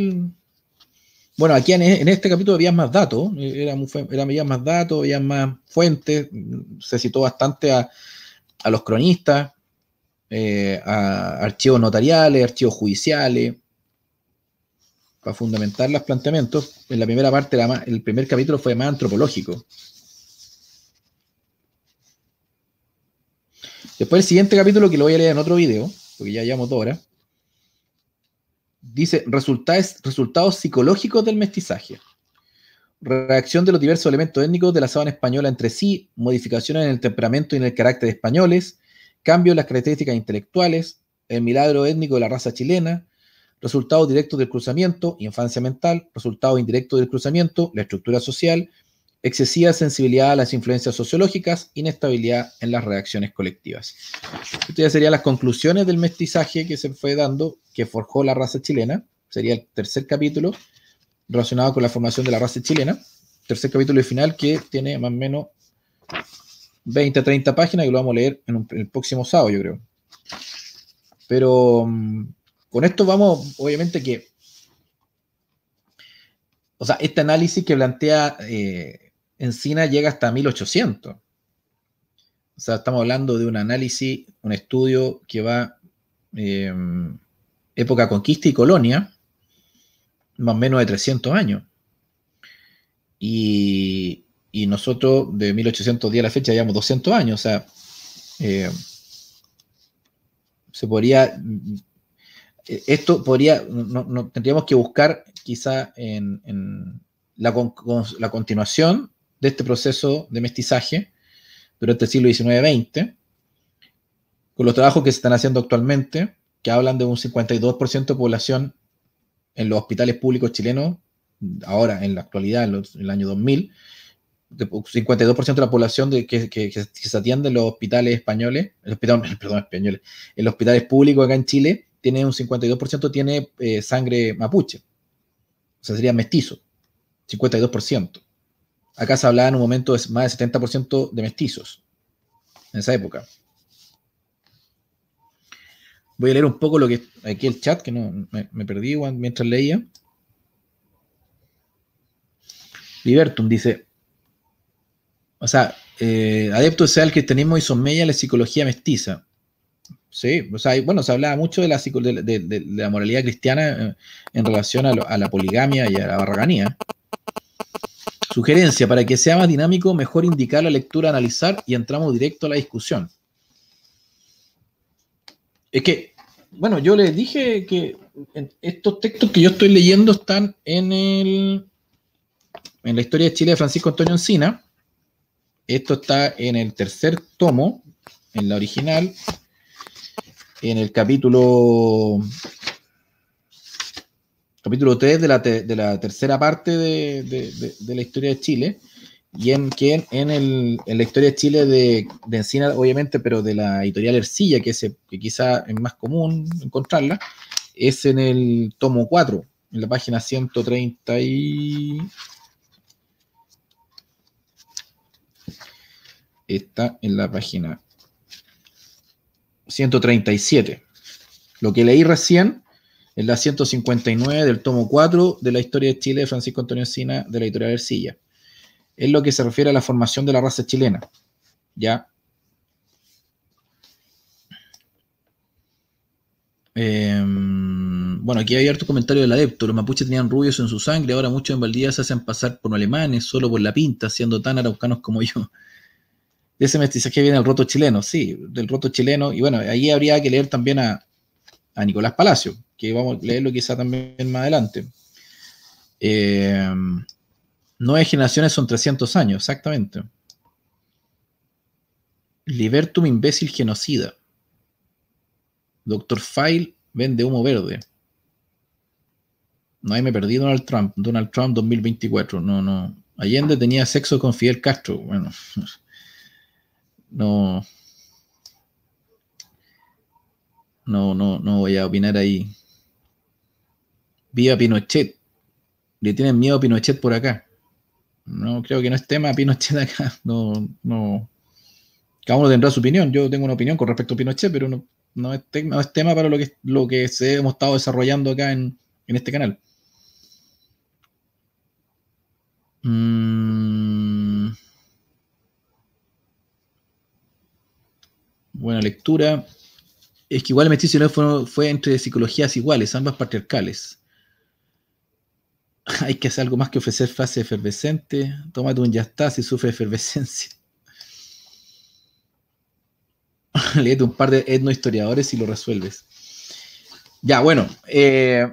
Bueno, aquí en, este capítulo había más datos, era, había más datos, había más fuentes, se citó bastante a, los cronistas, eh, a archivos notariales, archivos judiciales, fundamentar los planteamientos, en la primera parte, el primer capítulo fue más antropológico. Después el siguiente capítulo, que lo voy a leer en otro video, porque ya llevamos dos dice resultados, resultados psicológicos del mestizaje. Reacción de los diversos elementos étnicos de la sabana española entre sí, modificaciones en el temperamento y en el carácter de españoles, cambio en las características intelectuales, el milagro étnico de la raza chilena, Resultados directos del cruzamiento, infancia mental, resultado indirecto del cruzamiento, la estructura social, excesiva sensibilidad a las influencias sociológicas, inestabilidad en las reacciones colectivas. Estas ya serían las conclusiones del mestizaje que se fue dando, que forjó la raza chilena. Sería el tercer capítulo relacionado con la formación de la raza chilena. Tercer capítulo y final que tiene más o menos 20 30 páginas y lo vamos a leer en, en el próximo sábado, yo creo. Pero mm, con esto vamos, obviamente que, o sea, este análisis que plantea eh, Encina llega hasta 1800. O sea, estamos hablando de un análisis, un estudio que va eh, época conquista y colonia, más o menos de 300 años. Y, nosotros de 1810 a la fecha llevamos 200 años, o sea, eh, se podría eh, esto podría, no, tendríamos que buscar quizá en, la, continuación de este proceso de mestizaje durante el siglo XIX-XX, con los trabajos que se están haciendo actualmente, que hablan de un 52% de población en los hospitales públicos chilenos, ahora en la actualidad, en, el año 2000, de 52% de la población de, que, que, se atiende en los hospitales españoles, el eh, hospital, perdón, españoles, en los hospitales públicos acá en Chile, tiene un 52% tiene eh, sangre mapuche. O sea, sería mestizo. 52%. Acá se hablaba en un momento de más del 70% de mestizos en esa época. Voy a leer un poco lo que aquí el chat, que no me, perdí mientras leía. Libertum dice, o sea, eh, adepto sea el cristianismo y son media la psicología mestiza. Sí, bueno, se hablaba mucho de la, moralidad cristiana eh, en relación a, a, la poligamia y a la barraganía. Sugerencia, para que sea más dinámico, mejor indicar la lectura, analizar y entramos directo a la discusión. Es que, bueno, yo les dije que estos textos que yo estoy leyendo están en, el, en la historia de Chile de Francisco Antonio Encina. Esto está en el tercer tomo, en la original, en el capítulo, capítulo 3 de la, tercera parte de, la historia de Chile, y en, en, la historia de Chile de, Encina, obviamente, pero de la editorial Ercilla, que, que quizá es más común encontrarla, es en el tomo 4, en la página 130 y... Está en la página 137. Lo que leí recién es la 159 del tomo 4 de la historia de Chile de Francisco Antonio Sina de la editorial Arcilla Es lo que se refiere a la formación de la raza chilena. ¿Ya? Em, bueno, aquí hay harto comentario del adepto. Los mapuches tenían rubios en su sangre, ahora muchos en Valdivia se hacen pasar por alemanes solo por la pinta, siendo tan araucanos como yo de ese mestizaje viene el roto chileno, sí, del roto chileno. Y bueno, ahí habría que leer también a, Nicolás Palacio, que vamos a leerlo quizá también más adelante. Eh, nueve generaciones son 300 años, exactamente. Libertum imbécil genocida. Doctor File vende humo verde. No, hay me perdí Donald Trump. Donald Trump 2024. No, no. Allende tenía sexo con Fidel Castro. Bueno, no, no, no, no voy a opinar ahí. Viva Pinochet. Le tienen miedo a Pinochet por acá. No creo que no es tema Pinochet acá. No, no. Cada uno tendrá su opinión. Yo tengo una opinión con respecto a Pinochet, pero no, es, tema, para lo que, lo que se hemos estado desarrollando acá en, este canal. mmm buena lectura. Es que igual el mestizo fue, entre psicologías iguales, ambas patriarcales. Hay que hacer algo más que ofrecer fase efervescente. Tómate un ya está si sufre efervescencia. un par de etnohistoriadores y lo resuelves. Ya, bueno. Eh,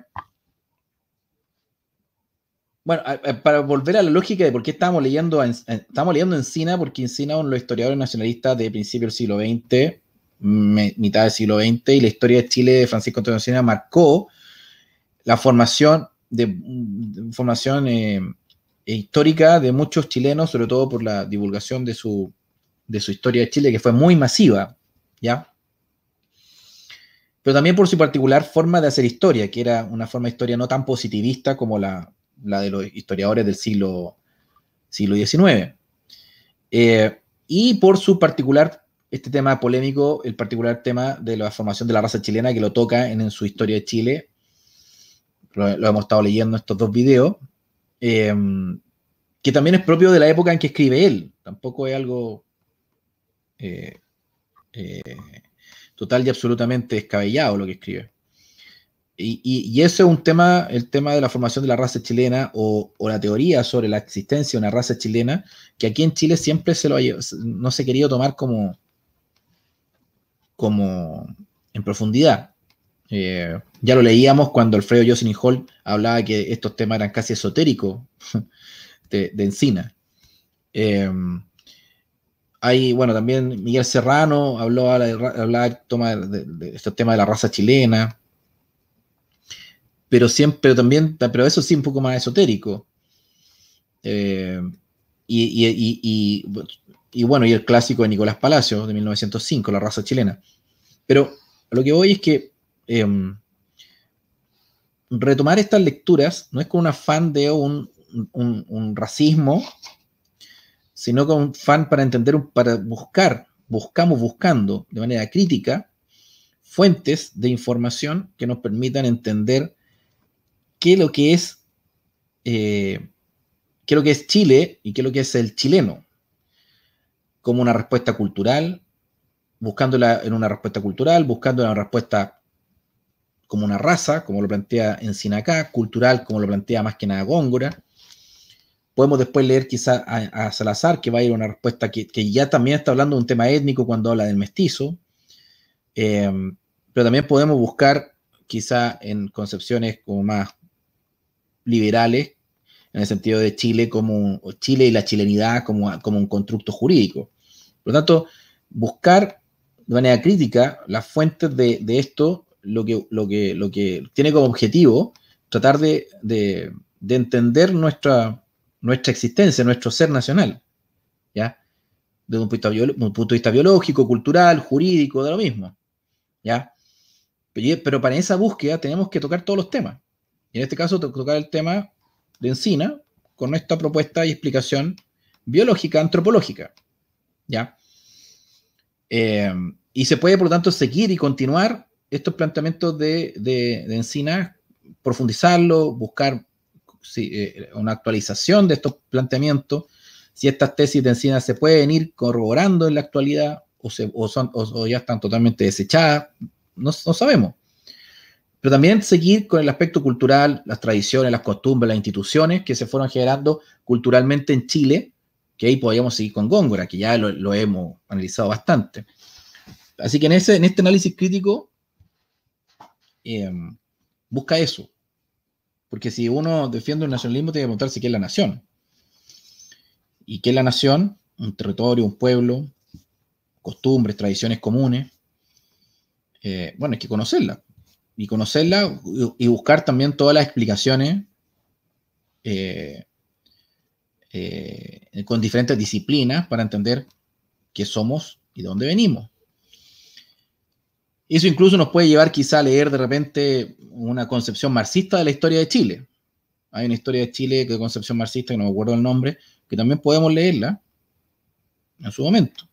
bueno, para volver a la lógica de por qué estábamos leyendo, estábamos leyendo Encina, porque Encina, son un los historiadores nacionalistas de principio del siglo XX, mitad del siglo XX, y la historia de Chile de Francisco Antonio Encina marcó la formación, de, formación eh, histórica de muchos chilenos, sobre todo por la divulgación de su, de su historia de Chile, que fue muy masiva, ¿ya? Pero también por su particular forma de hacer historia, que era una forma de historia no tan positivista como la la de los historiadores del siglo, siglo XIX. Eh, y por su particular, este tema polémico, el particular tema de la formación de la raza chilena que lo toca en, su historia de Chile. Lo, hemos estado leyendo estos dos videos. Eh, que también es propio de la época en que escribe él. Tampoco es algo eh, total y absolutamente descabellado lo que escribe. Y, y, ese es un tema, el tema de la formación de la raza chilena o, la teoría sobre la existencia de una raza chilena, que aquí en Chile siempre se lo no se ha querido tomar como, como en profundidad. Eh, ya lo leíamos cuando Alfredo Jocelyn Hall hablaba que estos temas eran casi esotéricos de, encina. Eh, hay, bueno, también Miguel Serrano habló, hablaba, toma de estos temas de la raza chilena pero siempre también, pero eso sí un poco más esotérico. Eh, y, y, y, y, bueno, y el clásico de Nicolás Palacio de 1905, La raza chilena. Pero lo que voy es que em, retomar estas lecturas no es con un afán de un, un racismo, sino con un afán para entender, para buscar, buscamos buscando de manera crítica fuentes de información que nos permitan entender qué lo que es, eh, lo que es Chile y qué lo que es el chileno, como una respuesta cultural, buscándola en una respuesta cultural, buscando una respuesta como una raza, como lo plantea en Sinacá, cultural, como lo plantea más que nada Góngora. Podemos después leer quizá a, Salazar, que va a ir a una respuesta que, ya también está hablando de un tema étnico cuando habla del mestizo. Eh, pero también podemos buscar quizá en concepciones como más liberales, en el sentido de Chile como Chile y la chilenidad como, un constructo jurídico. Por lo tanto, buscar de manera crítica las fuentes de, esto, lo que, lo, que, lo que tiene como objetivo tratar de, entender nuestra, nuestra existencia, nuestro ser nacional, ¿ya? Desde un punto, de vista biológico, cultural, jurídico, de lo mismo, ¿ya? pero para esa búsqueda tenemos que tocar todos los temas en este caso tocar el tema de encina con esta propuesta y explicación biológica, antropológica. ¿Ya? Eh, y se puede, por lo tanto, seguir y continuar estos planteamientos de, encina, profundizarlo, buscar eh, una actualización de estos planteamientos, si estas tesis de encina se pueden ir corroborando en la actualidad o, ya están totalmente desechadas, no sabemos pero también seguir con el aspecto cultural, las tradiciones, las costumbres, las instituciones que se fueron generando culturalmente en Chile, que ahí podríamos seguir con Góngora, que ya lo, hemos analizado bastante. Así que en, ese, en este análisis crítico em, busca eso, porque si uno defiende el nacionalismo tiene que preguntarse qué es la nación. ¿Y qué es la nación? Un territorio, un pueblo, costumbres, tradiciones comunes. Eh, bueno, hay que conocerla y conocerla y, buscar también todas las explicaciones eh, eh, con diferentes disciplinas para entender qué somos y dónde venimos. Eso incluso nos puede llevar quizá a leer de repente una concepción marxista de la historia de Chile. Hay una historia de Chile de concepción marxista, que no me acuerdo el nombre, que también podemos leerla en su momento.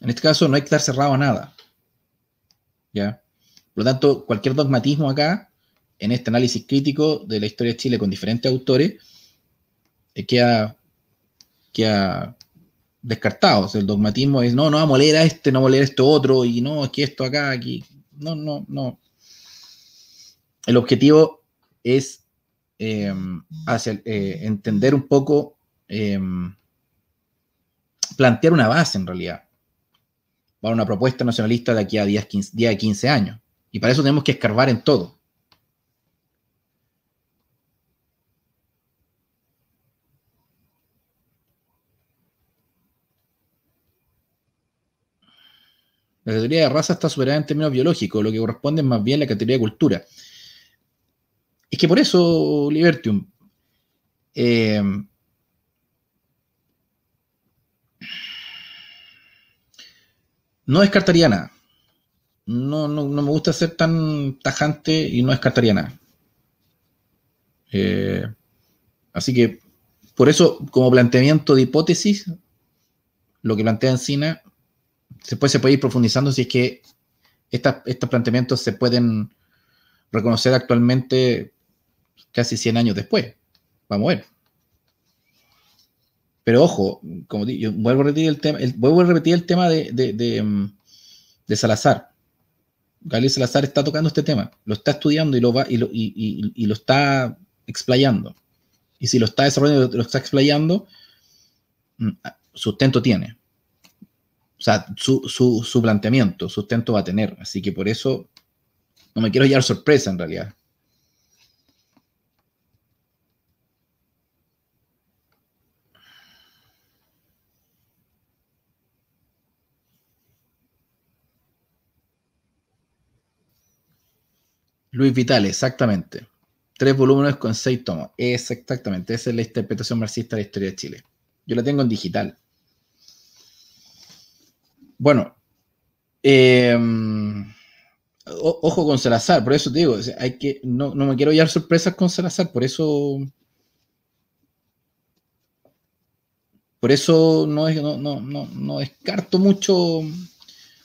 En este caso no hay que estar cerrado a nada. ¿Ya? Por lo tanto, cualquier dogmatismo acá, en este análisis crítico de la historia de Chile con diferentes autores, eh, queda, descartado. O el dogmatismo es, no, no vamos a leer a este, no vamos a leer a esto otro, y no, aquí esto acá, aquí. No, no, no. El objetivo es em, eh, entender un poco, em, plantear una base en realidad, para una propuesta nacionalista de aquí a 10, 15, 15 años. Y para eso tenemos que escarbar en todo. La categoría de raza está superada en términos biológicos, lo que corresponde más bien la categoría de cultura. Es que por eso, Libertium, eh, no descartaría nada no, no, no me gusta ser tan tajante y no descartaría nada. Eh, así que, por eso, como planteamiento de hipótesis, lo que plantea Encina, después se puede ir profundizando si es que estos planteamientos se pueden reconocer actualmente casi 100 años después. Vamos a ver. Pero ojo, como digo, vuelvo a repetir el tema, vuelvo a repetir el tema de, de, de mm, Salazar. Gabriel Salazar está tocando este tema, lo está estudiando y lo, va, y lo, está explayando. Y si lo está desarrollando, y lo está explayando, mm, ah, sustento tiene. O sea, su, su planteamiento, sustento va a tener. Así que por eso no me quiero llevar sorpresa en realidad. Luis Vital, exactamente. Tres volúmenes con seis tomos. Es exactamente. Esa es la interpretación marxista de la historia de Chile. Yo la tengo en digital. Bueno. Em, ojo con Salazar, por eso te digo, hay que, no, no me quiero llevar sorpresas con Salazar, por eso. Por eso no, es, no, no, descarto mucho.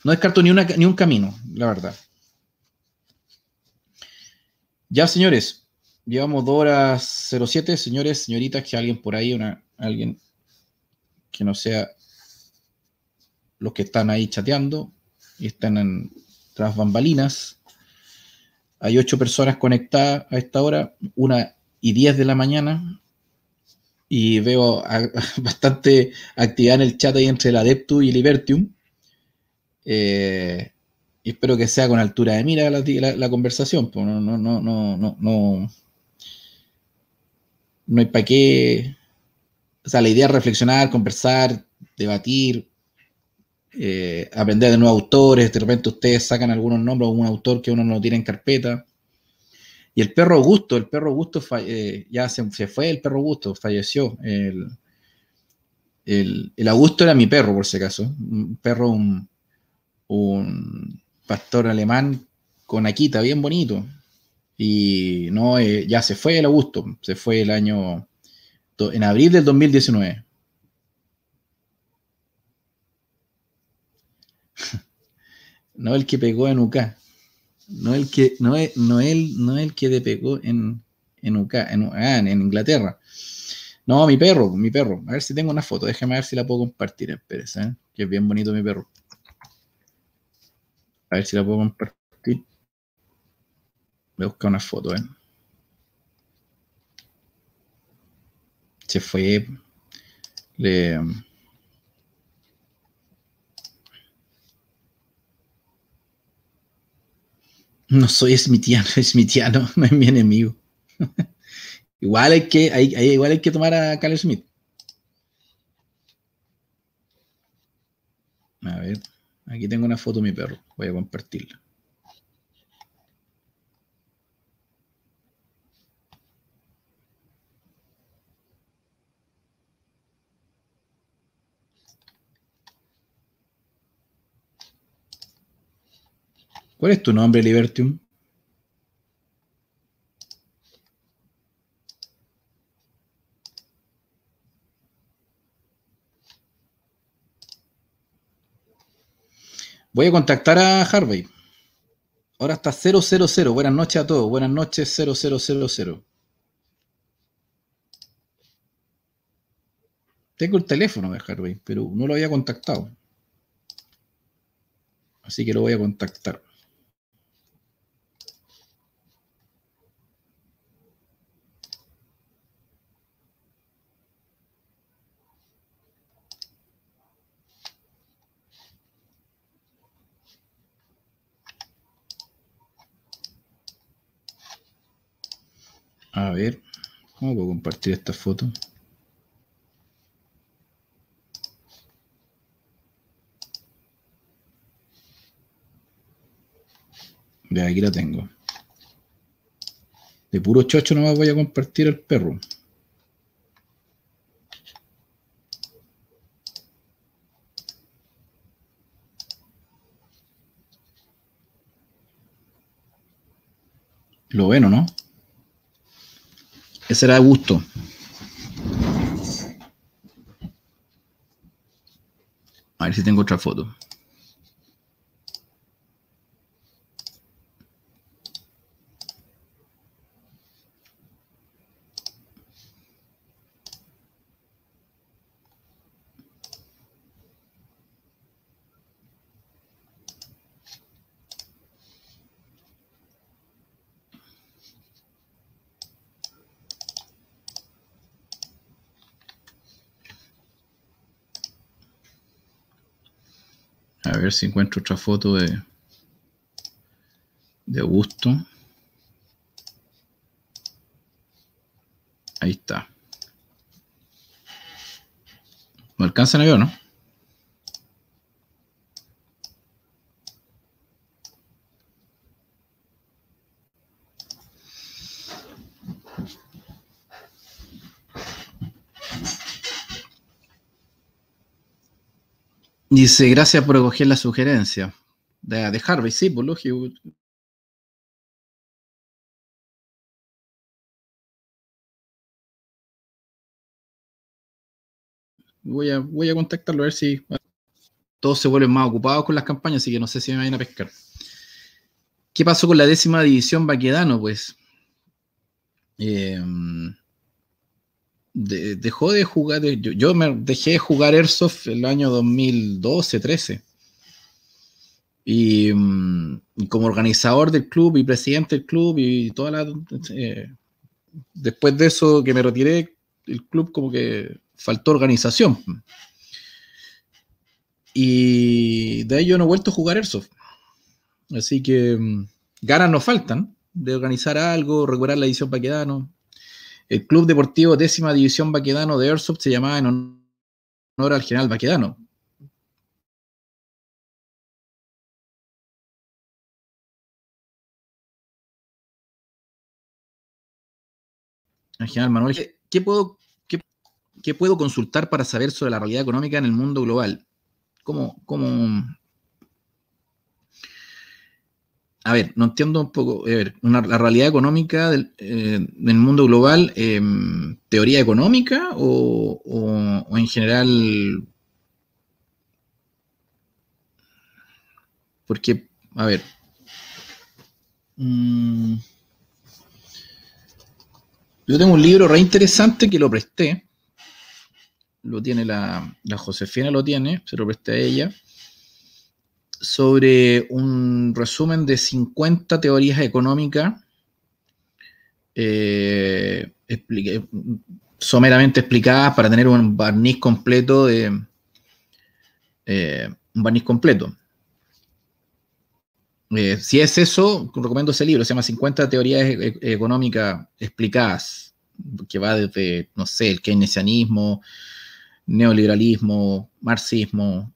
No descarto ni un camino, la verdad. Ya, señores, llevamos 2 horas 07, señores, señoritas, que alguien por ahí, una, alguien que no sea los que están ahí chateando y están en, tras bambalinas. Hay ocho personas conectadas a esta hora, una y 10 de la mañana, y veo bastante actividad en el chat ahí entre el Adeptus y Libertium. Eh, espero que sea con altura de mira la, conversación, no, no, no, no, no, no, no hay para qué, o sea, la idea es reflexionar, conversar, debatir, eh, aprender de nuevos autores, de repente ustedes sacan algunos nombres o un autor que uno no tiene en carpeta. Y el perro Augusto, el perro Augusto eh, ya se, se, fue, el perro Augusto falleció. El, Augusto era mi perro, por si acaso, un perro, un pastor alemán con Aquita, bien bonito. Y no, eh, ya se fue el Augusto, se fue el año, en abril del 2019. no el que pegó en UK. No el que, no, es, eh, no, el, no el que de pegó en, en UK, en, ah, en Inglaterra. No, mi perro, mi perro. A ver si tengo una foto. Déjame ver si la puedo compartir. Espérese, ¿eh? que es bien bonito mi perro. A ver si la puedo compartir. Voy a buscar una foto, ¿eh? Se fue. no soy smithiano, smithiano no es mi enemigo. igual, hay que, igual hay que tomar a Carl Smith. A ver. Aquí tengo una foto de mi perro, voy a compartirla. ¿Cuál es tu nombre, Libertium? Voy a contactar a Harvey. Ahora está 000. Buenas noches a todos. Buenas noches 0000. Tengo el teléfono de Harvey, pero no lo había contactado. Así que lo voy a contactar. A ver, ¿cómo puedo compartir esta foto? De aquí la tengo. De puro chocho me voy a compartir el perro. Lo bueno, ¿no? será era gusto A ver si tengo otra foto. si encuentro otra foto de, de Augusto. Ahí está. ¿Me alcanza a ver, no? Dice, gracias por coger la sugerencia. De, Harvey, sí, por pues, lógico. Voy a, voy a contactarlo a ver si todos se vuelven más ocupados con las campañas, así que no sé si me vayan a pescar. ¿Qué pasó con la décima división Baquedano? Pues eh, dejó de jugar, yo, yo, me dejé de jugar Airsoft el año 2012, 13. Mm, y, como organizador del club y presidente del club y toda la... Eh, después de eso que me retiré, el club como que faltó organización. Y de ahí yo no he vuelto a jugar Airsoft. Así que mm, ganas no faltan de organizar algo, recuperar la edición paquedano. El Club Deportivo Décima División Baquedano de Airsoft se llamaba en honor al general Baquedano. general Manuel, eh, ¿qué, puedo, qué, puedo consultar para saber sobre la realidad económica en el mundo global? ¿Cómo, cómo a ver, no entiendo un poco, eh, a ver, la realidad económica del, eh, mundo global, em, teoría económica o, en general... Porque, a ver... Mm, yo tengo un libro re interesante que lo presté. Lo tiene la, la Josefina, lo tiene, se lo presté a ella sobre un resumen de 50 teorías económicas eh, someramente explicadas para tener un barniz completo de eh, un barniz completo. Eh, si es eso, recomiendo ese libro, se llama 50 teorías e-, e-, económicas explicadas, que va desde, no sé, el keynesianismo, neoliberalismo, marxismo,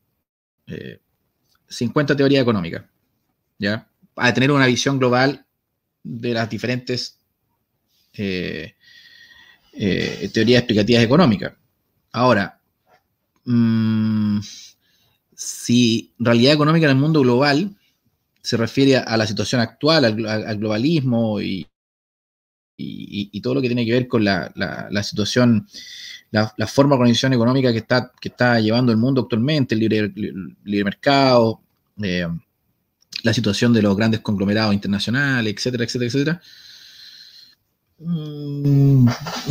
50 teorías económicas, ¿ya? Para tener una visión global de las diferentes eh, eh, teorías explicativas económicas. Ahora, mm, si realidad económica en el mundo global se refiere a, la situación actual, al, globalismo y, todo lo que tiene que ver con la, situación, la, forma de organización económica que está, que está llevando el mundo actualmente, el libre, libre mercado, la situación de los grandes conglomerados internacionales, etcétera, etcétera, etcétera. Mm,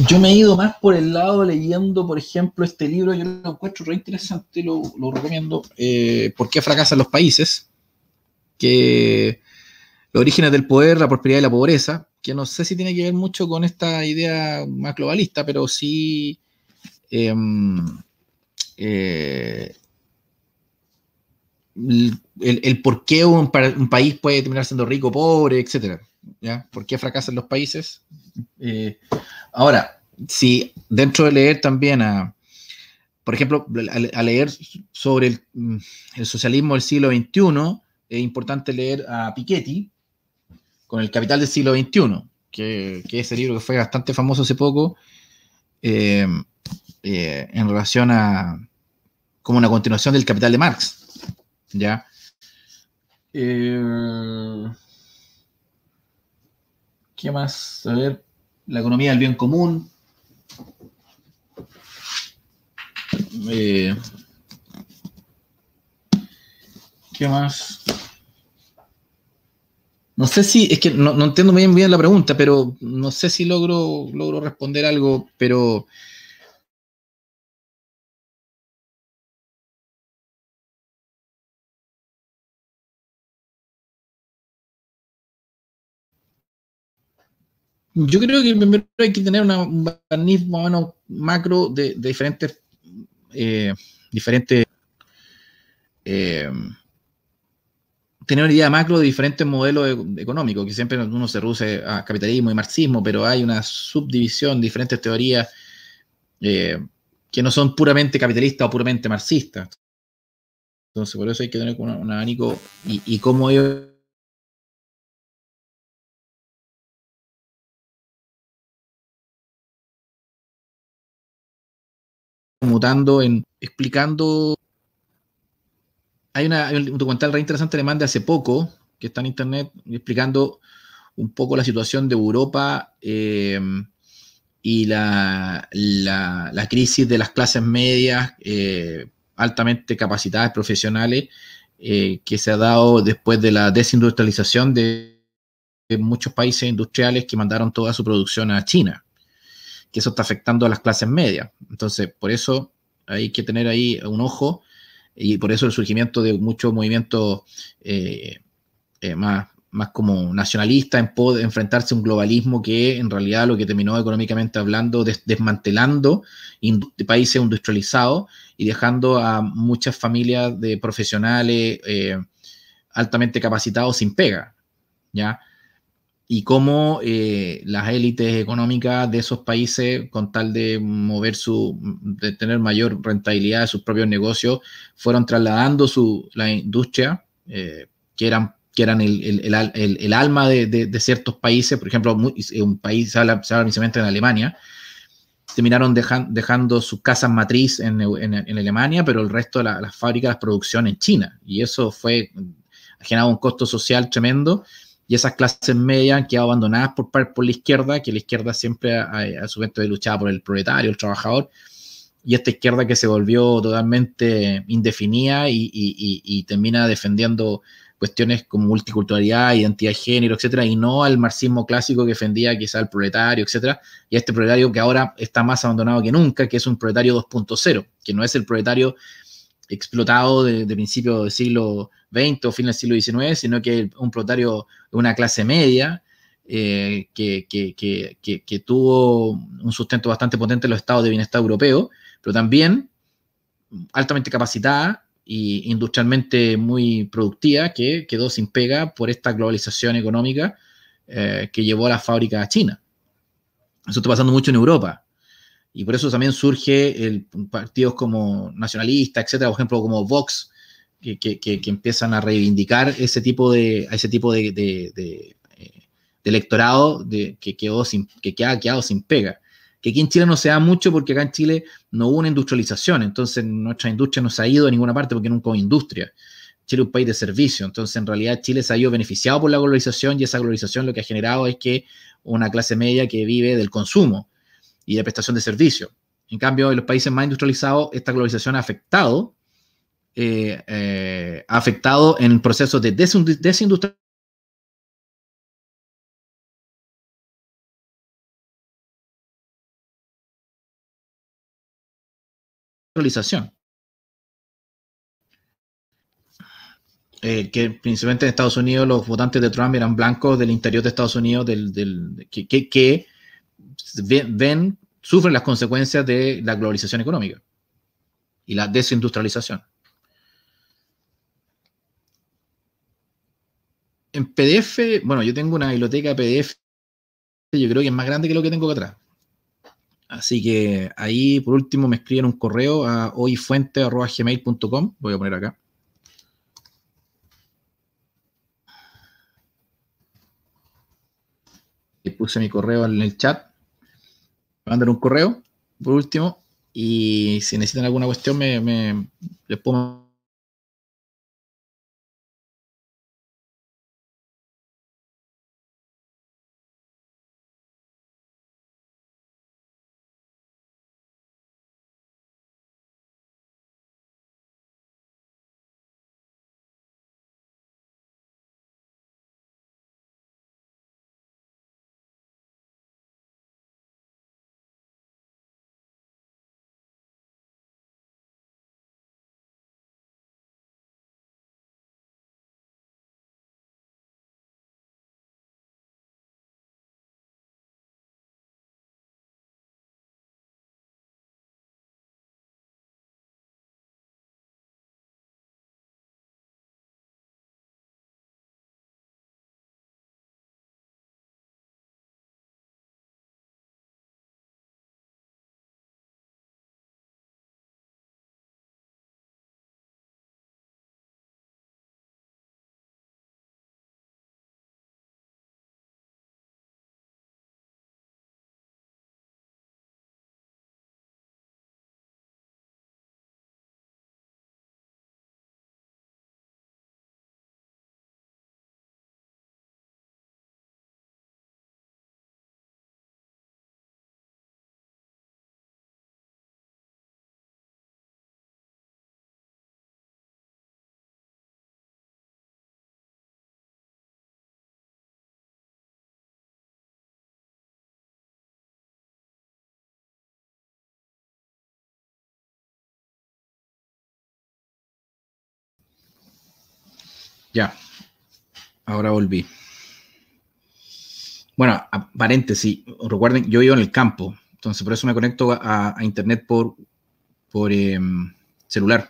yo me he ido más por el lado leyendo, por ejemplo, este libro, yo lo encuentro re interesante, lo, recomiendo, eh, ¿Por qué fracasan los países? Que los orígenes del poder, la prosperidad y la pobreza, que no sé si tiene que ver mucho con esta idea más globalista, pero sí... Em, eh, el, por qué un, país puede terminar siendo rico, pobre, etcétera. ¿ya? ¿Por qué fracasan los países? Eh, ahora, si dentro de leer también a, por ejemplo, a, leer sobre mm, el, socialismo del siglo XXI, es importante leer a Piketty con El Capital del siglo XXI, que, es el libro que fue bastante famoso hace poco eh, eh, en relación a como una continuación del Capital de Marx. ¿ya? Eh, ¿Qué más? A ver, la economía del bien común. Eh, ¿Qué más? No sé si, es que no, entiendo muy bien, bien la pregunta, pero no sé si logro, logro responder algo, pero Yo creo que primero hay que tener un barniz macro de, diferentes, eh, diferentes eh, tener una idea macro de diferentes modelos e-, económicos, que siempre uno se reduce a capitalismo y marxismo, pero hay una subdivisión, diferentes teorías eh, que no son puramente capitalistas o puramente marxistas. Entonces, por eso hay que tener un, abanico y, y cómo ellos mutando en explicando. Hay, una, un documental re interesante alemán de hace poco, que está en internet, explicando un poco la situación de Europa em, y la, la, crisis de las clases medias eh, altamente capacitadas, profesionales, eh, que se ha dado después de la desindustrialización de muchos países industriales que mandaron toda su producción a China que eso está afectando a las clases medias. Entonces, por eso hay que tener ahí un ojo y por eso el surgimiento de muchos movimientos eh, eh, más, más como nacionalistas en poder enfrentarse a un globalismo que en realidad lo que terminó económicamente hablando desmantelando países industrializados y dejando a muchas familias de profesionales eh, altamente capacitados sin pega, ¿ya?, y cómo eh, las élites económicas de esos países, con tal de mover su, de tener mayor rentabilidad de sus propios negocios, fueron trasladando su, la industria, eh, que eran, que eran el, el, alma de, de, ciertos países, por ejemplo, un país, se habla, principalmente en Alemania, terminaron dejando sus casas matriz en, en, Alemania, pero el resto de las fábricas, las producción en China, y eso fue, ha generado un costo social tremendo, y esas clases medias han quedado abandonadas por, por la izquierda, que la izquierda siempre a, su vez luchaba por el proletario, el trabajador, y esta izquierda que se volvió totalmente indefinida y, termina defendiendo cuestiones como multiculturalidad, identidad de género, etcétera, y no al marxismo clásico que defendía quizá el proletario, etcétera, y a este proletario que ahora está más abandonado que nunca, que es un proletario 2.0, que no es el proletario explotado de, de principio del siglo XX o fin del siglo XIX, sino que un proletario de una clase media eh, que, tuvo un sustento bastante potente en los estados de bienestar europeo, pero también altamente capacitada e industrialmente muy productiva, que quedó sin pega por esta globalización económica eh, que llevó a las fábricas a China. Eso está pasando mucho en Europa. Y por eso también surge el, partidos como nacionalistas, etcétera, por ejemplo, como Vox, que, empiezan a reivindicar ese tipo de, ese tipo de, eh, electorado que, quedó sin, que ha quedado sin pega. Que aquí en Chile no se da mucho porque acá en Chile no hubo una industrialización, entonces nuestra industria no se ha ido a ninguna parte porque nunca hubo industria. Chile es un país de servicio, entonces en realidad Chile se ha ido beneficiado por la globalización y esa globalización lo que ha generado es que una clase media que vive del consumo y de prestación de servicios. En cambio, en los países más industrializados, esta globalización ha afectado eh, eh, afectado en el proceso de desindustrialización eh, que principalmente en Estados Unidos los votantes de Trump eran blancos del interior de Estados Unidos, del, que, ven, sufren las consecuencias de la globalización económica y la desindustrialización. en PDF, bueno, yo tengo una biblioteca PDF, yo creo que es más grande que lo que tengo acá atrás. Así que ahí, por último, me escriben un correo a hoyfuente.gmail.com. Voy a poner acá. Y puse mi correo en el chat. Me mandan un correo, por último. Y si necesitan alguna cuestión, me, me les puedo Ya, ahora volví. Bueno, paréntesis, recuerden, yo vivo en el campo, entonces por eso me conecto a, internet por, por em, celular.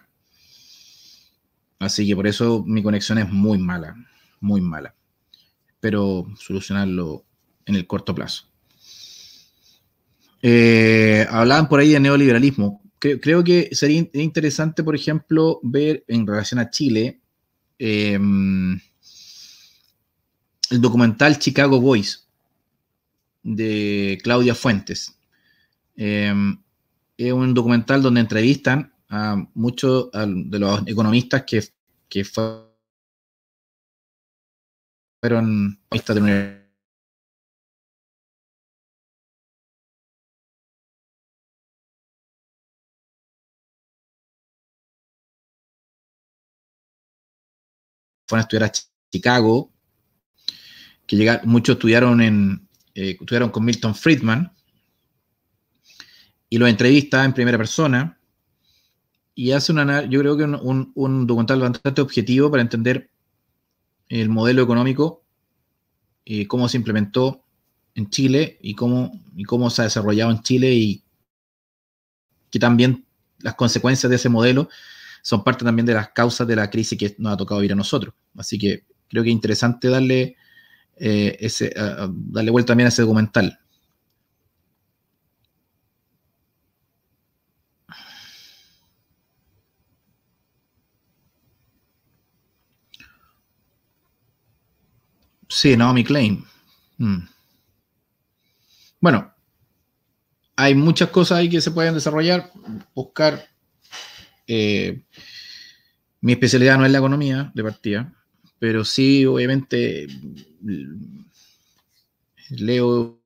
Así que por eso mi conexión es muy mala, muy mala. Espero solucionarlo en el corto plazo. Eh, hablaban por ahí de neoliberalismo. creo que sería interesante, por ejemplo, ver en relación a Chile el documental Chicago Boys de Claudia Fuentes. es un documental donde entrevistan a muchos de los economistas que, que fueron economistas van a estudiar a Chicago, que llegaron, muchos estudiaron, en, eh, estudiaron con Milton Friedman, y lo entrevista en primera persona, y hace una, yo creo que un, documental bastante objetivo para entender el modelo económico, y eh, cómo se implementó en Chile y cómo, y cómo se ha desarrollado en Chile y también las consecuencias de ese modelo son parte también de las causas de la crisis que nos ha tocado vivir a nosotros. Así que creo que es interesante darle, eh, ese, darle vuelta también a ese documental. Sí, Naomi Klein. Mm. Bueno, hay muchas cosas ahí que se pueden desarrollar. Buscar eh, mi especialidad no es la economía de partida, pero sí, obviamente, leo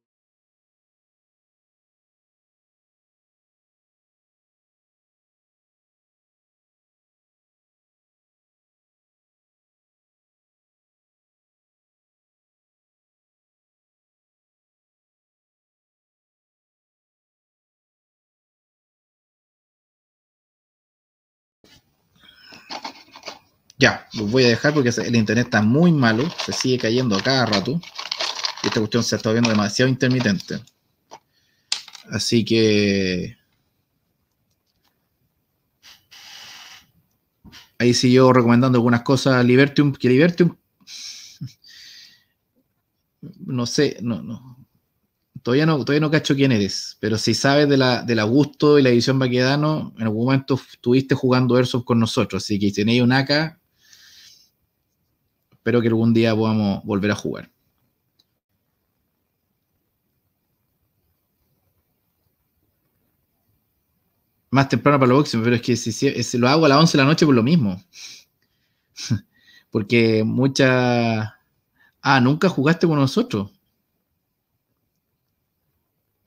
Ya, los voy a dejar porque el internet está muy malo, se sigue cayendo a cada rato. y Esta cuestión se ha estado viendo demasiado intermitente. Así que. Ahí siguió recomendando algunas cosas Libertium, que Libertium. No sé, no, no. Todavía no, todavía no cacho quién eres, pero si sabes de la, del gusto y la edición Baquedano, en algún momento estuviste jugando Airsoft con nosotros, así que si tenéis un AK, Espero que algún día podamos volver a jugar. Más temprano para lo próximo, pero es que si, lo hago a las 11 de la noche por lo mismo. Porque mucha Ah, nunca jugaste con nosotros.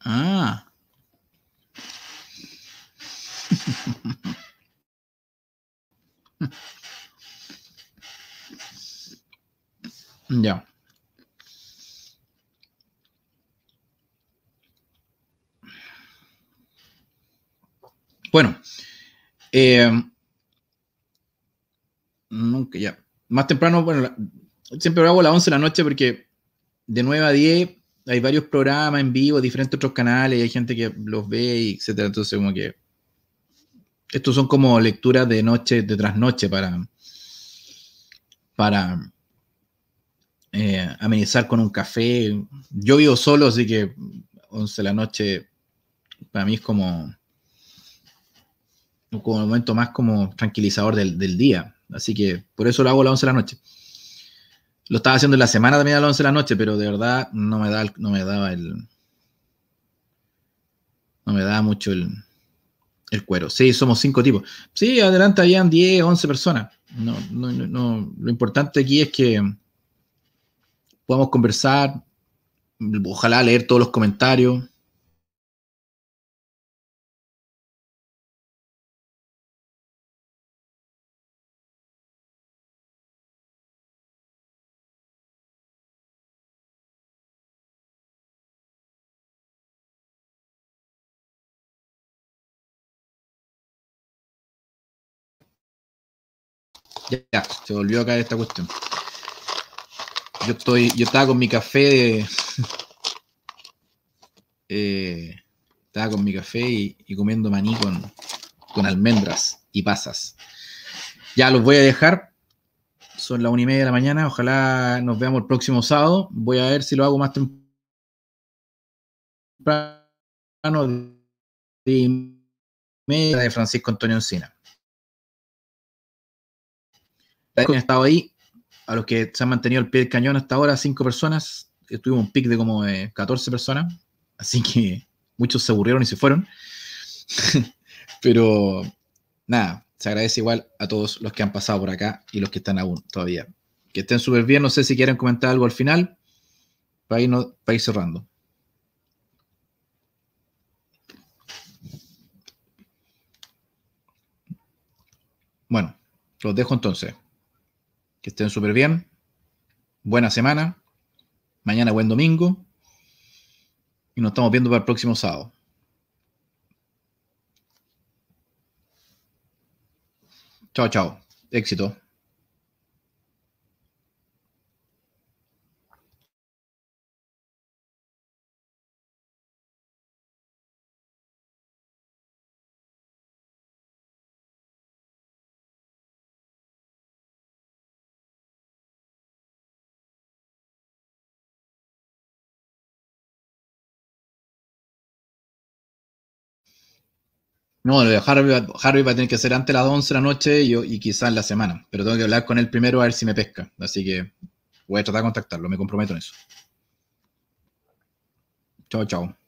Ah. Ya. Bueno, eh, nunca ya. Más temprano, bueno, siempre hago a las 11 de la noche porque de 9 a 10 hay varios programas en vivo, diferentes otros canales, hay gente que los ve, y etcétera. Entonces, como que estos son como lecturas de noche, de trasnoche para, para, eh, amenizar con un café. Yo vivo solo, así que 11 de la noche para mí es como, como un momento más como tranquilizador del, día. Así que por eso lo hago a las 11 de la noche. Lo estaba haciendo en la semana también a las 11 de la noche, pero de verdad no me, da, no me daba el... No me daba mucho el, cuero. Sí, somos cinco tipos. Sí, adelante habían 10, 11 personas. No, no, no, Lo importante aquí es que podamos conversar, ojalá leer todos los comentarios. Ya, se volvió a caer esta cuestión. Yo estoy, yo estaba con mi café de. Eh, con mi café y, comiendo maní con, almendras y pasas. Ya los voy a dejar. Son las una y media de la mañana. Ojalá nos veamos el próximo sábado. Voy a ver si lo hago más temprano. De media de Francisco Antonio Encina. estado ahí a los que se han mantenido el pie del cañón hasta ahora, cinco personas. Eh, tuvimos un pic de como 14 eh, personas, así que muchos se aburrieron y se fueron. Pero nada, se agradece igual a todos los que han pasado por acá y los que están aún todavía. Que estén súper bien, no sé si quieren comentar algo al final, para para ir cerrando. Bueno, los dejo entonces. Que estén súper bien. Buena semana. Mañana buen domingo. Y nos estamos viendo para el próximo sábado. Chao, chao. Éxito. No, Harvey, va a tener que ser antes de las 11 de la noche y, y quizás la semana. Pero tengo que hablar con él primero a ver si me pesca. Así que voy a tratar de contactarlo, me comprometo en eso. Chao, chao.